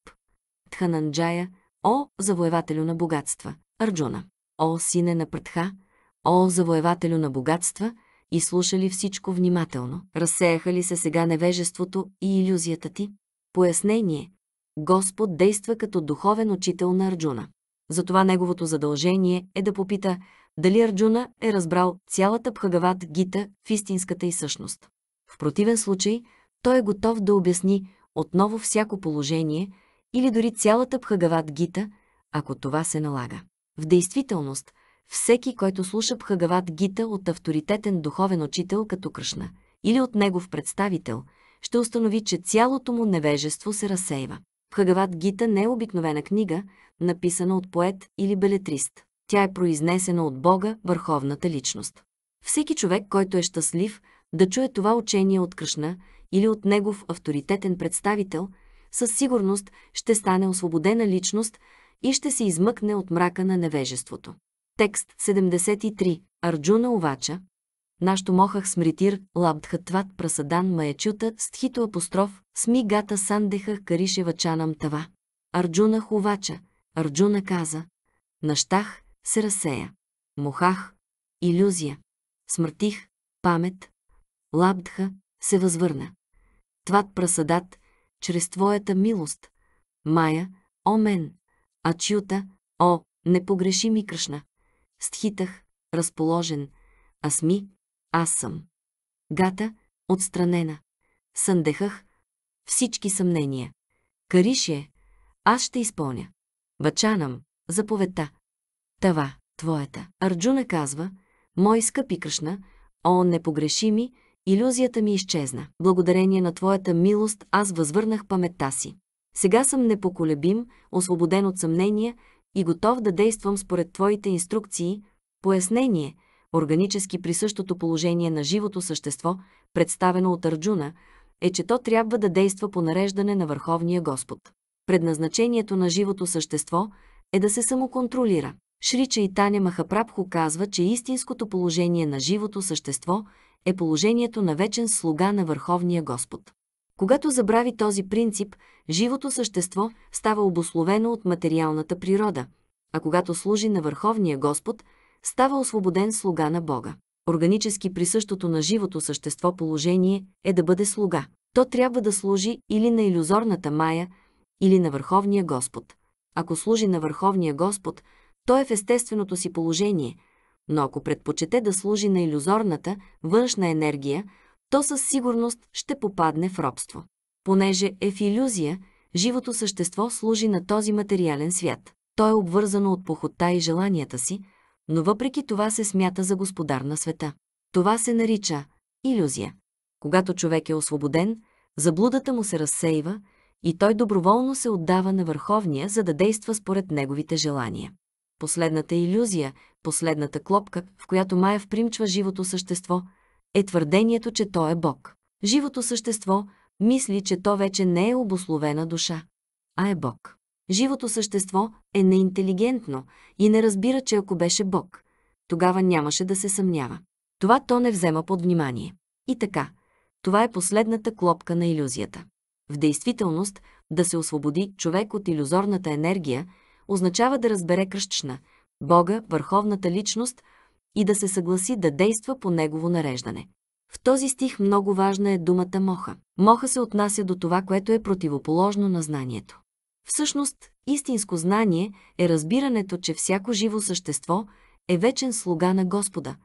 Тхананджая, о, завоевателю на богатства, Арджуна, о, сине на Пратха, о, завоевателю на богатства, и слушали всичко внимателно. Разсеяха ли се сега невежеството и иллюзията ти? Пояснение. Господ действа като духовен учител на Арджуна. Затова неговото задължение е да попита дали Арджуна е разбрал цялата Пхагават Гита в истинската и същност. В противен случай, той е готов да обясни отново всяко положение или дори цялата Пхагават Гита, ако това се налага. В действителност, всеки, който слуша Пхагават Гита от авторитетен духовен учител като Кръшна или от негов представител, ще установи, че цялото му невежество се разсейва. Хагават Гита не е обикновена книга, написана от поет или белетрист. Тя е произнесена от Бога, върховната личност. Всеки човек, който е щастлив да чуе това учение от Кръшна или от негов авторитетен представител, със сигурност ще стане освободена личност и ще се измъкне от мрака на невежеството. Текст 73. Арджуна Овача, нашто мохах смритир, лабдхатват прасадан маячута, е стхито апостроф, сми гата сандехах каришева чанам тава. Арджуна хувача, Арджуна каза, нащах, се разсея. Мохах, иллюзия. Смъртих, памет. Лабдха, се възвърна. Тват прасадат, чрез Твоята милост. Мая, о мен. Ачюта, о, непогрешими кръшна. Стхитах, разположен. Асми, аз съм. Гата, отстранена. Съндехах всички съмнения. Карише, аз ще изпълня. Вачанам, заповедта. Тава, твоята. Арджуна казва, мой скъпи Кръшна, о, непогрешими, иллюзията ми изчезна. Благодарение на твоята милост аз възвърнах паметта си. Сега съм непоколебим, освободен от съмнения и готов да действам според твоите инструкции, пояснение, органически при същото положение на живото същество, представено от Арджуна, е, че то трябва да действа по нареждане на Върховния Господ. Предназначението на живото същество е да се самоконтролира. Шри Таня Махапрабху казва, че истинското положение на живото същество е положението на вечен слуга на Върховния Господ. Когато забрави този принцип, живото същество става обословено от материалната природа, а когато служи на Върховния Господ – става освободен слуга на Бога. Органически при същото на живото същество положение е да бъде слуга. То трябва да служи или на иллюзорната мая, или на Върховния Господ. Ако служи на Върховния Господ, то е в естественото си положение, но ако предпочете да служи на иллюзорната, външна енергия, то със сигурност ще попадне в робство. Понеже е в иллюзия, живото същество служи на този материален свят. То е обвързано от похота и желанията си, но въпреки това се смята за господар на света. Това се нарича иллюзия. Когато човек е освободен, заблудата му се разсейва и той доброволно се отдава на Върховния, за да действа според неговите желания. Последната иллюзия, последната клопка, в която Майя впримчва живото същество, е твърдението, че то е Бог. Живото същество мисли, че то вече не е обословена душа, а е Бог. Живото същество е неинтелигентно и не разбира, че ако беше Бог, тогава нямаше да се съмнява. Това то не взема под внимание. И така, това е последната клопка на иллюзията. В действителност, да се освободи човек от иллюзорната енергия означава да разбере кръщна, Бога, върховната личност и да се съгласи да действа по негово нареждане. В този стих много важна е думата моха. Моха се отнася до това, което е противоположно на знанието. Всъщност, истинско знание е разбирането, че всяко живо същество е вечен слуга на Господа.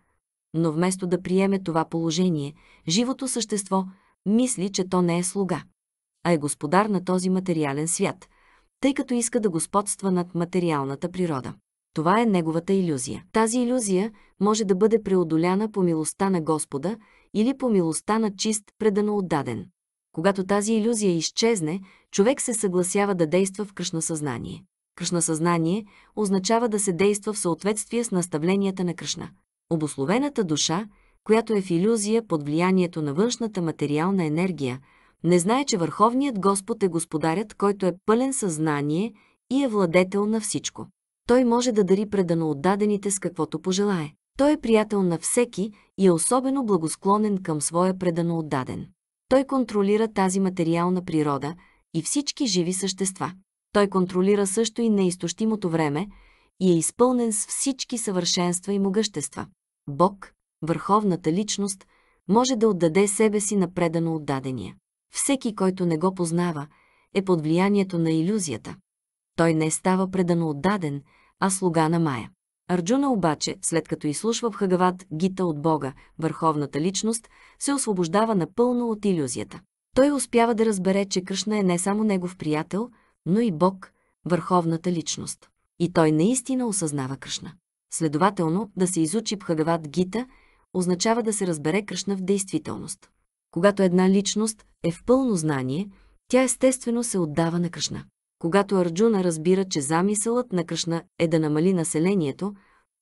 Но вместо да приеме това положение, живото същество мисли, че то не е слуга, а е господар на този материален свят, тъй като иска да господства над материалната природа. Това е неговата иллюзия. Тази иллюзия може да бъде преодоляна по милостта на Господа или по милостта на чист, предано отдаден. Когато тази иллюзия изчезне, човек се съгласява да действа в кръшносъзнание. Кръшносъзнание означава да се действа в съответствие с наставленията на Кръшна. Обословената душа, която е в иллюзия под влиянието на външната материална енергия, не знае, че Върховният Господ е Господарят, който е пълен съзнание и е владетел на всичко. Той може да дари предано отдадените с каквото пожелае. Той е приятел на всеки и е особено благосклонен към своя предано отдаден. Той контролира тази материална природа и всички живи същества. Той контролира също и неизтощимото време и е изпълнен с всички съвършенства и могъщества. Бог, върховната личност, може да отдаде себе си на предано отдадения. Всеки, който не го познава, е под влиянието на иллюзията. Той не става предано отдаден, а слуга на Мая. Арджуна обаче, след като изслушва в Хагават Гита от Бога, върховната личност, се освобождава напълно от иллюзията. Той успява да разбере, че Кръшна е не само негов приятел, но и Бог, върховната личност. И той наистина осъзнава Кръшна. Следователно, да се изучи Бхагават Гита означава да се разбере Кръшна в действителност. Когато една личност е в пълно знание, тя естествено се отдава на Кръшна. Когато Арджуна разбира, че замисълът на Кръшна е да намали населението,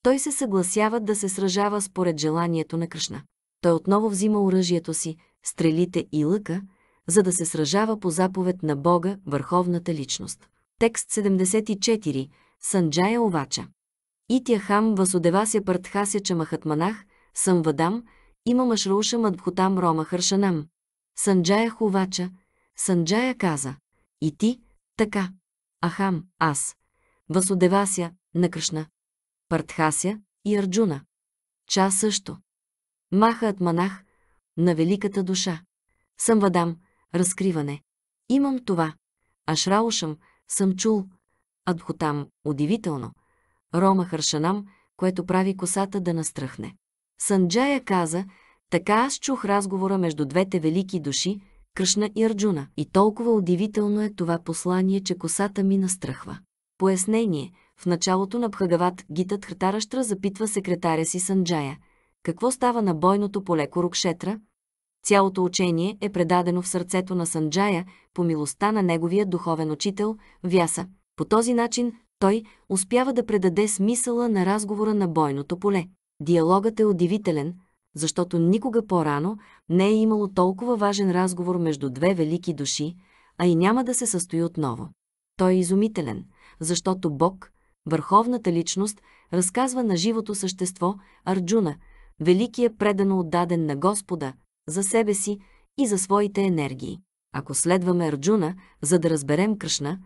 той се съгласява да се сражава според желанието на Кръшна. Той отново взима оръжието си, стрелите и лъка, за да се сражава по заповед на Бога, върховната личност. Текст 74. Санджая Овача. Итяхам Васудевася Партхася Чамахатманах, Вадам, има Машрауша Мадхутам Рома Харшанам. Санджая Хувача. Санджая каза. И ти, така. Ахам, аз. Васудевася, на Кръшна. Партхася и Арджуна. Ча също. Махаят манах на великата душа. Съм вадам, разкриване. Имам това. Ашраушам, съм чул. Адхотам, удивително. Рома Харшанам, което прави косата да настръхне. Санджая каза, така аз чух разговора между двете велики души, Кръшна и Арджуна. И толкова удивително е това послание, че косата ми настръхва. Пояснение. В началото на Бхагават Гитът Хртаращра запитва секретаря си Санджая. Какво става на бойното поле Корокшетра? Цялото учение е предадено в сърцето на Санджая по милостта на неговия духовен учител Вяса. По този начин той успява да предаде смисъла на разговора на бойното поле. Диалогът е удивителен – защото никога по-рано не е имало толкова важен разговор между две велики души, а и няма да се състои отново. Той е изумителен, защото Бог, върховната личност, разказва на живото същество Арджуна, великия предано отдаден на Господа, за себе си и за своите енергии. Ако следваме Арджуна, за да разберем Кръшна,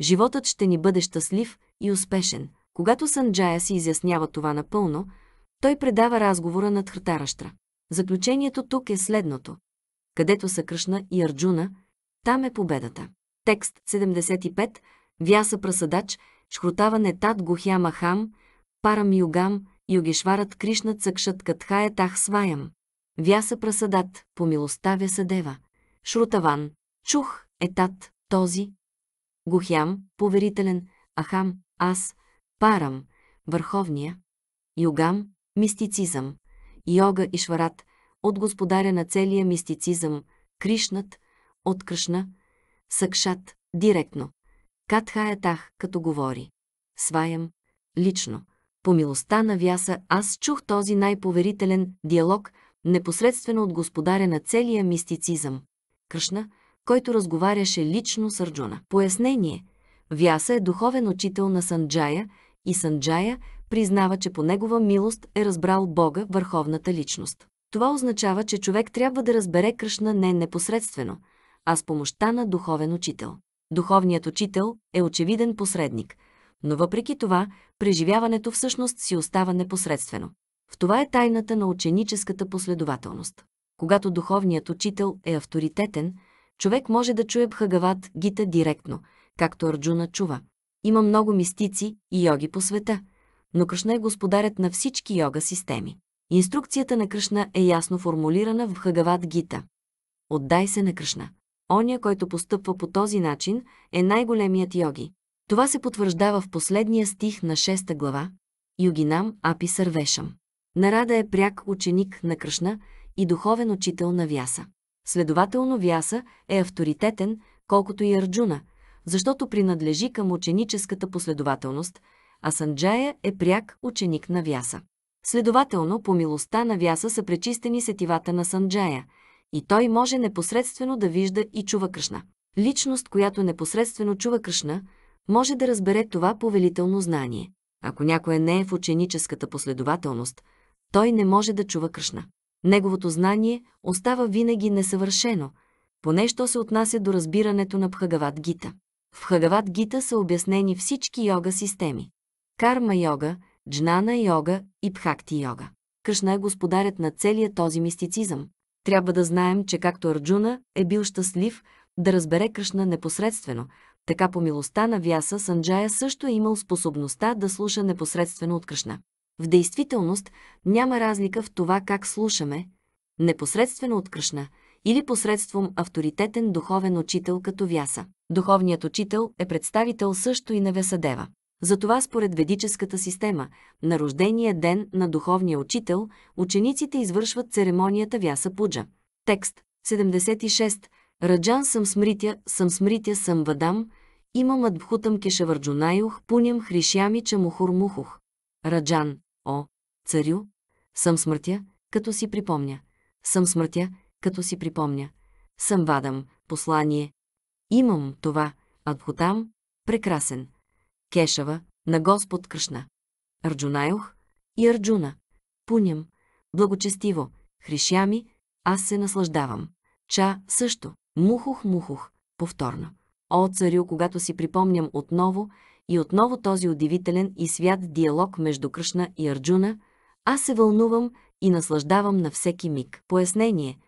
животът ще ни бъде щастлив и успешен. Когато Санджая си изяснява това напълно, той предава разговора на Тхртаращра. Заключението тук е следното. Където са Кръшна и Арджуна, там е победата. Текст 75. Вяса Прасадач, Шхрутава Нетат Гухя Махам, Парам Югам, Югешварат Кришна Цъкшат Катхая Тах Сваям. Вяса Прасадат, помилоставя Съдева. Шрутаван, Чух, Етат, Този. Гухям, поверителен, Ахам, Аз, Парам, Върховния. Югам, Мистицизъм Йога и Шварат от господаря на целия мистицизъм Кришнат от Кришна Сакшат директно. Катхаятах като говори. Сваям лично. По милостта на Вяса аз чух този най-поверителен диалог непосредствено от господаря на целия мистицизъм. Кръшна, който разговаряше лично с Арджуна. Пояснение. Вяса е духовен учител на Санджая и Санджая признава, че по негова милост е разбрал Бога, върховната личност. Това означава, че човек трябва да разбере Кръшна не непосредствено, а с помощта на духовен учител. Духовният учител е очевиден посредник, но въпреки това преживяването всъщност си остава непосредствено. В това е тайната на ученическата последователност. Когато духовният учител е авторитетен, човек може да чуе Бхагават Гита директно, както Арджуна чува. Има много мистици и йоги по света – но Кръшна е господарят на всички йога системи. Инструкцията на Кръшна е ясно формулирана в Хагават Гита. Отдай се на Кръшна. Оня, който постъпва по този начин, е най-големият йоги. Това се потвърждава в последния стих на 6 глава Югинам Апи Сървешам. Нарада е пряк ученик на Кръшна и духовен учител на Вяса. Следователно Вяса е авторитетен, колкото и Арджуна, защото принадлежи към ученическата последователност – а Санджая е пряк ученик на Вяса. Следователно, по милостта на Вяса са пречистени сетивата на Санджая и той може непосредствено да вижда и чува Кръшна. Личност, която непосредствено чува Кръшна, може да разбере това повелително знание. Ако някой не е в ученическата последователност, той не може да чува Кръшна. Неговото знание остава винаги несъвършено, поне що се отнася до разбирането на Пхагават Гита. В Хагават Гита са обяснени всички йога системи карма йога, джнана йога и пхакти йога. Кръшна е господарят на целия този мистицизъм. Трябва да знаем, че както Арджуна е бил щастлив да разбере Кръшна непосредствено, така по милостта на Вяса Санджая също е имал способността да слуша непосредствено от Кръшна. В действителност няма разлика в това как слушаме, непосредствено от Кръшна или посредством авторитетен духовен учител като Вяса. Духовният учител е представител също и на Весадева. Затова според ведическата система, на рождения ден на духовния учител, учениците извършват церемонията Вяса Пуджа. Текст 76. Раджан съм смритя, съм смритя, съм вадам, имам адбхутам кешавърджунайух, пуням хришями мухух. Раджан, о, царю, съм смъртя, като си припомня. Съм смъртя, като си припомня. Съм вадам, послание. Имам това, адбхутам, прекрасен. Кешава, на Господ Кръшна. Арджунайох и Арджуна. Пуням, благочестиво, хришями, аз се наслаждавам. Ча също. Мухух, мухух, повторно. О, царю, когато си припомням отново и отново този удивителен и свят диалог между Кръшна и Арджуна, аз се вълнувам и наслаждавам на всеки миг. Пояснение.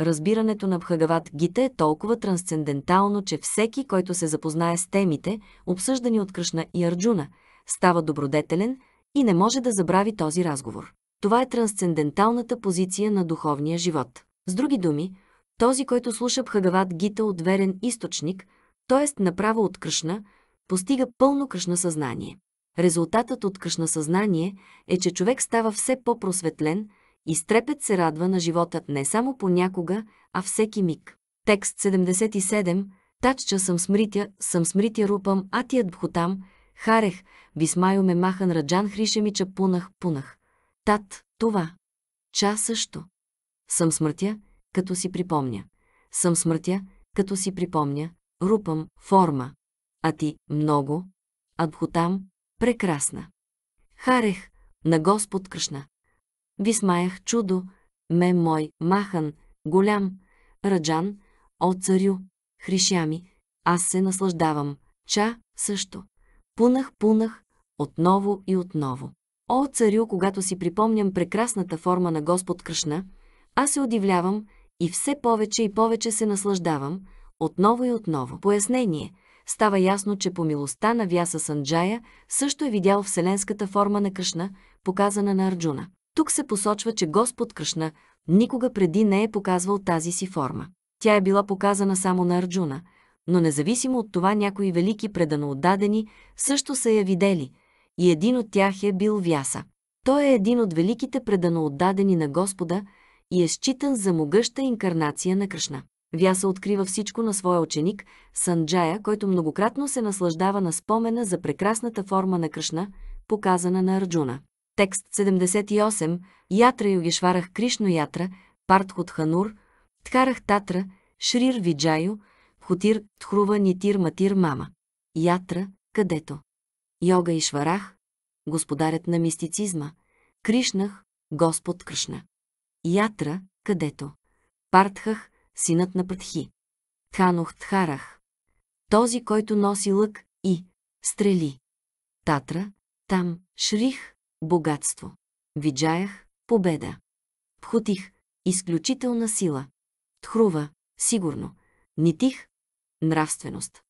Разбирането на Бхагават Гита е толкова трансцендентално, че всеки, който се запознае с темите, обсъждани от Кръшна и Арджуна, става добродетелен и не може да забрави този разговор. Това е трансценденталната позиция на духовния живот. С други думи, този, който слуша Бхагават Гита от верен източник, т.е. направо от Кръшна, постига пълно Кръшна съзнание. Резултатът от Кръшна съзнание е, че човек става все по-просветлен, и с трепет се радва на живота не само понякога, а всеки миг. Текст 77 Тачча съм смритя, съм смритя рупам, а бхутам, харех, бисмайо ме махан раджан хришемича пунах, пунах. Тат, това. Ча също. Съм смъртя, като си припомня. Съм смъртя, като си припомня. Рупам, форма. А ти, много. Адхутам, прекрасна. Харех, на Господ Кръшна. Висмаях чудо, ме мой, махан, голям, раджан, о царю, хришями, аз се наслаждавам, ча също. Пунах, пунах, отново и отново. О, царю, когато си припомням прекрасната форма на Господ Кръшна, аз се удивлявам и все повече и повече се наслаждавам, отново и отново. Пояснение. Става ясно, че по милостта на Вяса Санджая също е видял вселенската форма на Кръшна, показана на Арджуна. Тук се посочва, че Господ Кръшна никога преди не е показвал тази си форма. Тя е била показана само на Арджуна, но независимо от това някои велики предано отдадени също са я видели и един от тях е бил Вяса. Той е един от великите преданоотдадени на Господа и е считан за могъща инкарнация на Кръшна. Вяса открива всичко на своя ученик Санджая, който многократно се наслаждава на спомена за прекрасната форма на Кръшна, показана на Арджуна. Текст 78. Ятра Йогешварах Кришно Ятра, Партхот Ханур, Тхарах Татра, Шрир Виджайо, Хотир Тхрува Нитир Матир Мама. Ятра, където. Йога и Шварах, господарят на мистицизма, Кришнах, Господ Кришна. Ятра, където. Партхах, синът на пътхи. Тханух Тхарах. Този, който носи лък и стрели. Татра, там, Шрих, богатство. Виджаях – победа. Пхутих – изключителна сила. Тхрува – сигурно. Нитих – нравственост.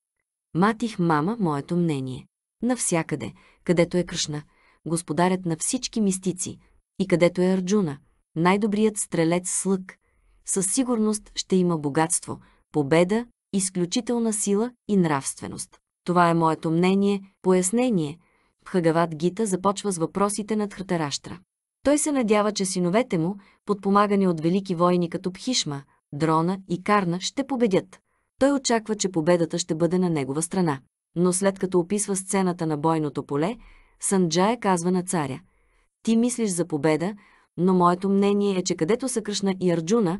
Матих мама – моето мнение. Навсякъде, където е Кръшна, господарят на всички мистици, и където е Арджуна, най-добрият стрелец с лък, със сигурност ще има богатство, победа, изключителна сила и нравственост. Това е моето мнение, пояснение – Хагават Гита започва с въпросите над Хратараштра. Той се надява, че синовете му, подпомагани от велики войни като Пхишма, Дрона и Карна, ще победят. Той очаква, че победата ще бъде на негова страна. Но след като описва сцената на бойното поле, Санджая казва на царя «Ти мислиш за победа, но моето мнение е, че където са Кръшна и Арджуна,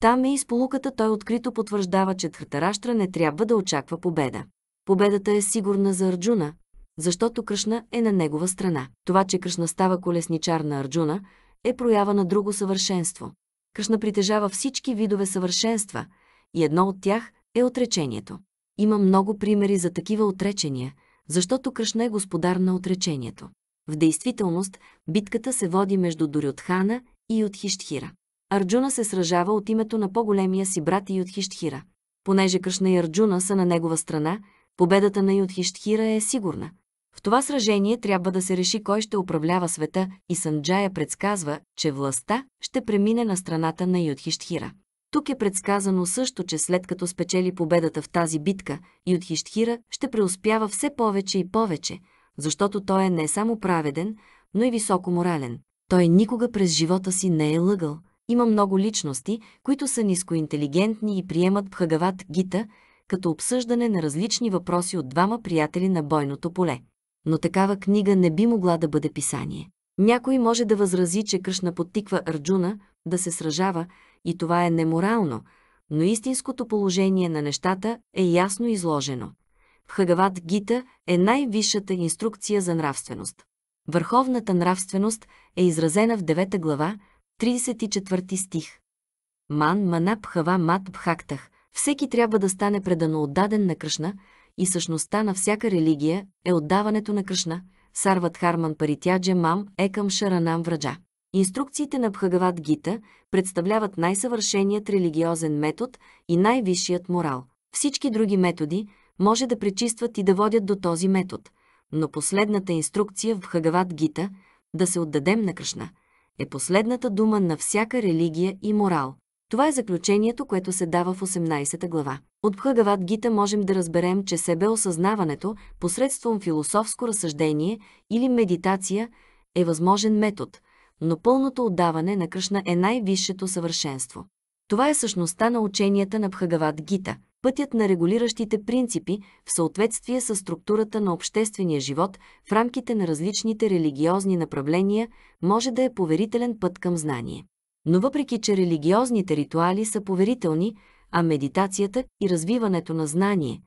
там е и сполуката той открито потвърждава, че Тхатараштра не трябва да очаква победа. Победата е сигурна за Арджуна, защото Кръшна е на негова страна. Това, че Кръшна става колесничар на Арджуна, е проява на друго съвършенство. Кръшна притежава всички видове съвършенства и едно от тях е отречението. Има много примери за такива отречения, защото Кръшна е господар на отречението. В действителност, битката се води между Дурютхана и Юдхиштхира. Арджуна се сражава от името на по-големия си брат Юдхиштхира. Понеже Кръшна и Арджуна са на негова страна, Победата на Юдхиштхира е сигурна. В това сражение трябва да се реши кой ще управлява света и Санджая предсказва, че властта ще премине на страната на Юдхиштхира. Тук е предсказано също, че след като спечели победата в тази битка, Юдхиштхира ще преуспява все повече и повече, защото той е не само праведен, но и високо морален. Той никога през живота си не е лъгал. Има много личности, които са нискоинтелигентни и приемат пхагават Гита като обсъждане на различни въпроси от двама приятели на бойното поле. Но такава книга не би могла да бъде писание. Някой може да възрази, че Кръшна подтиква Арджуна да се сражава и това е неморално, но истинското положение на нещата е ясно изложено. В Хагават Гита е най-висшата инструкция за нравственост. Върховната нравственост е изразена в 9 глава, 34 стих. Ман манап хава мат бхактах, всеки трябва да стане предано отдаден на Кръшна и същността на всяка религия е отдаването на Кръшна, Сарват Харман Паритяджа Мам е към Шаранам Враджа. Инструкциите на Бхагават Гита представляват най-съвършеният религиозен метод и най-висшият морал. Всички други методи може да пречистват и да водят до този метод, но последната инструкция в Бхагават Гита – да се отдадем на Кръшна – е последната дума на всяка религия и морал. Това е заключението, което се дава в 18 та глава. От Бхагават Гита можем да разберем, че себе осъзнаването посредством философско разсъждение или медитация е възможен метод, но пълното отдаване на Кръшна е най-висшето съвършенство. Това е същността на ученията на Бхагават Гита, пътят на регулиращите принципи в съответствие с структурата на обществения живот в рамките на различните религиозни направления може да е поверителен път към знание но въпреки че религиозните ритуали са поверителни, а медитацията и развиването на знание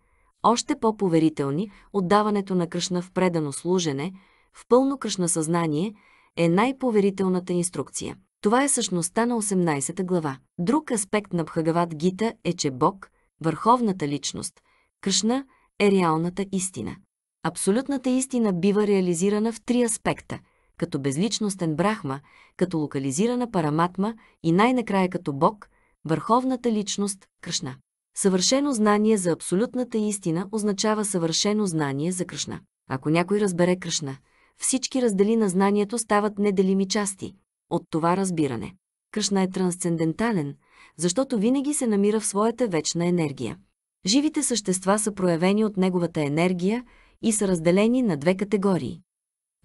още по-поверителни, отдаването на кръшна в предано служене, в пълно кръшна съзнание е най-поверителната инструкция. Това е същността на 18 глава. Друг аспект на Бхагават Гита е, че Бог, върховната личност, кръшна е реалната истина. Абсолютната истина бива реализирана в три аспекта – като безличностен брахма, като локализирана параматма и най-накрая като Бог, върховната личност Кръшна. Съвършено знание за абсолютната истина означава съвършено знание за Кръшна. Ако някой разбере Кръшна, всички раздели на знанието стават неделими части от това разбиране. Кръшна е трансцендентален, защото винаги се намира в своята вечна енергия. Живите същества са проявени от неговата енергия и са разделени на две категории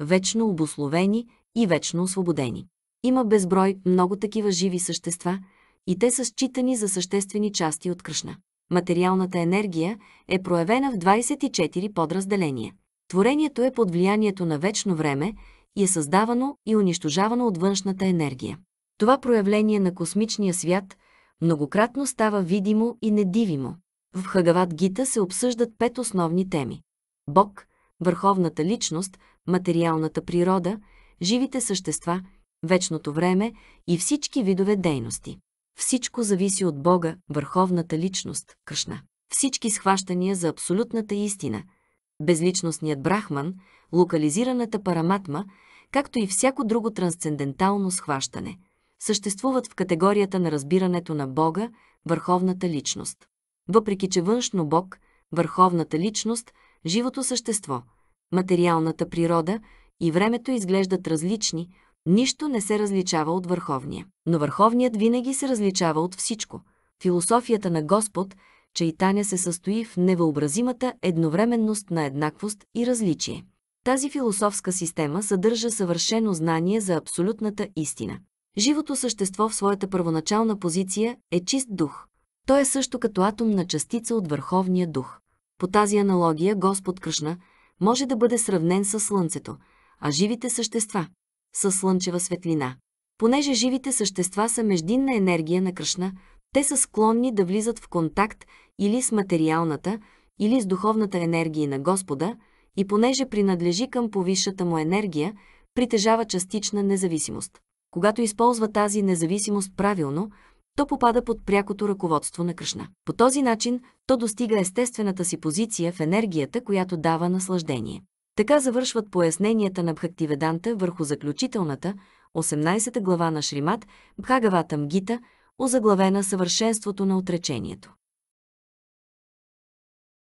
вечно обословени и вечно освободени. Има безброй много такива живи същества и те са считани за съществени части от Кръшна. Материалната енергия е проявена в 24 подразделения. Творението е под влиянието на вечно време и е създавано и унищожавано от външната енергия. Това проявление на космичния свят многократно става видимо и недивимо. В Хагават Гита се обсъждат пет основни теми. Бог, върховната личност, материалната природа, живите същества, вечното време и всички видове дейности. Всичко зависи от Бога, върховната личност, Кръшна. Всички схващания за абсолютната истина, безличностният брахман, локализираната параматма, както и всяко друго трансцендентално схващане, съществуват в категорията на разбирането на Бога, върховната личност. Въпреки, че външно Бог, върховната личност, живото същество – материалната природа и времето изглеждат различни, нищо не се различава от върховния. Но върховният винаги се различава от всичко. Философията на Господ, таня се състои в невъобразимата едновременност на еднаквост и различие. Тази философска система съдържа съвършено знание за абсолютната истина. Живото същество в своята първоначална позиция е чист дух. Той е също като атомна частица от Върховния дух. По тази аналогия Господ Кръшна, може да бъде сравнен с Слънцето, а живите същества – с слънчева светлина. Понеже живите същества са междинна енергия на кръшна, те са склонни да влизат в контакт или с материалната, или с духовната енергия на Господа, и понеже принадлежи към повисшата му енергия, притежава частична независимост. Когато използва тази независимост правилно, то попада под прякото ръководство на кръшна. По този начин то достига естествената си позиция в енергията, която дава наслаждение. Така завършват поясненията на Бхактиведанта върху заключителната, 18 глава на Шримат, Бхагаватам Гита, озаглавена Съвършенството на отречението.